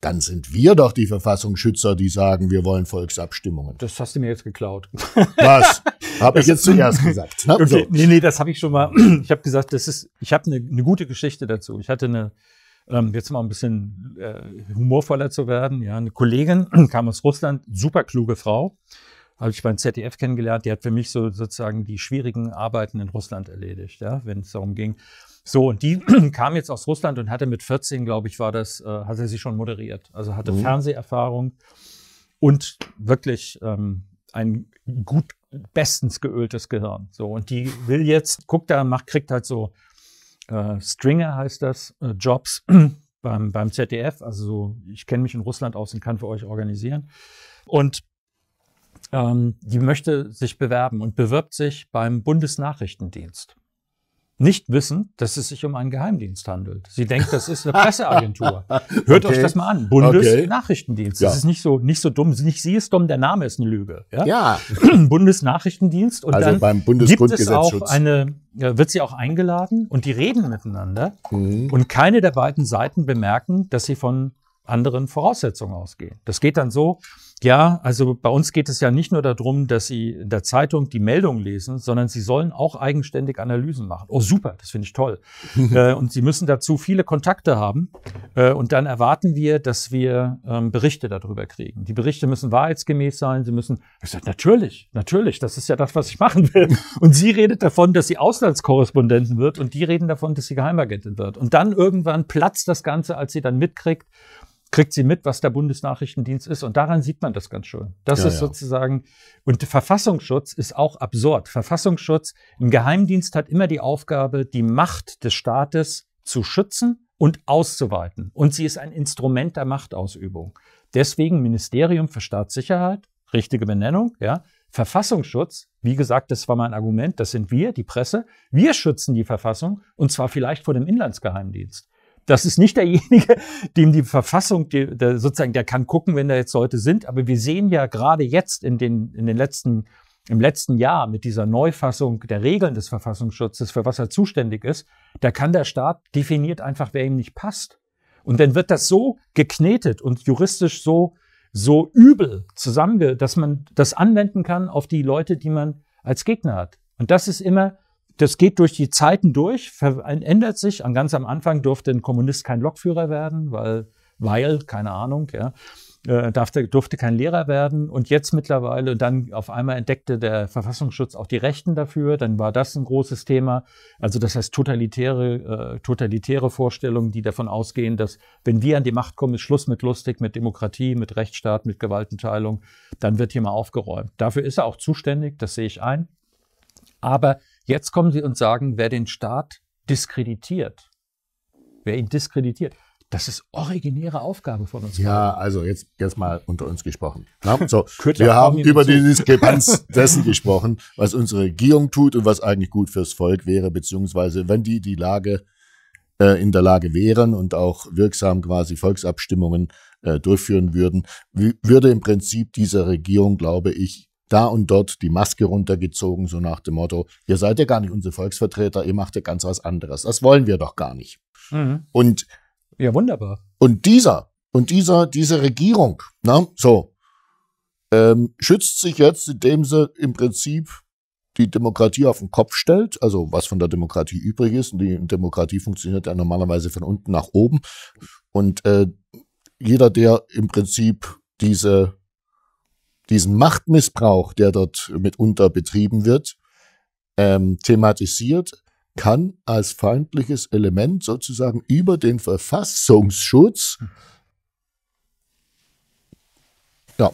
dann sind wir doch die Verfassungsschützer, die sagen, wir wollen Volksabstimmungen. Das hast du mir jetzt geklaut. Was? (laughs) Habe ich jetzt zuerst (laughs) gesagt. Ne? Okay. So. Nee, nee, das habe ich schon mal. (clears throat) Ich habe gesagt, das ist, ich habe eine, eine gute Geschichte dazu. Ich hatte eine, ähm, jetzt mal ein bisschen äh, humorvoller zu werden. Ja, eine Kollegin (clears throat) kam aus Russland, super kluge Frau. Habe ich beim ZDF kennengelernt. Die hat für mich so sozusagen die schwierigen Arbeiten in Russland erledigt, ja, wenn es darum ging. So, und die (clears throat) kam jetzt aus Russland und hatte mit 14, glaube ich, war das, äh, hatte sie schon moderiert. Also hatte mhm. Fernseherfahrung und wirklich ähm, einen gut bestens geöltes Gehirn. So, und die will jetzt, guckt da, macht, kriegt halt so äh, Stringer heißt das, äh, Jobs (clears throat) beim, beim ZDF. Also so, ich kenne mich in Russland aus und kann für euch organisieren. Und ähm, die möchte sich bewerben und bewirbt sich beim Bundesnachrichtendienst nicht wissen, dass es sich um einen Geheimdienst handelt. Sie denkt, das ist eine Presseagentur. (laughs) Hört okay. euch das mal an. Bundesnachrichtendienst. Okay. Das ist nicht so, nicht so dumm. Nicht sie ist dumm, der Name ist eine Lüge. Ja. ja. (clears throat) Bundesnachrichtendienst. Und also dann beim Bundesgrundgesetzschutz. auch eine, wird sie auch eingeladen und die reden miteinander. Mhm. Und keine der beiden Seiten bemerken, dass sie von anderen Voraussetzungen ausgehen. Das geht dann so, ja, also bei uns geht es ja nicht nur darum, dass Sie in der Zeitung die Meldung lesen, sondern Sie sollen auch eigenständig Analysen machen. Oh, super, das finde ich toll. (laughs) äh, und Sie müssen dazu viele Kontakte haben. Äh, und dann erwarten wir, dass wir ähm, Berichte darüber kriegen. Die Berichte müssen wahrheitsgemäß sein. Sie müssen, ich sage, natürlich, natürlich, das ist ja das, was ich machen will. (laughs) Und sie redet davon, dass sie Auslandskorrespondentin wird und die reden davon, dass sie Geheimagentin wird. Und dann irgendwann platzt das Ganze, als sie dann mitkriegt, kriegt sie mit, was der Bundesnachrichtendienst ist. Und daran sieht man das ganz schön. Das ja, ist ja. sozusagen, und Verfassungsschutz ist auch absurd. Verfassungsschutz im Geheimdienst hat immer die Aufgabe, die Macht des Staates zu schützen und auszuweiten. Und sie ist ein Instrument der Machtausübung. Deswegen Ministerium für Staatssicherheit, richtige Benennung, ja. Verfassungsschutz, wie gesagt, das war mein Argument, das sind wir, die Presse. Wir schützen die Verfassung und zwar vielleicht vor dem Inlandsgeheimdienst. Das ist nicht derjenige, (laughs) dem die Verfassung, die, der, sozusagen, der kann gucken, wenn da jetzt Leute sind. Aber wir sehen ja gerade jetzt in den, in den letzten, im letzten Jahr mit dieser Neufassung der Regeln des Verfassungsschutzes, für was er zuständig ist, da kann der Staat definiert einfach, wer ihm nicht passt. Und dann wird das so geknetet und juristisch so, so übel zusammenge, dass man das anwenden kann auf die Leute, die man als Gegner hat. Und das ist immer das geht durch die Zeiten durch, ändert sich. An ganz am Anfang durfte ein Kommunist kein Lokführer werden, weil, weil, keine Ahnung, ja, äh, darfte, durfte kein Lehrer werden. Und jetzt mittlerweile, und dann auf einmal entdeckte der Verfassungsschutz auch die Rechten dafür. Dann war das ein großes Thema. Also das heißt totalitäre, äh, totalitäre Vorstellungen, die davon ausgehen, dass wenn wir an die Macht kommen, ist Schluss mit Lustig, mit Demokratie, mit Rechtsstaat, mit Gewaltenteilung. Dann wird hier mal aufgeräumt. Dafür ist er auch zuständig, das sehe ich ein. Aber Jetzt kommen sie und sagen, wer den Staat diskreditiert, wer ihn diskreditiert, das ist originäre Aufgabe von uns. Ja, also jetzt, jetzt mal unter uns gesprochen. Na, ne? (laughs) so, wir haben über die Diskrepanz (laughs) dessen gesprochen, was unsere Regierung tut und was eigentlich gut fürs Volk wäre, beziehungsweise wenn die die Lage äh, in der Lage wären und auch wirksam quasi Volksabstimmungen äh, durchführen würden, würde im Prinzip dieser Regierung, glaube ich, da und dort die Maske runtergezogen, so nach dem Motto, ihr seid ja gar nicht unsere Volksvertreter, ihr macht ja ganz was anderes. Das wollen wir doch gar nicht. Mhm. Und ja, wunderbar. Und dieser, und dieser, diese Regierung, na, ne, so, ähm, schützt sich jetzt, indem sie im Prinzip die Demokratie auf den Kopf stellt, also was von der Demokratie übrig ist. Und die Demokratie funktioniert ja normalerweise von unten nach oben. Und äh, jeder, der im Prinzip diese diesen Machtmissbrauch, der dort mitunter betrieben wird, ähm, thematisiert, kann als feindliches Element sozusagen über den Verfassungsschutz ja,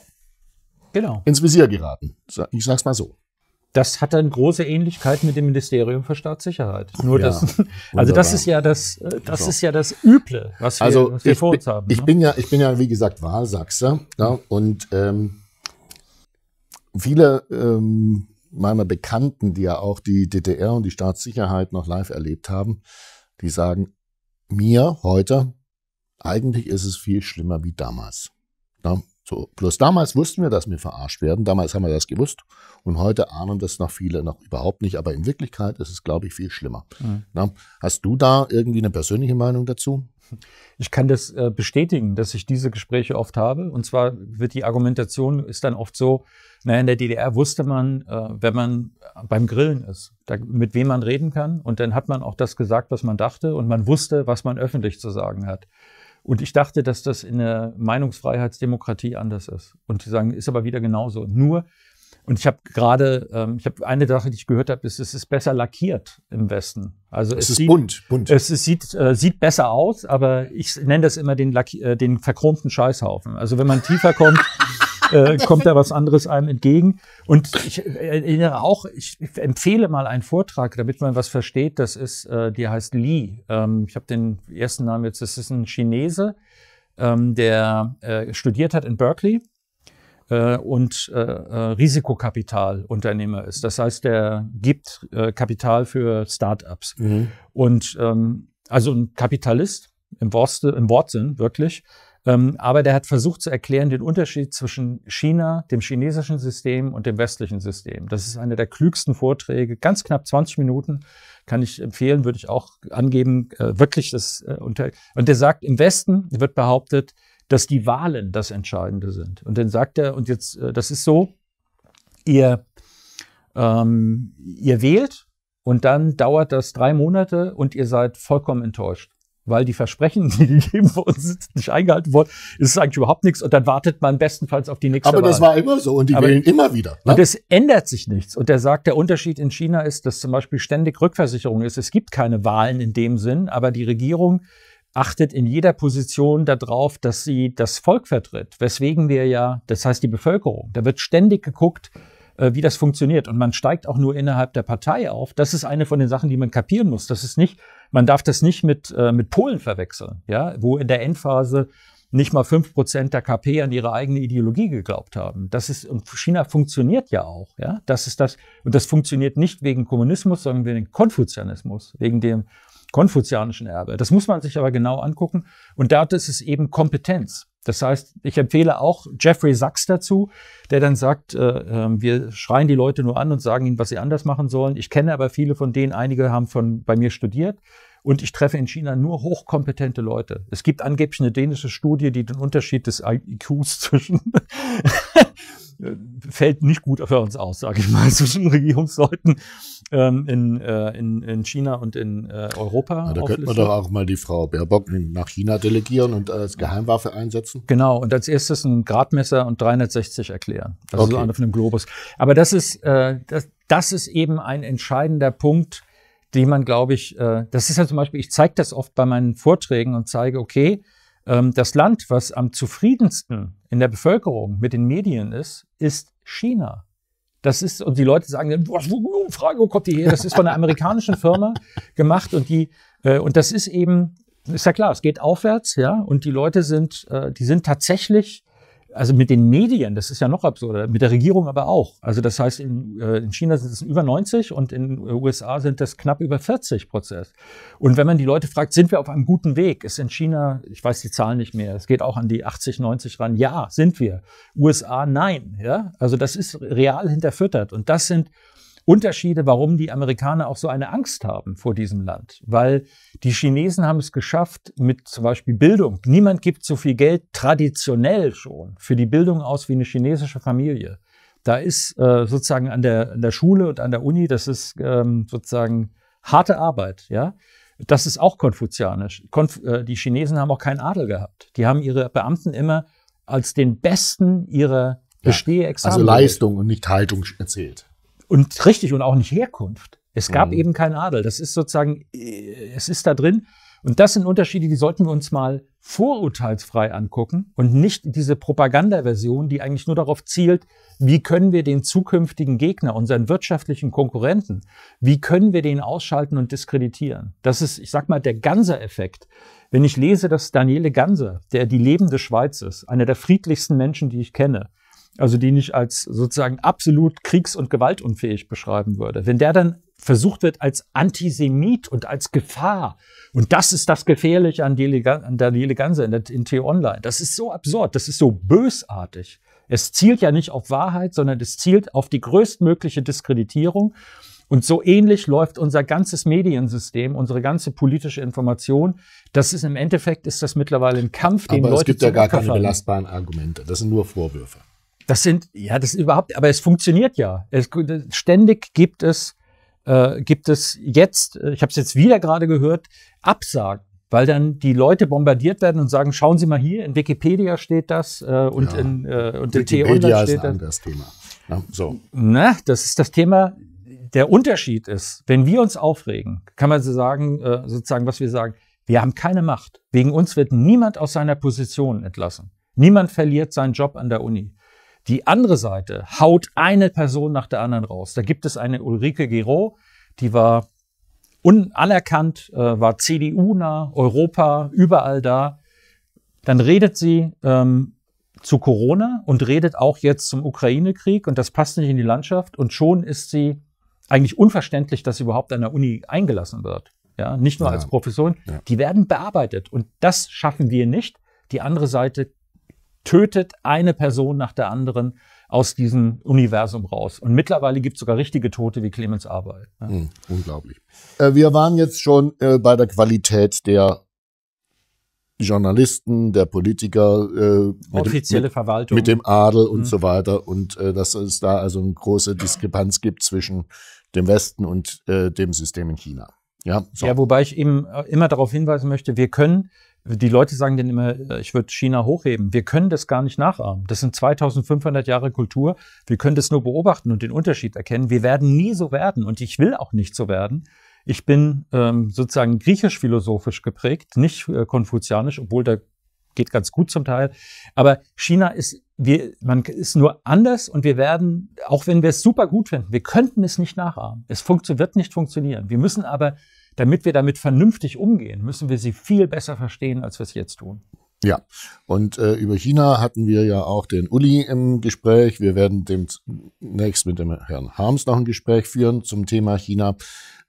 genau. ins Visier geraten. Ich sag's mal so. Das hat dann große Ähnlichkeit mit dem Ministerium für Staatssicherheit. Nur ja, das, (laughs) also das ist ja das, äh, das genau. ist ja das Üble, was wir, also was wir vor uns bin, haben. Ich ne? bin ja, ich bin ja wie gesagt Wahlsachser ja, und ähm, viele ähm, meiner Bekannten, die ja auch die DDR und die Staatssicherheit noch live erlebt haben, die sagen mir heute, eigentlich ist es viel schlimmer wie damals. Ja, so. Bloß damals wussten wir, dass wir verarscht werden. Damals haben wir das gewusst. Und heute ahnen das noch viele noch überhaupt nicht. Aber in Wirklichkeit ist es, glaube ich, viel schlimmer. Mhm. Ja, hast du da irgendwie eine persönliche Meinung dazu? Ich kann das äh, bestätigen, dass ich diese Gespräche oft habe. Und zwar wird die Argumentation ist dann oft so, naja, in der DDR wusste man, äh, wenn man beim Grillen ist, mit wem man reden kann. Und dann hat man auch das gesagt, was man dachte. Und man wusste, was man öffentlich zu sagen hat. Und ich dachte, dass das in der Meinungsfreiheitsdemokratie anders ist. Und zu sagen, ist aber wieder genauso. Nur, und ich habe gerade, ähm, ich habe eine Sache, die ich gehört habe, ist, es ist besser lackiert im Westen. Also es, es ist sieht, bunt, bunt. Es, es sieht, äh, sieht besser aus, aber ich nenne das immer den, Lack, äh, den verchromten Scheißhaufen. Also wenn man tiefer kommt, (laughs) äh, kommt da was anderes einem entgegen. Und ich äh, erinnere auch, ich empfehle mal einen Vortrag, damit man was versteht. Das ist, äh, die heißt Li. Ähm, ich habe den ersten Namen jetzt, das ist ein Chinese, ähm, der äh, studiert hat in Berkeley äh, und äh, äh, Risikokapitalunternehmer ist. Das heißt, der gibt äh, Kapital für Startups. Mhm. Und ähm, also ein Kapitalist im, Worste, im Wortsinn, wirklich. Ähm, aber der hat versucht zu erklären den Unterschied zwischen China, dem chinesischen System und dem westlichen System. Das ist einer der klügsten Vorträge, ganz knapp 20 Minuten kann ich empfehlen, würde ich auch angeben, äh, wirklich das äh, unter. Und der sagt, im Westen wird behauptet, dass die Wahlen das Entscheidende sind. Und dann sagt er, und jetzt, äh, das ist so, ihr, ähm, ihr wählt und dann dauert das drei Monate und ihr seid vollkommen enttäuscht weil die Versprechen, (laughs) die gegeben wurden, sind nicht eingehalten worden. Es ist eigentlich überhaupt nichts und dann wartet man bestenfalls auf die nächste Aber Wahl. das war immer so und die Aber wählen immer wieder. Ne? Und es ändert sich nichts. Und er sagt, der Unterschied in China ist, dass zum Beispiel ständig Rückversicherung ist. Es gibt keine Wahlen in dem Sinn, aber die Regierung achtet in jeder Position darauf, dass sie das Volk vertritt, weswegen wir ja, das heißt die Bevölkerung, da wird ständig geguckt, äh, wie das funktioniert. Und man steigt auch nur innerhalb der Partei auf. Das ist eine von den Sachen, die man kapieren muss. Das ist nicht, man darf das nicht mit, äh, mit Polen verwechseln, ja, wo in der Endphase nicht mal fünf Prozent der KP an ihre eigene Ideologie geglaubt haben. Das ist, und China funktioniert ja auch, ja. Das ist das, und das funktioniert nicht wegen Kommunismus, sondern wegen Konfuzianismus, wegen dem konfuzianischen Erbe. Das muss man sich aber genau angucken. Und da ist es eben Kompetenz. Das heißt, ich empfehle auch Jeffrey Sachs dazu, der dann sagt, äh, ähm, wir schreien die Leute nur an und sagen ihnen, was sie anders machen sollen. Ich kenne aber viele von denen, einige haben von bei mir studiert. Und ich treffe in China nur hochkompetente Leute. Es gibt angeblich eine dänische Studie, die den Unterschied des IQs (laughs) zwischen äh, fällt nicht gut für uns aus, sage ich mal, (laughs) zwischen Regierungsleuten ähm, in, äh, in, in China und in äh, Europa. Na, da könnte man doch auch mal die Frau Baerbock nach China delegieren und als Geheimwaffe einsetzen. Genau, und als erstes ein Gradmesser und 360 erklären. Das okay. ist einer von dem Globus. Aber das ist, äh, das, das ist eben ein entscheidender Punkt, die man, glaube ich, äh, das ist ja zum Beispiel, ich zeige das oft bei meinen Vorträgen und zeige, okay, ähm, das Land, was am zufriedensten in der Bevölkerung mit den Medien ist, ist China. Das ist, und die Leute sagen dann, was, wo, Frage, wo kommt die her? Das ist von einer amerikanischen Firma (laughs) gemacht und die, äh, und das ist eben, ist ja klar, es geht aufwärts, ja, und die Leute sind, äh, die sind tatsächlich also mit den Medien, das ist ja noch absurder, mit der Regierung aber auch. Also das heißt, in, äh, in China sind es über 90 und in den äh, USA sind das knapp über 40 Prozess. Und wenn man die Leute fragt, sind wir auf einem guten Weg, ist in China, ich weiß die Zahlen nicht mehr, es geht auch an die 80, 90 ran, ja, sind wir. USA, nein. Ja? Also das ist real hinterfüttert. Und das sind Unterschiede, warum die Amerikaner auch so eine Angst haben vor diesem Land. Weil die Chinesen haben es geschafft mit zum Beispiel Bildung. Niemand gibt so viel Geld traditionell schon für die Bildung aus wie eine chinesische Familie. Da ist äh, sozusagen an der, an der Schule und an der Uni, das ist ähm, sozusagen harte Arbeit, ja. Das ist auch konfuzianisch. Konf äh, die Chinesen haben auch keinen Adel gehabt. Die haben ihre Beamten immer als den Besten ihrer Bestehe-Examen. also Leistung und nicht Haltung erzählt. Und richtig und auch nicht Herkunft. Es gab mhm. eben keinen Adel. Das ist sozusagen, äh, es ist da drin. Und das sind Unterschiede, die sollten wir uns mal vorurteilsfrei angucken und nicht diese Propagandaversion, die eigentlich nur darauf zielt, wie können wir den zukünftigen Gegner, unseren wirtschaftlichen Konkurrenten, wie können wir den ausschalten und diskreditieren? Das ist, ich sag mal, der Ganser-Effekt. Wenn ich lese, dass Daniele Ganser, der die lebende Schweiz ist, einer der friedlichsten Menschen, die ich kenne, also den ich als sozusagen absolut kriegs- und gewaltunfähig beschreiben würde, wenn der dann versucht wird als Antisemit und als Gefahr. Und das ist das Gefährliche an Daniele Ganser in, in T-Online. Das ist so absurd, das ist so bösartig. Es zielt ja nicht auf Wahrheit, sondern es zielt auf die größtmögliche Diskreditierung. Und so ähnlich läuft unser ganzes Mediensystem, unsere ganze politische Information. Das ist im Endeffekt ist das mittlerweile ein Kampf, den Aber Leute es gibt ja gar keine belastbaren Argumente. Das sind nur Vorwürfe. Das sind, ja, das ist überhaupt, aber es funktioniert ja. Es, ständig gibt es, äh, gibt es jetzt, äh, ich habe es jetzt wieder gerade gehört, Absagen, weil dann die Leute bombardiert werden und sagen, schauen Sie mal hier, in Wikipedia steht das äh, und, ja. in, äh, und in T100 steht ist ein das. Thema. Na, so. Na, das ist das Thema, der Unterschied ist, wenn wir uns aufregen, kann man so sagen, äh, sozusagen, was wir sagen, wir haben keine Macht. Wegen uns wird niemand aus seiner Position entlassen. Niemand verliert seinen Job an der Uni. Die andere Seite haut eine Person nach der anderen raus. Da gibt es eine Ulrike Giraud, die war unanerkannt, äh, war CDU-nah, Europa, überall da. Dann redet sie ähm, zu Corona und redet auch jetzt zum Ukraine-Krieg und das passt nicht in die Landschaft und schon ist sie eigentlich unverständlich, dass sie überhaupt an der Uni eingelassen wird. Ja, nicht nur ja. als Professorin. Ja. Die werden bearbeitet und das schaffen wir nicht. Die andere Seite tötet eine Person nach der anderen aus diesem Universum raus. Und mittlerweile gibt es sogar richtige Tote wie Clemens Arbeit. Ja. Ne? Mhm, unglaublich. Äh, wir waren jetzt schon äh, bei der Qualität der Journalisten, der Politiker, äh, offizielle mit, Verwaltung, mit dem Adel und mhm. so weiter und äh, dass es da also eine große Diskrepanz gibt zwischen dem Westen und äh, dem System in China. Ja, so. ja, wobei ich eben äh, immer darauf hinweisen möchte, wir können die Leute sagen dann immer, äh, ich würde China hochheben. Wir können das gar nicht nachahmen. Das sind 2500 Jahre Kultur. Wir können das nur beobachten und den Unterschied erkennen. Wir werden nie so werden und ich will auch nicht so werden. Ich bin ähm, sozusagen griechisch-philosophisch geprägt, nicht äh, konfuzianisch, obwohl da geht ganz gut zum Teil. Aber China ist, wir, man ist nur anders und wir werden, auch wenn wir es super gut finden, wir könnten es nicht nachahmen. Es wird nicht funktionieren. Wir müssen aber damit wir damit vernünftig umgehen, müssen wir sie viel besser verstehen, als wir es jetzt tun. Ja, und äh, über China hatten wir ja auch den Uli im Gespräch. Wir werden demnächst mit dem Herrn Harms noch ein Gespräch führen zum Thema China,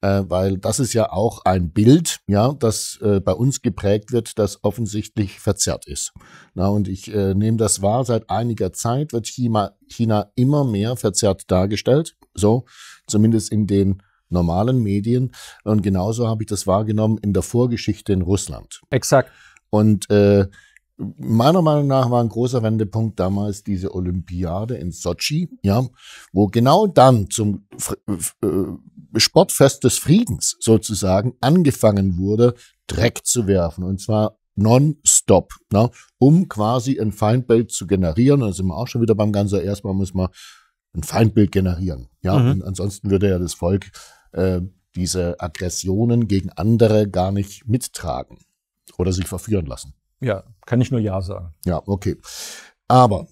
äh, weil das ist ja auch ein Bild, ja, das äh, bei uns geprägt wird, das offensichtlich verzerrt ist. Na, und ich äh, nehme das wahr, seit einiger Zeit wird China, China immer mehr verzerrt dargestellt. So, zumindest in den normalen Medien. Und genauso habe ich das wahrgenommen in der Vorgeschichte in Russland. Exakt. Und äh, meiner Meinung nach war ein großer Wendepunkt damals diese Olympiade in Sochi, ja, wo genau dann zum F F äh, Sportfest des Friedens sozusagen angefangen wurde, Dreck zu werfen. Und zwar nonstop, ne, um quasi ein Feindbild zu generieren. Und da sind wir auch schon wieder beim Ganzen. Erstmal muss man ein Feindbild generieren. Ja, mhm. ansonsten würde ja das Volk äh, diese Aggressionen gegen andere gar nicht mittragen oder sich verführen lassen. Ja, kann ich nur Ja sagen. Ja, okay. Aber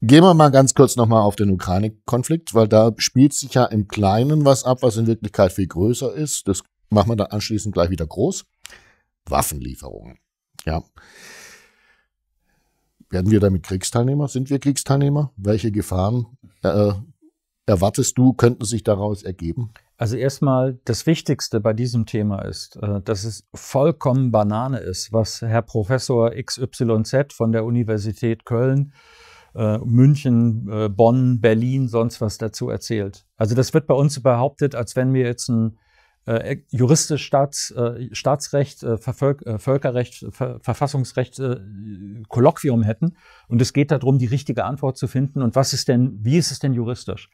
gehen wir mal ganz kurz nochmal auf den Ukraine-Konflikt, weil da spielt sich ja im Kleinen was ab, was in Wirklichkeit viel größer ist. Das machen wir dann anschließend gleich wieder groß. Waffenlieferungen. Ja. Werden wir damit Kriegsteilnehmer? Sind wir Kriegsteilnehmer? Welche Gefahren äh, erwartest du, könnten sich daraus ergeben? Also erstmal, das Wichtigste bei diesem Thema ist, äh, dass es vollkommen Banane ist, was Herr Professor XYZ von der Universität Köln, äh, München, äh, Bonn, Berlin, sonst was dazu erzählt. Also das wird bei uns behauptet, als wenn wir jetzt ein äh, äh, juristisch Staats, äh, Staatsrecht, äh, äh Völkerrecht, Ver Verfassungsrecht äh, Kolloquium hätten. Und es geht darum, die richtige Antwort zu finden. Und was ist denn, wie ist es denn juristisch?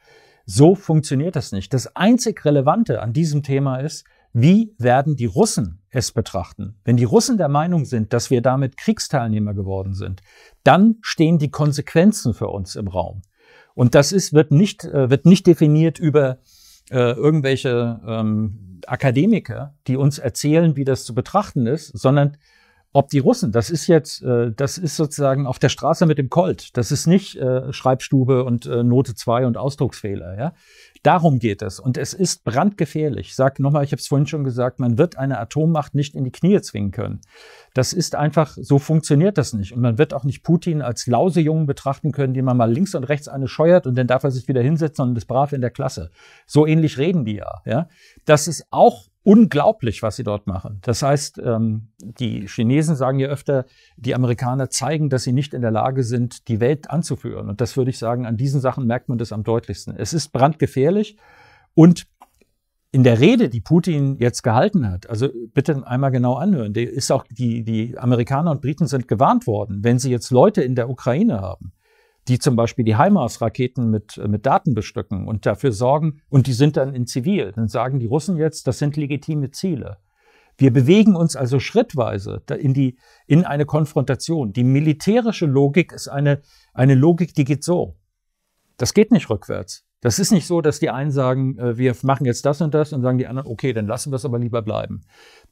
So funktioniert das nicht. Das einzig Relevante an diesem Thema ist, wie werden die Russen es betrachten? Wenn die Russen der Meinung sind, dass wir damit Kriegsteilnehmer geworden sind, dann stehen die Konsequenzen für uns im Raum. Und das ist, wird nicht, wird nicht definiert über äh, irgendwelche ähm, Akademiker, die uns erzählen, wie das zu betrachten ist, sondern ob die Russen, das ist jetzt, äh, das ist sozusagen auf der Straße mit dem Colt. Das ist nicht äh, Schreibstube und äh, Note 2 und Ausdrucksfehler. Ja? Darum geht es. Und es ist brandgefährlich. Ich sage nochmal, ich habe es vorhin schon gesagt, man wird eine Atommacht nicht in die Knie zwingen können. Das ist einfach, so funktioniert das nicht. Und man wird auch nicht Putin als Lausejungen betrachten können, den man mal links und rechts eine scheuert und dann darf er sich wieder hinsetzen und ist brav in der Klasse. So ähnlich reden die ja. ja? Das ist auch unglaublich, was sie dort machen. Das heißt, ähm, die Chinesen sagen ja öfter, die Amerikaner zeigen, dass sie nicht in der Lage sind, die Welt anzuführen. Und das würde ich sagen, an diesen Sachen merkt man das am deutlichsten. Es ist brandgefährlich und in der Rede, die Putin jetzt gehalten hat, also bitte einmal genau anhören, die ist auch die, die Amerikaner und Briten sind gewarnt worden, wenn sie jetzt Leute in der Ukraine haben, die zum Beispiel die HIMARS-Raketen mit, mit Daten bestücken und dafür sorgen, und die sind dann in Zivil, dann sagen die Russen jetzt, das sind legitime Ziele. Wir bewegen uns also schrittweise in, die, in eine Konfrontation. Die militärische Logik ist eine, eine Logik, die geht so. Das geht nicht rückwärts. Das ist nicht so, dass die einen sagen, äh, wir machen jetzt das und das und sagen die anderen, okay, dann lassen wir es aber lieber bleiben.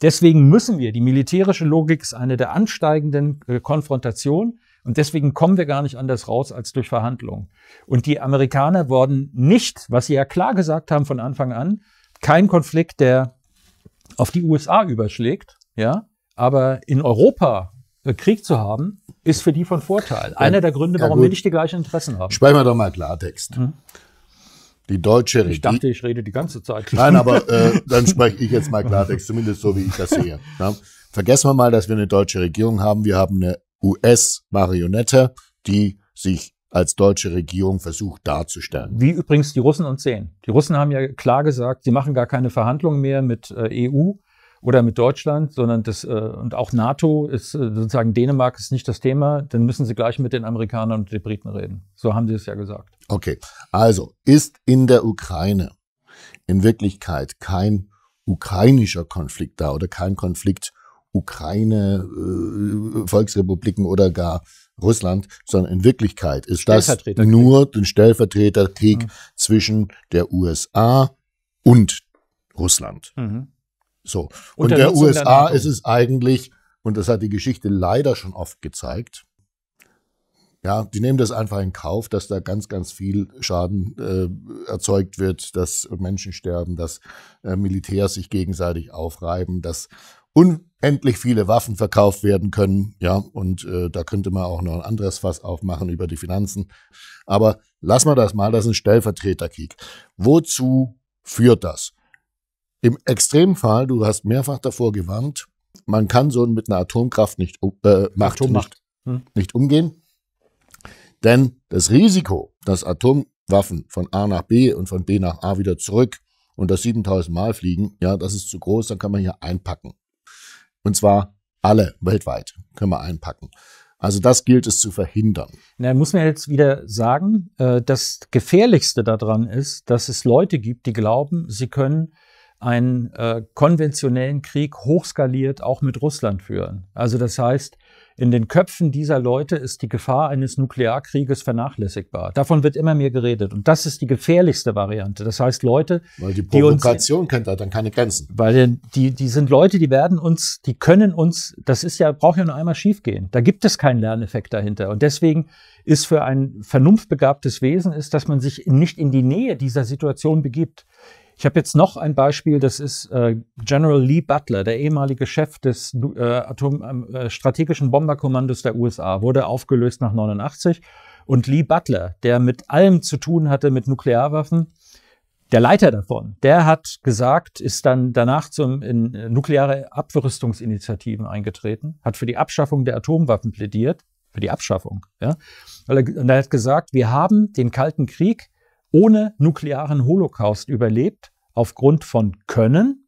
Deswegen müssen wir, die militärische Logik ist eine der ansteigenden äh, Konfrontationen. Und deswegen kommen wir gar nicht anders raus als durch Verhandlungen. Und die Amerikaner wurden nicht, was sie ja klar gesagt haben von Anfang an, kein Konflikt, der auf die USA überschlägt, ja, aber in Europa Krieg zu haben, ist für die von Vorteil. Einer der Gründe, warum ja, wir nicht die gleichen Interessen haben. Sprechen wir doch mal Klartext. Mhm. Die deutsche Regierung. Ich dachte, ich rede die ganze Zeit. Nein, aber äh, dann spreche ich jetzt mal Klartext, zumindest so, wie ich das sehe. Ja? Ne? Vergessen wir mal, dass wir eine deutsche Regierung haben. Wir haben eine US-Marionette, die sich als deutsche Regierung versucht darzustellen. Wie übrigens die Russen uns sehen. Die Russen haben ja klar gesagt, sie machen gar keine Verhandlungen mehr mit äh, EU oder mit Deutschland, sondern das äh, und auch NATO ist äh, sozusagen Dänemark ist nicht das Thema, dann müssen sie gleich mit den Amerikanern und den Briten reden. So haben sie es ja gesagt. Okay, also ist in der Ukraine in Wirklichkeit kein ukrainischer Konflikt da oder kein Konflikt Ukraine, äh, Volksrepubliken oder gar Russland, sondern in Wirklichkeit ist das nur ein Stellvertreterkrieg mhm. zwischen der USA und Russland. Mhm. So. Und, und der Nutzung USA ist es eigentlich, und das hat die Geschichte leider schon oft gezeigt, ja, die nehmen das einfach in Kauf, dass da ganz, ganz viel Schaden äh, erzeugt wird, dass Menschen sterben, dass äh, Militärs sich gegenseitig aufreiben, dass unendlich viele Waffen verkauft werden können. Ja, und äh, da könnte man auch noch ein anderes Fass aufmachen über die Finanzen. Aber lassen wir das mal, das ist ein Stellvertreterkrieg. Wozu führt das? Im Extremfall, du hast mehrfach davor gewarnt, man kann so mit einer Atomkraft nicht, äh, Macht Atommacht. Nicht, hm. nicht umgehen. Denn das Risiko, dass Atomwaffen von A nach B und von B nach A wieder zurück und das 7000 Mal fliegen, ja, das ist zu groß, dann kann man hier einpacken. Und zwar alle weltweit können wir einpacken. Also das gilt es zu verhindern. Na, muss man jetzt wieder sagen, äh, das Gefährlichste daran ist, dass es Leute gibt, die glauben, sie können einen äh, konventionellen Krieg hochskaliert auch mit Russland führen. Also das heißt, in den Köpfen dieser Leute ist die Gefahr eines Nuklearkrieges vernachlässigbar. Davon wird immer mehr geredet. Und das ist die gefährlichste Variante. Das heißt, Leute. Weil die Provokation die uns, kennt da dann keine Grenzen. Weil die, die sind Leute, die werden uns, die können uns, das ist ja, braucht ja nur einmal schiefgehen. Da gibt es keinen Lerneffekt dahinter. Und deswegen ist für ein vernunftbegabtes Wesen, ist, dass man sich nicht in die Nähe dieser Situation begibt. Ich habe jetzt noch ein Beispiel, das ist äh, General Lee Butler, der ehemalige Chef des äh, Atom, ähm, äh, strategischen Bomberkommandos der USA, wurde aufgelöst nach 89. Und Lee Butler, der mit allem zu tun hatte mit Nuklearwaffen, der Leiter davon, der hat gesagt, ist dann danach zum, in nukleare Abrüstungsinitiativen eingetreten, hat für die Abschaffung der Atomwaffen plädiert, für die Abschaffung. Ja? Und er hat gesagt, wir haben den Kalten Krieg ohne nuklearen Holocaust überlebt, aufgrund von Können,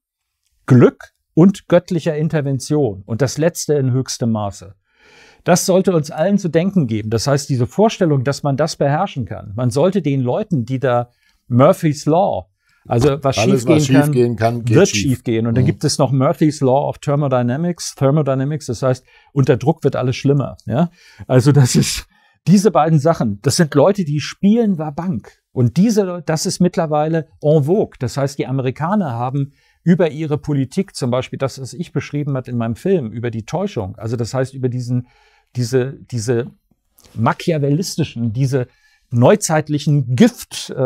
Glück und göttlicher Intervention. Und das letzte in höchstem Maße. Das sollte uns allen zu denken geben. Das heißt, diese Vorstellung, dass man das beherrschen kann. Man sollte den Leuten, die da Murphy's Law, also was Alles, schiefgehen was schief kann, gehen wird schief. gehen. Und mhm. dann gibt es noch Murphy's Law of Thermodynamics. Thermodynamics, das heißt, unter Druck wird alles schlimmer. Ja? Also das ist, diese beiden Sachen, das sind Leute, die spielen war Bank. Und diese das ist mittlerweile en vogue. Das heißt, die Amerikaner haben über ihre Politik, zum Beispiel das, was ich beschrieben habe in meinem Film, über die Täuschung, also das heißt über diesen, diese, diese machiavellistischen, diese neuzeitlichen Gift, äh,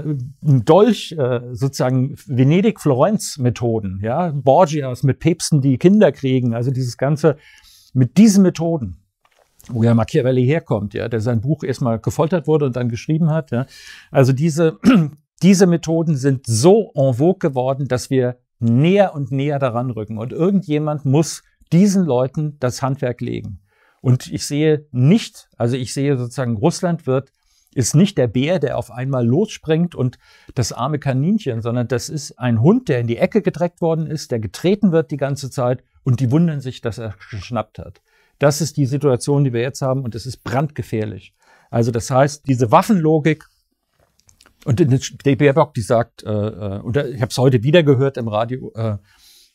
äh Dolch, äh, sozusagen Venedig-Florenz-Methoden, ja, Borgias mit Päpsten, die Kinder kriegen, also dieses ganze, mit diesen Methoden wo ja Machiavelli herkommt, ja, der sein Buch erstmal gefoltert wurde und dann geschrieben hat. Ja. Also diese, (clears throat) diese Methoden sind so en vogue geworden, dass wir näher und näher daran rücken. Und irgendjemand muss diesen Leuten das Handwerk legen. Und ich sehe nicht, also ich sehe sozusagen, Russland wird, ist nicht der Bär, der auf einmal losspringt und das arme Kaninchen, sondern das ist ein Hund, der in die Ecke gedreckt worden ist, der getreten wird die ganze Zeit und die wundern sich, dass er geschnappt hat. Das ist die Situation, die wir jetzt haben und es ist brandgefährlich. Also das heißt, diese Waffenlogik und die Baerbock, die sagt, äh, äh und ich habe es heute wieder gehört im Radio, äh,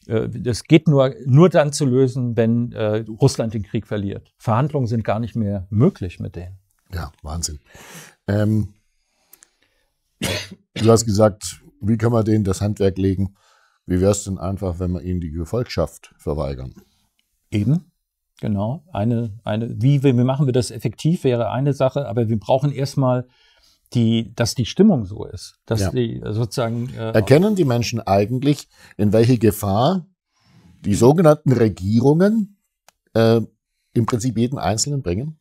äh, das geht nur, nur dann zu lösen, wenn äh, Russland den Krieg verliert. Verhandlungen sind gar nicht mehr möglich mit denen. Ja, Wahnsinn. Ähm, du hast gesagt, wie kann man denen das Handwerk legen? Wie wäre es denn einfach, wenn wir ihnen die Gefolgschaft verweigern? Eben. Genau, eine, eine, wie, wie machen wir das effektiv, wäre eine Sache, aber wir brauchen erstmal die, dass die Stimmung so ist. Dass ja. die sozusagen. Äh, Erkennen die Menschen eigentlich, in welche Gefahr die sogenannten Regierungen äh, im Prinzip jeden Einzelnen bringen?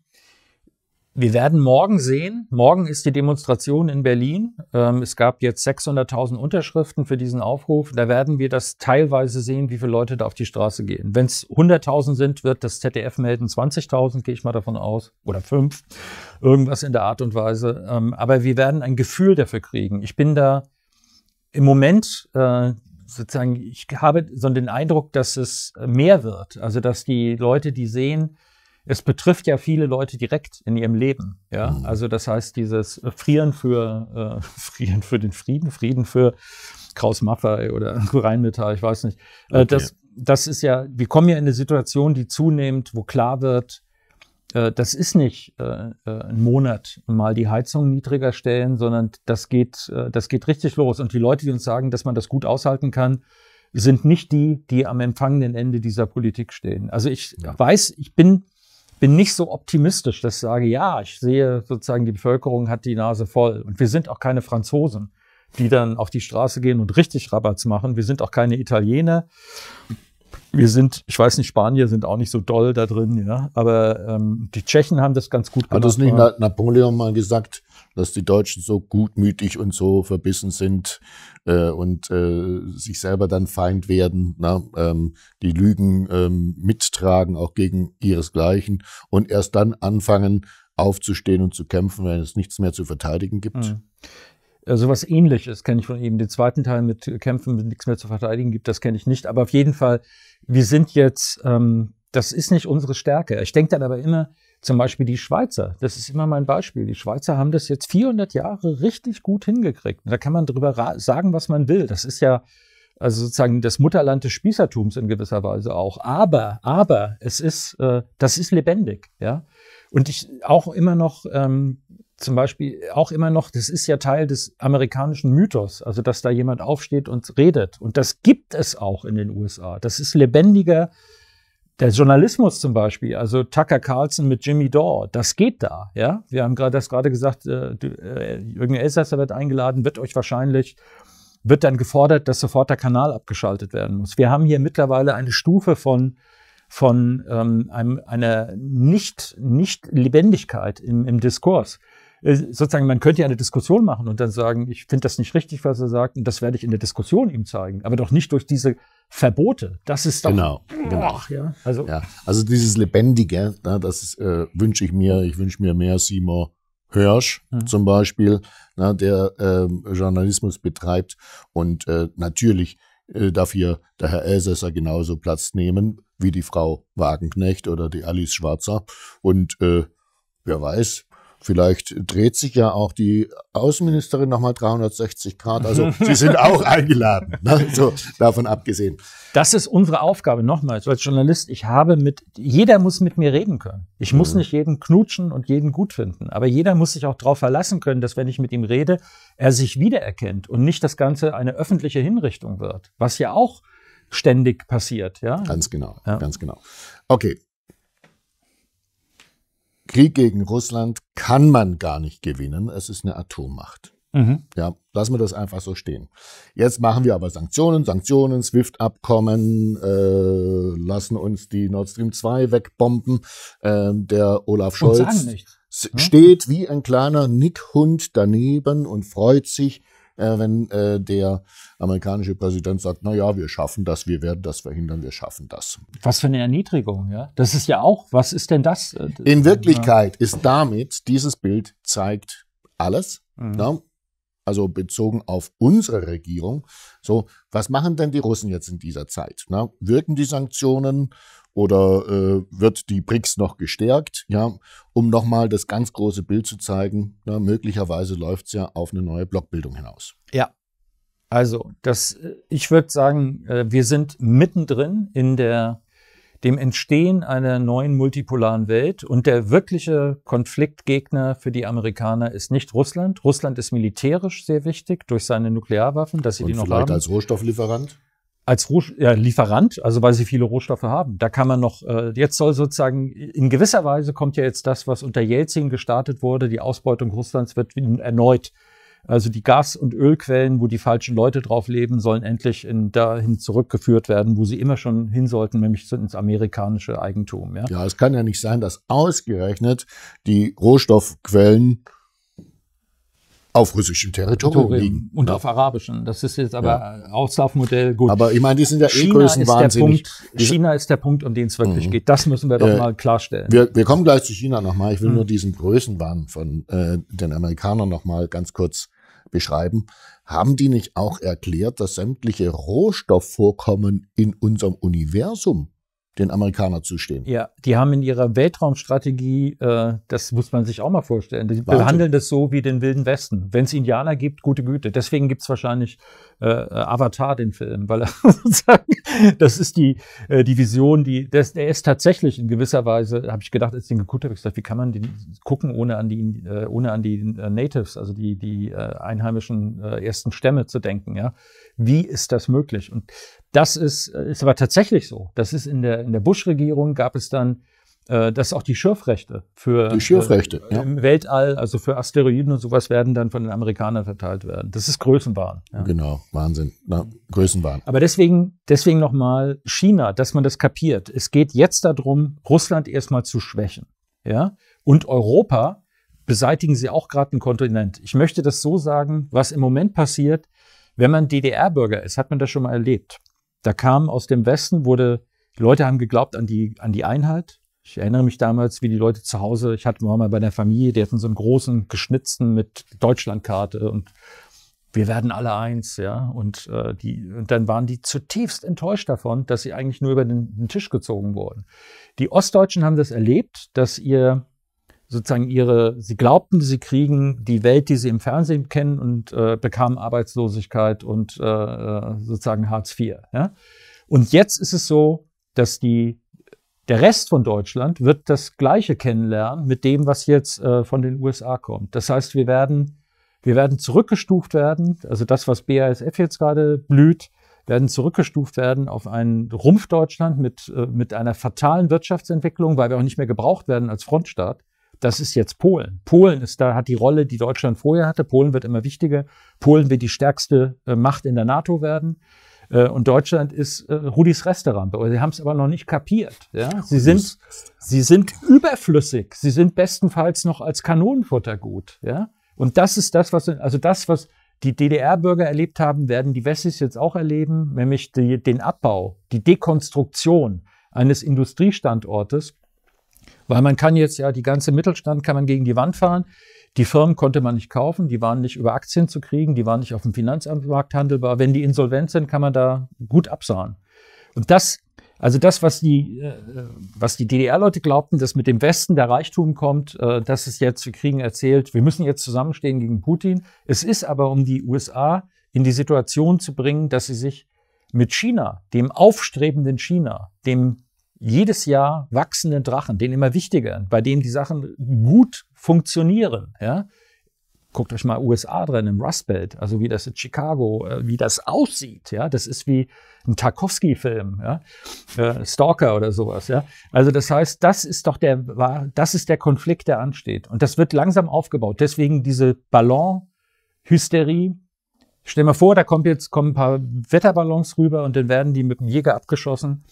Wir werden morgen sehen. Morgen ist die Demonstration in Berlin. Ähm, es gab jetzt 600.000 Unterschriften für diesen Aufruf. Da werden wir das teilweise sehen, wie viele Leute da auf die Straße gehen. Wenn es 100.000 sind, wird das ZDF melden 20.000, gehe ich mal davon aus. Oder 5. Irgendwas in der Art und Weise. Ähm, aber wir werden ein Gefühl dafür kriegen. Ich bin da im Moment äh, sozusagen, ich habe so den Eindruck, dass es mehr wird. Also, dass die Leute, die sehen, es betrifft ja viele Leute direkt in ihrem Leben. Ja, mhm. also das heißt, dieses äh, Frieren für äh, (laughs) Frieren für den Frieden, Frieden für Kraus Maffei oder (laughs) Rheinmetall, ich weiß nicht. Äh, okay. Das, das ist ja, wir kommen ja in eine Situation, die zunehmend, wo klar wird, äh, das ist nicht äh, äh, ein Monat mal die Heizung niedriger stellen, sondern das geht, äh, das geht richtig los. Und die Leute, die uns sagen, dass man das gut aushalten kann, sind nicht die, die am empfangenden Ende dieser Politik stehen. Also ich ja. weiß, ich bin bin nicht so optimistisch, dass ich sage, ja, ich sehe sozusagen, die Bevölkerung hat die Nase voll. Und wir sind auch keine Franzosen, die dann auf die Straße gehen und richtig Rabatz machen. Wir sind auch keine Italiener, wir sind, ich weiß nicht, Spanier sind auch nicht so doll da drin, ja. Aber ähm, die Tschechen haben das ganz gut gemacht. Hat das nicht Na Napoleon mal gesagt, dass die Deutschen so gutmütig und so verbissen sind äh, und äh, sich selber dann Feind werden, na, ähm, die Lügen ähm, mittragen, auch gegen ihresgleichen und erst dann anfangen aufzustehen und zu kämpfen, wenn es nichts mehr zu verteidigen gibt? Mhm. Äh, sowas ähnliches kenne ich von ihm. Den zweiten Teil mit Kämpfen mit nichts mehr zu verteidigen gibt, das kenne ich nicht. Aber auf jeden Fall, wir sind jetzt, ähm, das ist nicht unsere Stärke. Ich denke dann aber immer, zum Beispiel die Schweizer, das ist immer mein Beispiel. Die Schweizer haben das jetzt 400 Jahre richtig gut hingekriegt. da kann man drüber sagen, was man will. Das ist ja also sozusagen das Mutterland des Spießertums in gewisser Weise auch. Aber, aber es ist, äh, das ist lebendig, ja. Und ich auch immer noch ähm, zum Beispiel auch immer noch, das ist ja Teil des amerikanischen Mythos, also dass da jemand aufsteht und redet. Und das gibt es auch in den USA. Das ist lebendiger. Der Journalismus zum Beispiel, also Tucker Carlson mit Jimmy Dore, das geht da. Ja, wir haben gerade das gerade gesagt. Äh, äh Jürgen Elsasser wird eingeladen, wird euch wahrscheinlich wird dann gefordert, dass sofort der Kanal abgeschaltet werden muss. Wir haben hier mittlerweile eine Stufe von von ähm, einem, einer nicht nicht Lebendigkeit im, im Diskurs äh, sozusagen, man könnte ja eine Diskussion machen und dann sagen, ich finde das nicht richtig, was er sagt, und das werde ich in der Diskussion ihm zeigen, aber doch nicht durch diese Verbote. Das ist doch. Genau. genau. Ja, also, ja, also dieses Lebendige, das äh, wünsche ich mir. Ich wünsche mir mehr Simon Hirsch mhm. zum Beispiel, na, der äh, Journalismus betreibt. Und äh, natürlich äh, darf hier der Herr Elsässer genauso Platz nehmen wie die Frau Wagenknecht oder die Alice Schwarzer. Und äh, wer weiß, Vielleicht dreht sich ja auch die Außenministerin nochmal 360 Grad. Also Sie sind auch (laughs) eingeladen, ne? so, davon abgesehen. Das ist unsere Aufgabe nochmals als Journalist. Ich habe mit, jeder muss mit mir reden können. Ich muss mhm. nicht jeden knutschen und jeden gut finden. Aber jeder muss sich auch darauf verlassen können, dass wenn ich mit ihm rede, er sich wiedererkennt und nicht das Ganze eine öffentliche Hinrichtung wird. Was ja auch ständig passiert, ja? Ganz genau, ja. ganz genau. Okay, Krieg gegen Russland kann man gar nicht gewinnen. Es ist eine Atommacht. Mhm. Ja, lassen wir das einfach so stehen. Jetzt machen wir aber Sanktionen, Sanktionen, SWIFT-Abkommen, äh, lassen uns die Nord Stream 2 wegbomben. Äh, der Olaf Scholz ne? steht wie ein kleiner Nickhund daneben und freut sich, äh, wenn äh, der amerikanische Präsident sagt, na ja, wir schaffen das, wir werden das verhindern, wir schaffen das. Was für eine Erniedrigung, ja? Das ist ja auch, was ist denn das? Äh, in Wirklichkeit ist damit, dieses Bild zeigt alles, mhm. ja? Ne? also bezogen auf unsere Regierung. So, was machen denn die Russen jetzt in dieser Zeit? Na? Ne? Wirken die Sanktionen? oder äh, wird die BRICS noch gestärkt, ja, um nochmal das ganz große Bild zu zeigen. Ja, möglicherweise läuft es ja auf eine neue Blockbildung hinaus. Ja. Also, das, äh, ich würde sagen, äh, wir sind mittendrin in der, dem Entstehen einer neuen multipolaren Welt und der wirkliche Konfliktgegner für die Amerikaner ist nicht Russland. Russland ist militärisch sehr wichtig durch seine Nuklearwaffen, dass sie und die noch vielleicht als Rohstofflieferant? als Roh ja, Lieferant, also weil sie viele Rohstoffe haben. Da kann man noch, äh, jetzt soll sozusagen, in gewisser Weise kommt ja jetzt das, was unter Jelzin gestartet wurde, die Ausbeutung Russlands wird erneut. Also die Gas- und Ölquellen, wo die falschen Leute drauf leben, sollen endlich in, dahin zurückgeführt werden, wo sie immer schon hin sollten, nämlich ins amerikanische Eigentum. Ja, ja es kann ja nicht sein, dass ausgerechnet die Rohstoffquellen auf russischem Territorium, Territorium liegen. Und ja. auf arabischen. Das ist jetzt aber ja. Auslaufmodell gut. Aber ich meine, die sind ja eh größenwahnsinnig. China ist der Punkt, um den es wirklich mhm. geht. Das müssen wir doch äh, mal klarstellen. Wir, wir, kommen gleich zu China nochmal. Ich will mhm. nur diesen Größenwahn von äh, den Amerikanern nochmal ganz kurz beschreiben. Haben die nicht auch erklärt, dass sämtliche Rohstoffvorkommen in unserem Universum den Amerikanern zustehen. Ja, die haben in ihrer Weltraumstrategie, äh, das muss man sich auch mal vorstellen, die Wahnsinn. behandeln das so wie den Wilden Westen. Wenn es Indianer gibt, gute Güte. Deswegen gibt es wahrscheinlich äh, äh, Avatar, den Film, weil er (laughs) sozusagen, das ist die, äh, die Vision, die, das, der ist tatsächlich in gewisser Weise, habe ich gedacht, als ich den geguckt habe, ich gesagt, wie kann man den gucken, ohne an die, äh, ohne an die äh, Natives, also die, die äh, einheimischen äh, ersten Stämme zu denken, ja. Wie ist das möglich? Und das ist, äh, ist aber tatsächlich so. Das ist in der, in der Bush-Regierung gab es dann äh, dass auch die Schürfrechte für die Schürfrechte, äh, ja. im Weltall, also für Asteroiden und sowas, werden dann von den Amerikanern verteilt werden. Das ist Größenwahn. Ja. Genau, Wahnsinn. Na, Größenwahn. Aber deswegen, deswegen nochmal China, dass man das kapiert. Es geht jetzt darum, Russland erstmal zu schwächen. Ja? Und Europa beseitigen sie auch gerade einen Kontinent. Ich möchte das so sagen, was im Moment passiert, wenn man DDR-Bürger ist, hat man das schon mal erlebt. Da kam aus dem Westen, wurde, Leute haben geglaubt an die, an die Einheit, ich erinnere mich damals, wie die Leute zu Hause, ich hatte mal bei der Familie, die hatten so einen großen geschnitzten mit Deutschlandkarte und wir werden alle eins, ja. Und, äh, die, und dann waren die zutiefst enttäuscht davon, dass sie eigentlich nur über den, den Tisch gezogen wurden. Die Ostdeutschen haben das erlebt, dass ihr sozusagen ihre, sie glaubten, sie kriegen die Welt, die sie im Fernsehen kennen und äh, bekamen Arbeitslosigkeit und äh, äh sozusagen Hartz IV. Ja? Und jetzt ist es so, dass die der Rest von Deutschland wird das Gleiche kennenlernen mit dem, was jetzt äh, von den USA kommt. Das heißt, wir werden, wir werden zurückgestuft werden, also das, was BASF jetzt gerade blüht, werden zurückgestuft werden auf ein Rumpfdeutschland mit, äh, mit einer fatalen Wirtschaftsentwicklung, weil wir auch nicht mehr gebraucht werden als Frontstaat. Das ist jetzt Polen. Polen ist da, hat die Rolle, die Deutschland vorher hatte. Polen wird immer wichtiger. Polen wird die stärkste äh, Macht in der NATO werden. Äh, und Deutschland ist äh, Rudis Resterampe. Sie haben es aber noch nicht kapiert. Ja? Sie, sind, sie sind überflüssig. Sie sind bestenfalls noch als Kanonenfutter gut. Ja? Und das ist das, was, also das, was die DDR-Bürger erlebt haben, werden die Wessis jetzt auch erleben, nämlich die, den Abbau, die Dekonstruktion eines Industriestandortes, weil man kann jetzt ja die ganze Mittelstand kann man gegen die Wand fahren. Die Firmen konnte man nicht kaufen, die waren nicht über Aktien zu kriegen, die waren nicht auf dem Finanzmarkt handelbar. Wenn die insolvent sind, kann man da gut absahen. Und das, also das, was die, äh, was die DDR-Leute glaubten, dass mit dem Westen der Reichtum kommt, äh, dass es jetzt, wir kriegen erzählt, wir müssen jetzt zusammenstehen gegen Putin. Es ist aber, um die USA in die Situation zu bringen, dass sie sich mit China, dem aufstrebenden China, dem jedes Jahr wachsenden Drachen, den immer wichtiger, bei dem die Sachen gut funktionieren. Ja? Guckt euch mal USA drin im Rust Belt, also wie das in Chicago, äh, wie das aussieht. Ja? Das ist wie ein Tarkovsky-Film, ja? Äh, Stalker oder sowas. Ja? Also das heißt, das ist doch der, das ist der Konflikt, der ansteht. Und das wird langsam aufgebaut. Deswegen diese Ballon-Hysterie, Stell dir mal vor, da kommt jetzt, kommen ein paar Wetterballons rüber und dann werden die mit dem Jäger abgeschossen.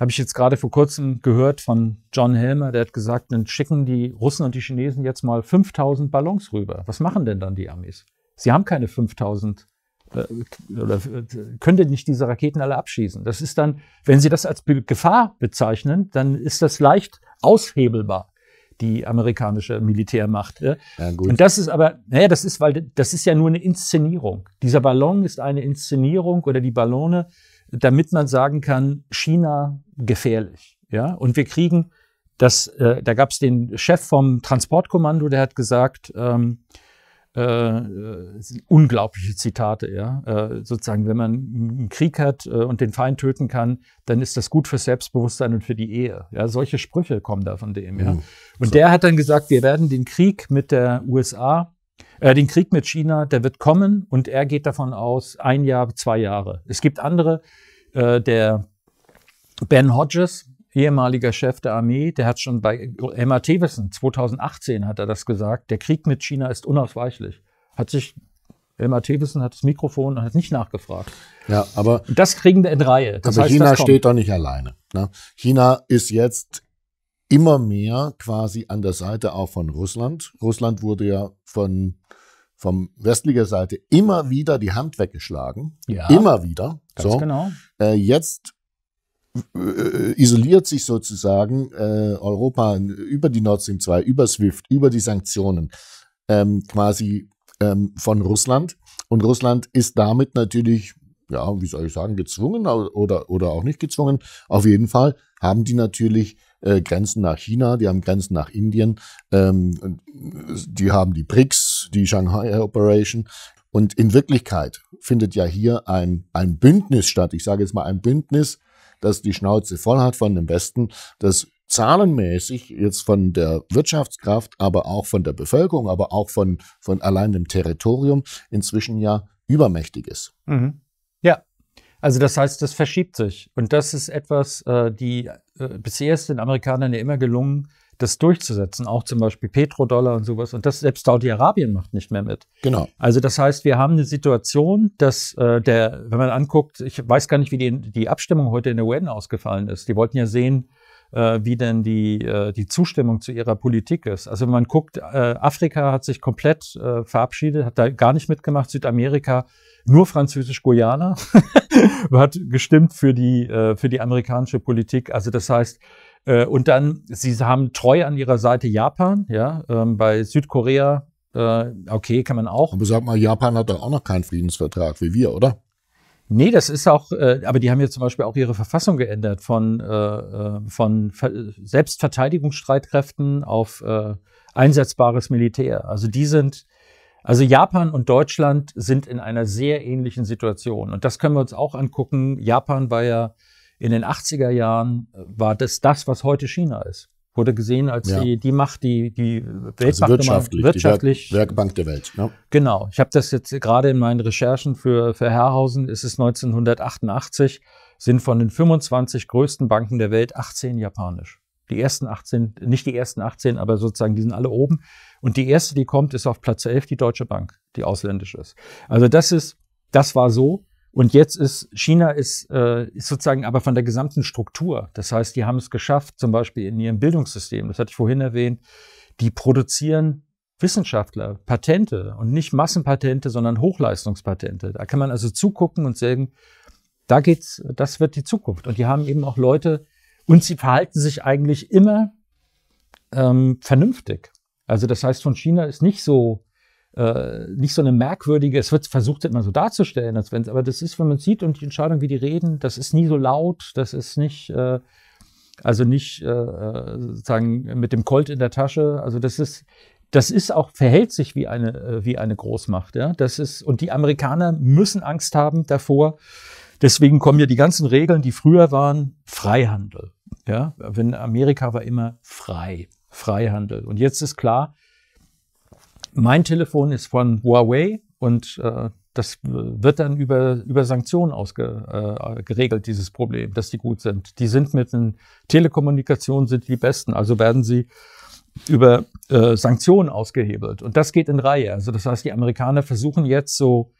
Habe ich jetzt gerade vor kurzem gehört von John Helmer, der hat gesagt, dann schicken die Russen und die Chinesen jetzt mal 5000 Ballons rüber. Was machen denn dann die Amis? Sie haben keine 5000 äh, oder äh, können nicht diese Raketen alle abschießen. Das ist dann, wenn Sie das als Gefahr bezeichnen, dann ist das leicht aushebelbar die amerikanische Militärmacht. Ja, gut. und das ist aber, naja, das ist, weil das ist ja nur eine Inszenierung. Dieser Ballon ist eine Inszenierung oder die Ballone damit man sagen kann, China gefährlich. Ja? Und wir kriegen das, äh, da gab es den Chef vom Transportkommando, der hat gesagt, ähm, äh, unglaubliche Zitate, ja. Äh, sozusagen, wenn man einen Krieg hat äh, und den Feind töten kann, dann ist das gut fürs Selbstbewusstsein und für die Ehe. Ja, solche Sprüche kommen da von dem, ja. Mhm. Und so. der hat dann gesagt, wir werden den Krieg mit der USA äh, den Krieg mit China, der wird kommen und er geht davon aus, ein Jahr, zwei Jahre. Es gibt andere, äh, der Ben Hodges, ehemaliger Chef der Armee, der hat schon bei Emma Tewissen 2018 hat er das gesagt, der Krieg mit China ist unausweichlich. Hat sich Elmar Thewissen hat das Mikrofon und hat nicht nachgefragt. Ja, aber das kriegen wir in Reihe. Das aber heißt, China steht doch nicht alleine. Ne? China ist jetzt immer mehr quasi an der Seite auch von Russland. Russland wurde ja von vom westlicher Seite immer wieder die Hand weggeschlagen. Ja, immer wieder. Ganz so. genau. Äh, jetzt äh, isoliert sich sozusagen äh, Europa über die Nord Stream 2, über SWIFT, über die Sanktionen ähm, quasi ähm, von Russland. Und Russland ist damit natürlich, ja, wie soll ich sagen, gezwungen oder, oder auch nicht gezwungen. Auf jeden Fall haben die natürlich äh, Grenzen nach China, die haben Grenzen nach Indien, ähm, äh, die haben die BRICS, die Shanghai Operation. Und in Wirklichkeit findet ja hier ein, ein Bündnis statt. Ich sage jetzt mal ein Bündnis, das die Schnauze voll hat von dem Westen, das zahlenmäßig jetzt von der Wirtschaftskraft, aber auch von der Bevölkerung, aber auch von, von allein dem Territorium inzwischen ja übermächtig ist. Mhm. Ja, also das heißt, das verschiebt sich. Und das ist etwas, äh, die äh, bisher ist den Amerikanern ja immer gelungen, das durchzusetzen, auch zum Beispiel Petrodollar und sowas. Und das selbst Saudi-Arabien macht nicht mehr mit. Genau. Also das heißt, wir haben eine Situation, dass äh, der, wenn man anguckt, ich weiß gar nicht, wie die, die Abstimmung heute in der UN ausgefallen ist. Die wollten ja sehen, äh, wie denn die, äh, die Zustimmung zu ihrer Politik ist. Also wenn man guckt, äh, Afrika hat sich komplett äh, verabschiedet, hat da gar nicht mitgemacht, Südamerika nur Französisch-Guyana (laughs) hat gestimmt für die, äh, für die amerikanische Politik. Also das heißt, äh, und dann, sie haben treu an ihrer Seite Japan, ja, ähm, bei Südkorea, äh, okay, kann man auch. Aber sag mal, Japan hat doch auch noch keinen Friedensvertrag wie wir, oder? Nee, das ist auch, äh, aber die haben ja zum Beispiel auch ihre Verfassung geändert von, äh, äh, von Ver Selbstverteidigungsstreitkräften auf äh, einsetzbares Militär. Also die sind, also Japan und Deutschland sind in einer sehr ähnlichen Situation. Und das können wir uns auch angucken. Japan war ja in den 80er Jahren, äh, war das das, was heute China ist wurde gesehen als ja. die, die Macht, die, die Weltbank also wirtschaftlich, wirtschaftlich. Die Werk, Werkbank der Welt. Ne? Genau. Ich habe das jetzt gerade in meinen Recherchen für, für Herrhausen, Es ist 1988, sind von den 25 größten Banken der Welt 18 japanisch. Die ersten 18, nicht die ersten 18, aber sozusagen, die sind alle oben. Und die erste, die kommt, ist auf Platz 11 die Deutsche Bank, die ausländisch ist. Also das ist, das war so. Und jetzt ist China ist, äh, ist sozusagen aber von der gesamten Struktur. Das heißt, die haben es geschafft, zum Beispiel in ihrem Bildungssystem, das hatte ich vorhin erwähnt, die produzieren Wissenschaftler, Patente und nicht Massenpatente, sondern Hochleistungspatente. Da kann man also zugucken und sagen, da geht's, das wird die Zukunft. Und die haben eben auch Leute, und sie verhalten sich eigentlich immer ähm, vernünftig. Also das heißt, von China ist nicht so äh, nicht so eine merkwürdige, es wird versucht immer so darzustellen, als wenn es, aber das ist, wenn man sieht und die Entscheidung, wie die reden, das ist nie so laut, das ist nicht, äh, also nicht äh, äh sozusagen mit dem Colt in der Tasche, also das ist, das ist auch, verhält sich wie eine, äh, wie eine Großmacht, ja, das ist, und die Amerikaner müssen Angst haben davor, deswegen kommen ja die ganzen Regeln, die früher waren, Freihandel, ja, wenn Amerika war immer frei, Freihandel und jetzt ist klar, mein Telefon ist von Huawei und äh, das äh, wird dann über, über Sanktionen ausge, äh, geregelt, dieses Problem, dass die gut sind. Die sind mit den Telekommunikationen sind die besten, also werden sie über äh, Sanktionen ausgehebelt. Und das geht in Reihe. Also das heißt, die Amerikaner versuchen jetzt so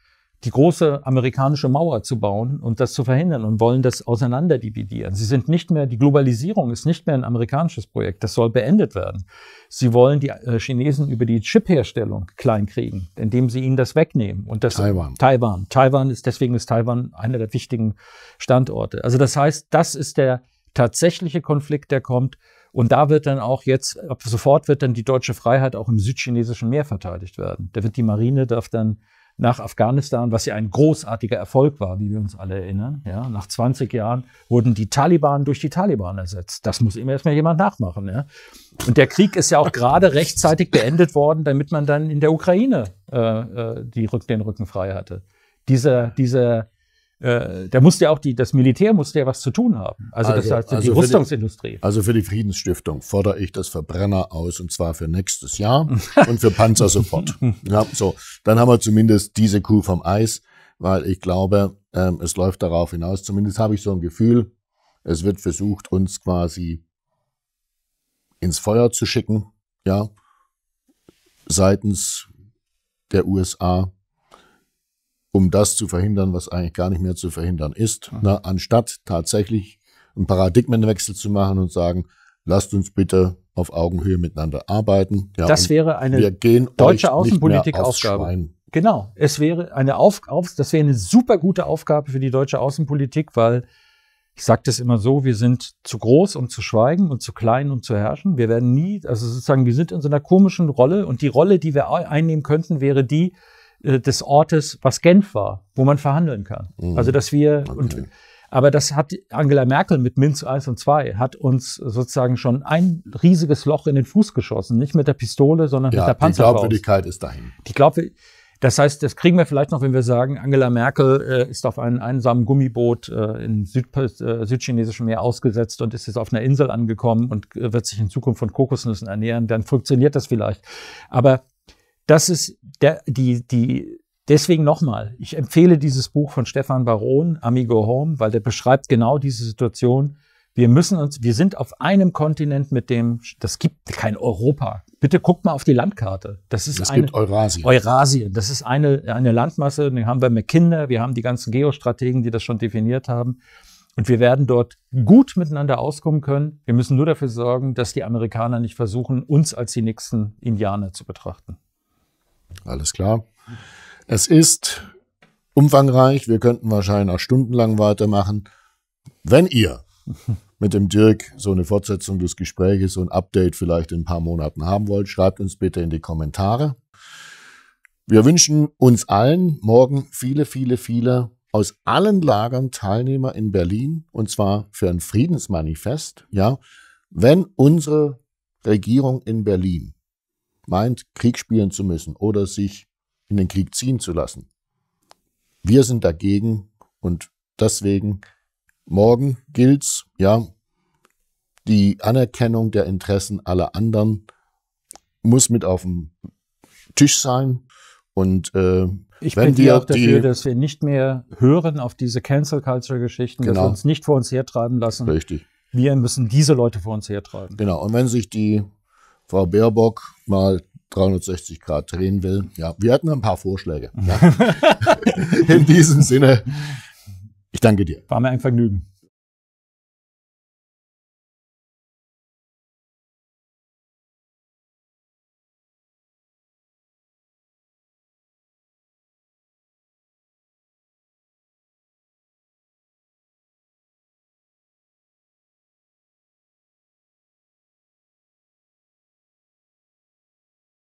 die große amerikanische Mauer zu bauen und das zu verhindern und wollen das auseinanderdividieren. Sie sind nicht mehr, die Globalisierung ist nicht mehr ein amerikanisches Projekt, das soll beendet werden. Sie wollen die äh, Chinesen über die Chipherstellung kleinkriegen, indem sie ihnen das wegnehmen. Und das Taiwan. Taiwan. Taiwan ist, deswegen ist Taiwan einer der wichtigen Standorte. Also das heißt, das ist der tatsächliche Konflikt, der kommt. Und da wird dann auch jetzt, ab sofort wird dann die deutsche Freiheit auch im südchinesischen Meer verteidigt werden. Da wird die Marine, darf dann nach Afghanistan, was ja ein großartiger Erfolg war, wie wir uns alle erinnern. Ja, nach 20 Jahren wurden die Taliban durch die Taliban ersetzt. Das muss immer erstmal jemand nachmachen. Ja. Und der Krieg ist ja auch gerade rechtzeitig beendet worden, damit man dann in der Ukraine äh, äh die, den Rücken frei hatte. Dieser, dieser äh, da musste ja auch die, das Militär musste ja was zu tun haben. Also, also das heißt, also die Rüstungsindustrie. Die, also für die Friedensstiftung fordere ich das Verbrenner aus und zwar für nächstes Jahr (laughs) und für Panzer sofort. ja, so, dann haben wir zumindest diese Kuh vom Eis, weil ich glaube, ähm, es läuft darauf hinaus. Zumindest habe ich so ein Gefühl, es wird versucht, uns quasi ins Feuer zu schicken, ja, seitens der USA um das zu verhindern, was eigentlich gar nicht mehr zu verhindern ist, mhm. na, ne? anstatt tatsächlich einen Paradigmenwechsel zu machen und sagen, lasst uns bitte auf Augenhöhe miteinander arbeiten. Ja, das wäre eine deutsche Außenpolitik-Aufgabe. Genau, es wäre eine auf, auf, das wäre eine super gute Aufgabe für die deutsche Außenpolitik, weil ich sage das immer so, wir sind zu groß, um zu schweigen und zu klein, um zu herrschen. Wir werden nie, also sozusagen, wir sind in so einer komischen Rolle und die Rolle, die wir einnehmen könnten, wäre die, äh, des Ortes, was Genf war, wo man verhandeln kann. Mhm. Also dass wir okay. und aber das hat Angela Merkel mit Minz 1 und 2 hat uns sozusagen schon ein riesiges Loch in den Fuß geschossen, nicht mit der Pistole, sondern ja, mit der Panzerfaust. Die Glaubwürdigkeit ist dahin. Die Glaubwürdigkeit das heißt, das kriegen wir vielleicht noch, wenn wir sagen, Angela Merkel äh, ist auf einem einsamen Gummiboot äh, im Süd äh, südchinesischen Meer ausgesetzt und ist jetzt auf einer Insel angekommen und äh, wird sich in Zukunft von Kokosnüssen ernähren, dann funktioniert das vielleicht. Aber das ist der, die, die, deswegen nochmal, ich empfehle dieses Buch von Stefan Baron, Amigo Home, weil der beschreibt genau diese Situation. Wir müssen uns, wir sind auf einem Kontinent mit dem, das gibt kein Europa. Bitte guckt mal auf die Landkarte. Das ist das eine, gibt Eurasien. Eurasien. Das ist eine, eine Landmasse. Dann haben wir mehr Kinder. wir haben die ganzen Geostrategen, die das schon definiert haben. Und wir werden dort gut miteinander auskommen können. Wir müssen nur dafür sorgen, dass die Amerikaner nicht versuchen, uns als die nächsten Indianer zu betrachten. Alles klar. Es ist umfangreich. Wir könnten wahrscheinlich auch stundenlang weitermachen. Wenn ihr (laughs) mit dem Dirk so eine Fortsetzung des Gespräches, so ein Update vielleicht in ein paar Monaten haben wollt, schreibt uns bitte in die Kommentare. Wir wünschen uns allen morgen viele, viele, viele aus allen Lagern Teilnehmer in Berlin und zwar für ein Friedensmanifest. Ja, wenn unsere Regierung in Berlin meint, Krieg spielen zu müssen oder sich in den Krieg ziehen zu lassen. Wir sind dagegen und deswegen morgen gilt's, ja, die Anerkennung der Interessen aller anderen muss mit auf dem Tisch sein und äh, ich bin auch dafür, die, dass wir nicht mehr hören auf diese Cancel Culture Geschichten, genau. dass wir genau. uns nicht vor uns hertreiben lassen. Richtig. Wir müssen diese Leute vor uns hertreiben. Genau. Und wenn sich die Frau Baerbock mal 360 Grad drehen will. Ja, wir hatten ein paar Vorschläge. (laughs) Ja. (laughs) In diesem Sinne, ich danke dir. War mir ein Vergnügen.